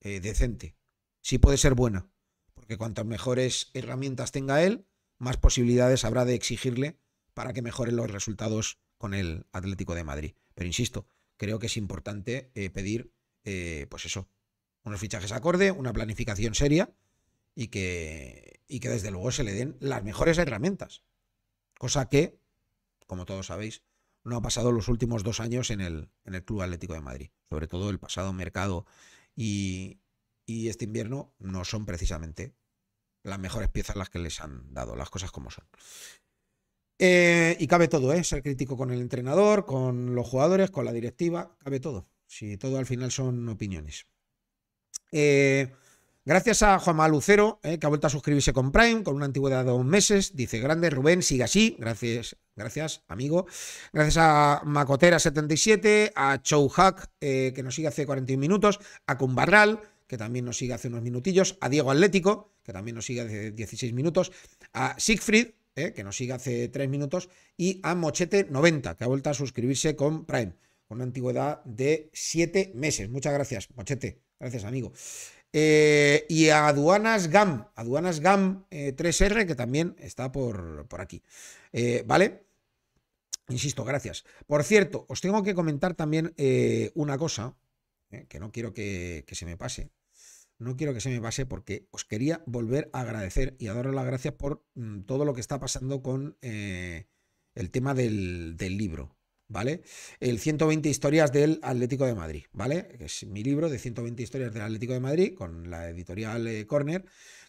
A: decente. Sí puede ser buena, porque cuantas mejores herramientas tenga él, más posibilidades habrá de exigirle para que mejore los resultados con el Atlético de Madrid. Pero insisto, creo que es importante eh, pedir, eh, pues eso, unos fichajes acorde, una planificación seria y que, que desde luego se le den las mejores herramientas. Cosa que, como todos sabéis, no ha pasado los últimos dos años en el, en el Club Atlético de Madrid. Sobre todo el pasado mercado y, y este invierno no son precisamente las mejores piezas las que les han dado, las cosas como son. Eh, y cabe todo, ¿eh? Ser crítico con el entrenador, con los jugadores, con la directiva, cabe todo. Si todo al final son opiniones. Eh, gracias a Juanma Lucero, que ha vuelto a suscribirse con Prime, con una antigüedad de dos meses. Dice, grande Rubén, sigue así. Gracias, gracias, amigo. Gracias a Macotera77, a Hack, que nos sigue hace 41 minutos, a Cumbarral, que también nos sigue hace unos minutillos, a Diego Atlético, que también nos sigue hace 16 minutos, a Siegfried, ¿eh? que nos sigue hace tres minutos, y a Mochete90, que ha vuelto a suscribirse con Prime, con una antigüedad de siete meses. Muchas gracias, Mochete. Gracias, amigo. Eh, y a Aduanas GAM, Aduanas GAM 3R, eh, que también está por, aquí. ¿Vale? Insisto, gracias. Por cierto, os tengo que comentar también una cosa que no quiero que se me pase no quiero que se me pase porque os quería volver a agradecer y a daros las gracias por mm, todo lo que está pasando con eh, el tema del, libro, ¿vale? El 120 historias del Atlético de Madrid, ¿vale? Es mi libro de 120 historias del Atlético de Madrid con la editorial eh, Corner,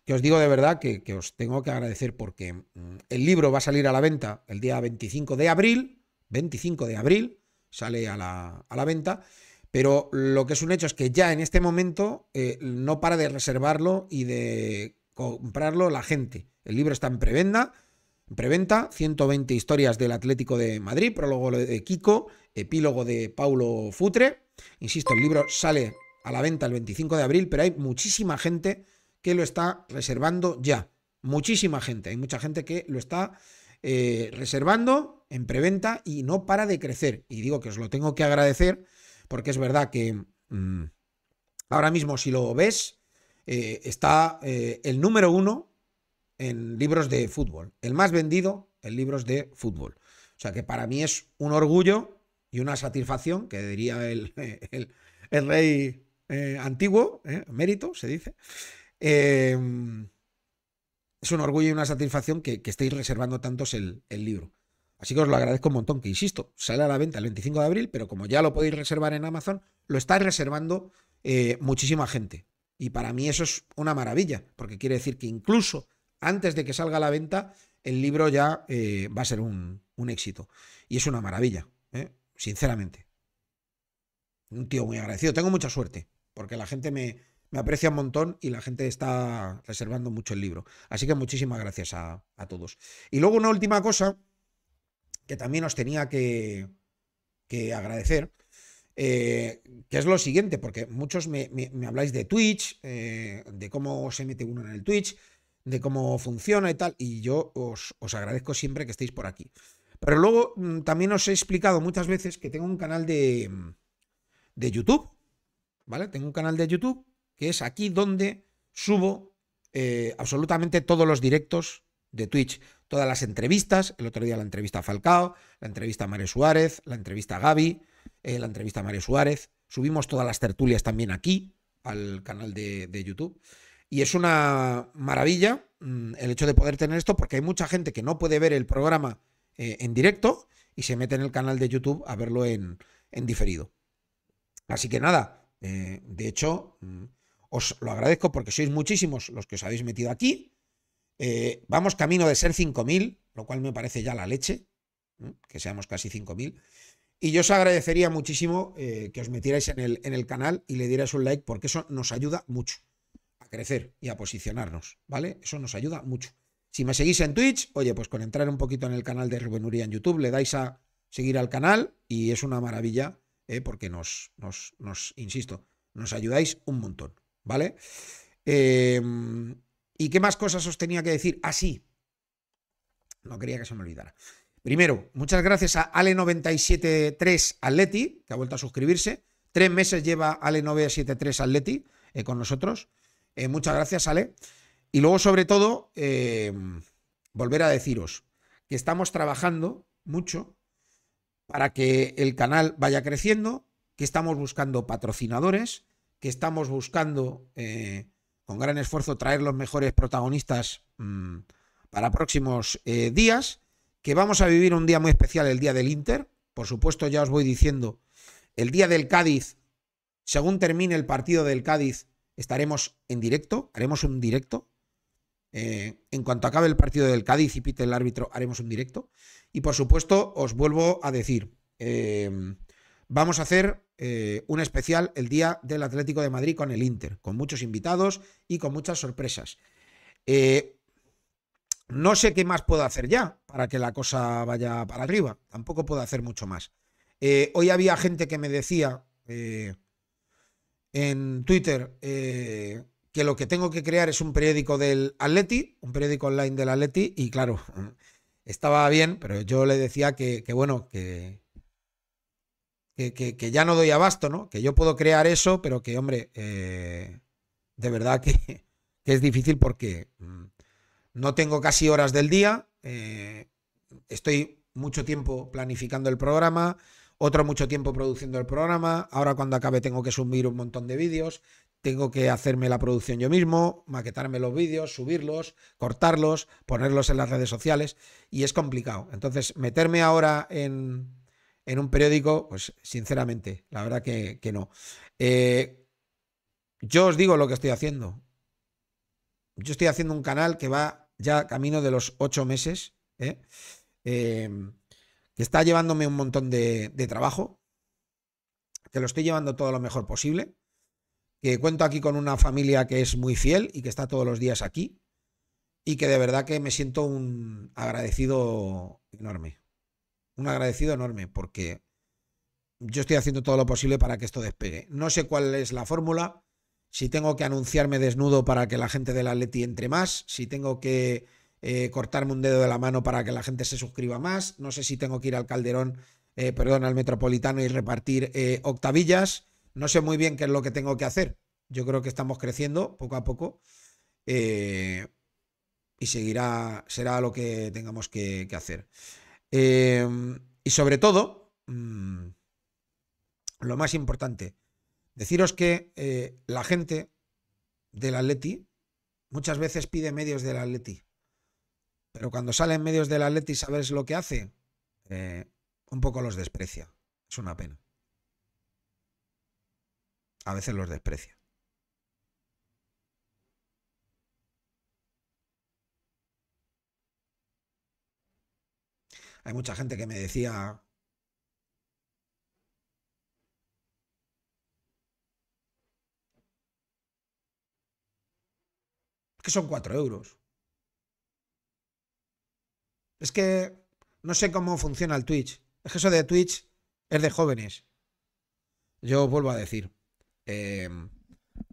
A: que os digo de verdad que, os tengo que agradecer porque mm, el libro va a salir a la venta el día 25 de abril, 25 de abril sale a la, a la venta pero lo que es un hecho es que ya en este momento eh, no para de reservarlo y de comprarlo la gente. El libro está en preventa, preventa 120 historias del Atlético de Madrid, prólogo de Kiko, epílogo de Paulo Futre. Insisto, el libro sale a la venta el 25 de abril, pero hay muchísima gente que lo está reservando ya. Muchísima gente, hay mucha gente que lo está eh, reservando en preventa y no para de crecer. Y digo que os lo tengo que agradecer porque es verdad que mm, ahora mismo si lo ves, eh, está eh, el número uno en libros de fútbol, el más vendido en libros de fútbol. O sea que para mí es un orgullo y una satisfacción, que diría el, rey eh, antiguo, mérito, se dice. es un orgullo y una satisfacción que, estéis reservando tantos el libro. Así que os lo agradezco un montón, que insisto, sale a la venta el 25 de abril, pero como ya lo podéis reservar en Amazon, lo estáis reservando eh, muchísima gente. Y para mí eso es una maravilla, porque quiere decir que incluso antes de que salga a la venta, el libro ya eh, va a ser un, éxito. Y es una maravilla, ¿eh? sinceramente. Un tío muy agradecido. Tengo mucha suerte, porque la gente me, aprecia un montón y la gente está reservando mucho el libro. Así que muchísimas gracias a, a todos. Y luego una última cosa que también os tenía que, agradecer, eh, que es lo siguiente, porque muchos me, habláis de Twitch, eh, de cómo se mete uno en el Twitch, de cómo funciona y tal, y yo os, agradezco siempre que estéis por aquí. Pero luego mm, también os he explicado muchas veces que tengo un canal de, YouTube, ¿vale? Tengo un canal de YouTube que es aquí donde subo eh, absolutamente todos los directos de Twitch todas las entrevistas, el otro día la entrevista a Falcao, la entrevista a Mario Suárez, la entrevista a Gaby, eh, la entrevista a Mario Suárez, subimos todas las tertulias también aquí, al canal de, YouTube. Y es una maravilla mm, el hecho de poder tener esto, porque hay mucha gente que no puede ver el programa eh, en directo y se mete en el canal de YouTube a verlo en, diferido. Así que nada, eh, de hecho, mm, os lo agradezco porque sois muchísimos los que os habéis metido aquí. Eh, vamos camino de ser 5.000, lo cual me parece ya la leche, que seamos casi 5.000. Y yo os agradecería muchísimo eh, que os metierais en el, en el canal y le dierais un like, porque eso nos ayuda mucho a crecer y a posicionarnos, ¿vale? Eso nos ayuda mucho. Si me seguís en Twitch, oye, pues con entrar un poquito en el canal de Rubén en YouTube, le dais a seguir al canal y es una maravilla, ¿eh? porque nos, nos, nos, insisto, nos ayudáis un montón, ¿vale? Eh, ¿Y qué más cosas os tenía que decir? Así. Ah, no quería que se me olvidara. Primero, muchas gracias a Ale973 Atleti, que ha vuelto a suscribirse. Tres meses lleva Ale973 Atleti eh, con nosotros. Eh, muchas gracias, Ale. Y luego, sobre todo, eh, volver a deciros que estamos trabajando mucho para que el canal vaya creciendo, que estamos buscando patrocinadores, que estamos buscando con gran esfuerzo traer los mejores protagonistas mm, para próximos eh, días, que vamos a vivir un día muy especial, el día del Inter. Por supuesto, ya os voy diciendo, el día del Cádiz, según termine el partido del Cádiz, estaremos en directo, haremos un directo. Eh, en cuanto acabe el partido del Cádiz y pite el árbitro, haremos un directo. Y por supuesto, os vuelvo a decir, eh, vamos a hacer eh, un especial el Día del Atlético de Madrid con el Inter, con muchos invitados y con muchas sorpresas. Eh, no sé qué más puedo hacer ya para que la cosa vaya para arriba. Tampoco puedo hacer mucho más. Eh, hoy había gente que me decía en Twitter que lo que tengo que crear es un periódico del Atleti, un periódico online del Atleti, y claro, estaba bien, pero yo le decía que bueno, que, que, ya no doy abasto, ¿no? Que yo puedo crear eso, pero que, hombre, eh, de verdad que, es difícil porque mm, no tengo casi horas del día, eh, estoy mucho tiempo planificando el programa, otro mucho tiempo produciendo el programa, ahora cuando acabe tengo que subir un montón de vídeos, tengo que hacerme la producción yo mismo, maquetarme los vídeos, subirlos, cortarlos, ponerlos en las redes sociales y es complicado. Entonces, meterme ahora en en un periódico, pues sinceramente, la verdad que, no. Eh, yo os digo lo que estoy haciendo. Yo estoy haciendo un canal que va ya camino de los ocho meses, ¿eh? em, que está llevándome un montón de trabajo, que lo estoy llevando todo lo mejor posible, que cuento aquí con una familia que es muy fiel y que está todos los días aquí, y que de verdad que me siento un agradecido enorme un agradecido enorme porque yo estoy haciendo todo lo posible para que esto despegue. No sé cuál es la fórmula, si tengo que anunciarme desnudo para que la gente de la Leti entre más, si tengo que eh, cortarme un dedo de la mano para que la gente se suscriba más, no sé si tengo que ir al Calderón, eh, perdón, al Metropolitano y repartir eh, octavillas, no sé muy bien qué es lo que tengo que hacer. Yo creo que estamos creciendo poco a poco y seguirá, será lo que tengamos que hacer. Em, y sobre todo, mm, lo más importante, deciros que eh, la gente del Atleti muchas veces pide medios del Atleti. Pero cuando salen medios del Atleti, ¿sabes lo que hace? Eh, un poco los desprecia. Es una pena. A veces los desprecia. Hay mucha gente que me decía... que son cuatro euros. Es que no sé cómo funciona el Twitch. Es que eso de Twitch es de jóvenes. Yo vuelvo a decir, em,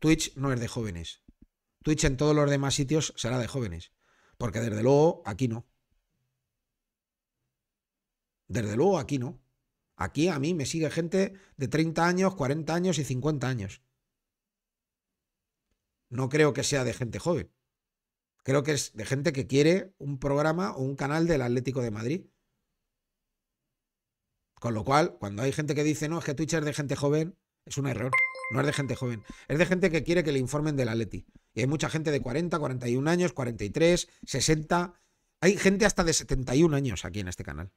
A: Twitch no es de jóvenes. Twitch en todos los demás sitios será de jóvenes. Porque desde luego aquí no. Desde luego aquí no. Aquí a mí me sigue gente de 30 años, 40 años y 50 años. No creo que sea de gente joven. Creo que es de gente que quiere un programa o un canal del Atlético de Madrid. Con lo cual, cuando hay gente que dice, no, es que Twitch es de gente joven, es un error. No es de gente joven. Es de gente que quiere que le informen del Atleti. Y hay mucha gente de 40, 41 años, 43, 60. Hay gente hasta de 71 años aquí en este canal.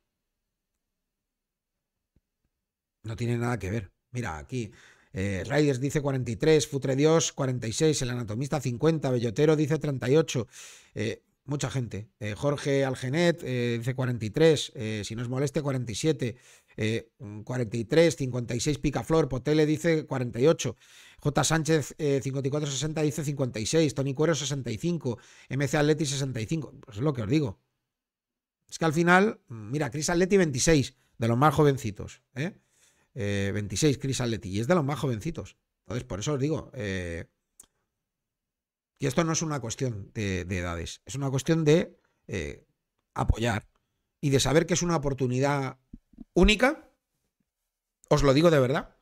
A: No tiene nada que ver. Mira, aquí eh, dice 43, Futre Dios 46, El Anatomista 50, Bellotero dice 38. Eh, mucha gente. Eh, Jorge Algenet eh, dice 43, si no os moleste 47, 43, 56 Picaflor, Potele dice 48. J. Sánchez 54, 60. dice 56, Tony Cuero 65, MC Atleti 65. Pues es lo que os digo. Es que al final, mm, mira, Chris Atleti 26, de los más jovencitos. ¿eh? 26, eh, Chris Atleti, y es de los más jovencitos. Entonces, por eso os digo, y eh, esto no es una cuestión de, edades, es una cuestión de eh, apoyar y de saber que es una oportunidad única, os lo digo de verdad,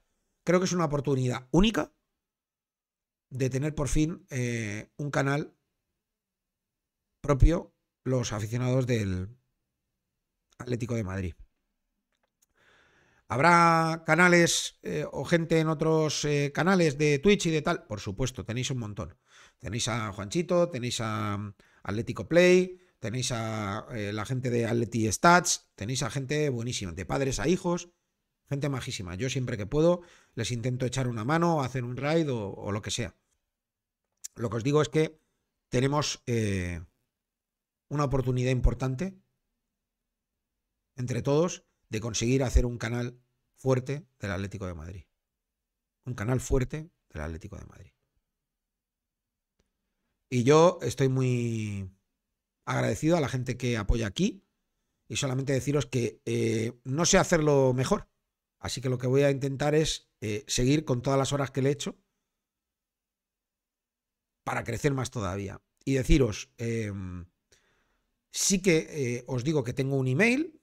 A: creo que es una oportunidad única de tener por fin un canal propio los aficionados del Atlético de Madrid. ¿Habrá canales eh, o gente en otros eh, canales de Twitch y de tal? Por supuesto, tenéis un montón. Tenéis a Juanchito, tenéis a mm, Atlético Play, tenéis a eh, la gente de Atleti Stats, tenéis a gente buenísima, de padres a hijos, gente majísima. Yo siempre que puedo les intento echar una mano, hacer un raid o lo que sea. Lo que os digo es que tenemos una oportunidad importante entre todos de conseguir hacer un canal fuerte del Atlético de Madrid. Un canal fuerte del Atlético de Madrid. Y yo estoy muy agradecido a la gente que apoya aquí y solamente deciros que eh, no sé hacerlo mejor. Así que lo que voy a intentar es eh, seguir con todas las horas que le he hecho para crecer más todavía. Y deciros, em, sí que eh, os digo que tengo un email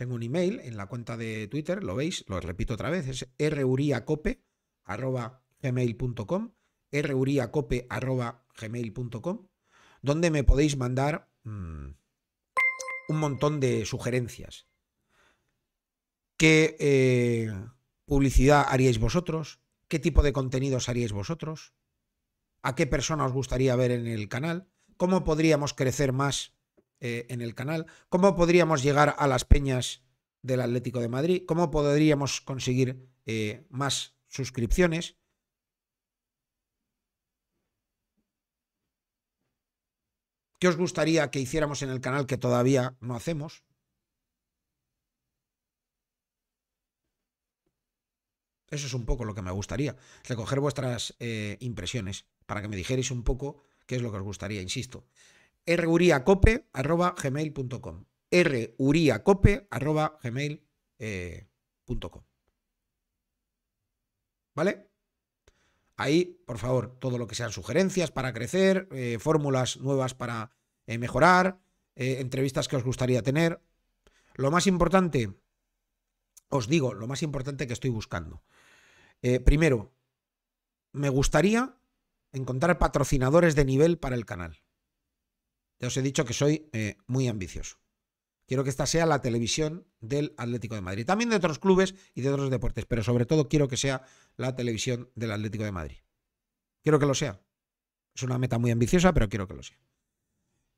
A: tengo un email en la cuenta de Twitter, lo veis, lo repito otra vez, es ruriacope.gmail.com, ruriacope.gmail.com, donde me podéis mandar mm, un montón de sugerencias. ¿Qué eh, publicidad haríais vosotros? ¿Qué tipo de contenidos haríais vosotros? ¿A qué persona os gustaría ver en el canal? ¿Cómo podríamos crecer más eh, en el canal, cómo podríamos llegar a las peñas del Atlético de Madrid, cómo podríamos conseguir eh, más suscripciones. ¿Qué os gustaría que hiciéramos en el canal que todavía no hacemos? Eso es un poco lo que me gustaría, recoger vuestras eh, impresiones para que me dijerais un poco qué es lo que os gustaría, insisto ruriacope.gmail.com ruriacope.gmail.com eh, ¿Vale? Ahí, por favor, todo lo que sean sugerencias para crecer, eh, fórmulas nuevas para eh, mejorar, entrevistas que os gustaría tener. Lo más importante, os digo, lo más importante que estoy buscando. primero, me gustaría encontrar patrocinadores de nivel para el canal. Ya os he dicho que soy eh, muy ambicioso. Quiero que esta sea la televisión del Atlético de Madrid. También de otros clubes y de otros deportes, pero sobre todo quiero que sea la televisión del Atlético de Madrid. Quiero que lo sea. Es una meta muy ambiciosa, pero quiero que lo sea.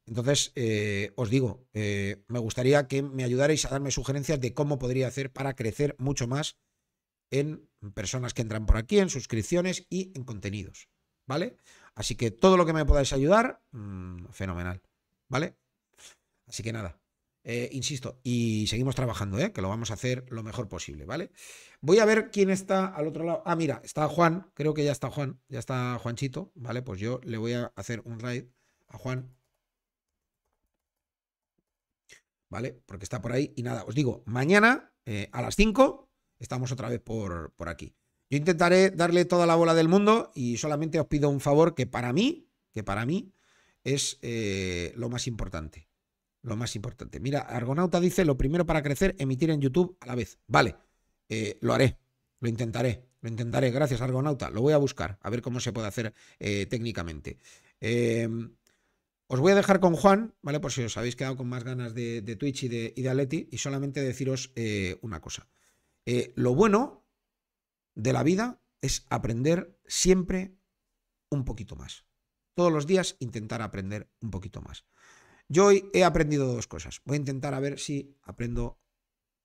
A: Entonces, eh, os digo, eh, me gustaría que me ayudarais a darme sugerencias de cómo podría hacer para crecer mucho más en personas que entran por aquí, en suscripciones y en contenidos. ¿Vale? Así que todo lo que me podáis ayudar, mm, fenomenal. ¿vale? Así que nada, eh, insisto, y seguimos trabajando, ¿eh? que lo vamos a hacer lo mejor posible, ¿vale? Voy a ver quién está al otro lado. Ah, mira, está Juan, creo que ya está Juan, ya está Juanchito, ¿vale? Pues yo le voy a hacer un raid a Juan. ¿Vale? Porque está por ahí. Y nada, os digo, mañana eh, a las 5 estamos otra vez por, por aquí. Yo intentaré darle toda la bola del mundo y solamente os pido un favor que para mí, que para mí, es eh, lo más importante. Lo más importante. Mira, Argonauta dice, lo primero para crecer, emitir en YouTube a la vez. Vale, eh, lo haré, lo intentaré, lo intentaré. Gracias, Argonauta. Lo voy a buscar, a ver cómo se puede hacer eh, técnicamente. Em, os voy a dejar con Juan, ¿vale? Por si os habéis quedado con más ganas de, Twitch y de, y de, Aleti, y solamente deciros una cosa. lo bueno de la vida es aprender siempre un poquito más todos los días intentar aprender un poquito más. Yo hoy he aprendido dos cosas. Voy a intentar a ver si aprendo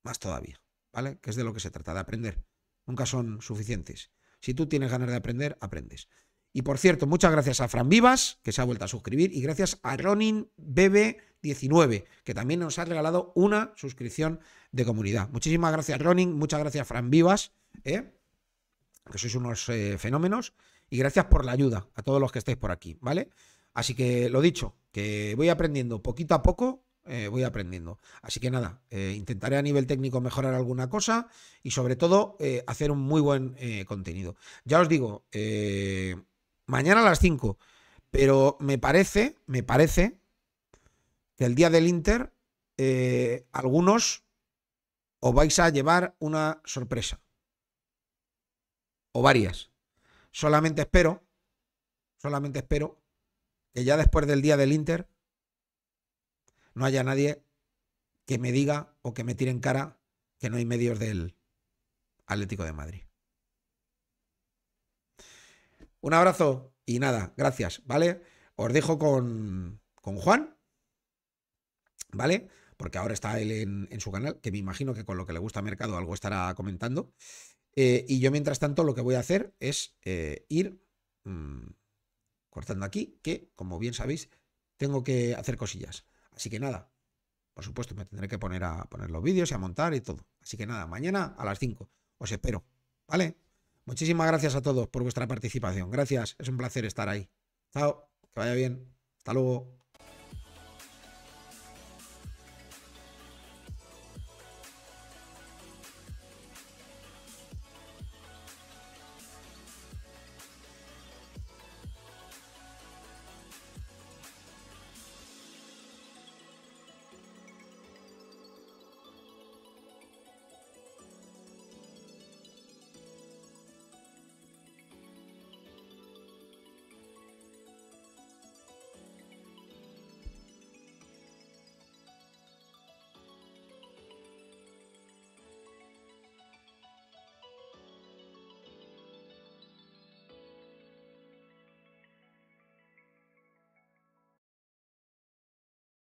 A: más todavía, ¿vale? Que es de lo que se trata, de aprender. Nunca son suficientes. Si tú tienes ganas de aprender, aprendes. Y por cierto, muchas gracias a Fran Vivas, que se ha vuelto a suscribir, y gracias a Ronin BB19, que también nos ha regalado una suscripción de comunidad. Muchísimas gracias, Ronin. Muchas gracias, Fran Vivas, ¿eh? que sois unos eh, fenómenos y gracias por la ayuda a todos los que estáis por aquí, ¿vale? Así que lo dicho, que voy aprendiendo poquito a poco, eh, voy aprendiendo. Así que nada, eh, intentaré a nivel técnico mejorar alguna cosa y sobre todo eh, hacer un muy buen contenido. Ya os digo, mañana a las 5, pero me parece, me parece que el día del Inter algunos os vais a llevar una sorpresa. O varias. Solamente espero, solamente espero que ya después del día del Inter no haya nadie que me diga o que me tire en cara que no hay medios del Atlético de Madrid. Un abrazo y nada, gracias, ¿vale? Os dejo con, con Juan, ¿vale? Porque ahora está él en, su canal, que me imagino que con lo que le gusta Mercado algo estará comentando. Eh, y yo mientras tanto lo que voy a hacer es eh, ir mm, cortando aquí, que como bien sabéis, tengo que hacer cosillas. Así que nada, por supuesto me tendré que poner a poner los vídeos y a montar y todo. Así que nada, mañana a las 5 os espero, ¿vale? Muchísimas gracias a todos por vuestra participación. Gracias, es un placer estar ahí. Chao, que vaya bien. Hasta luego.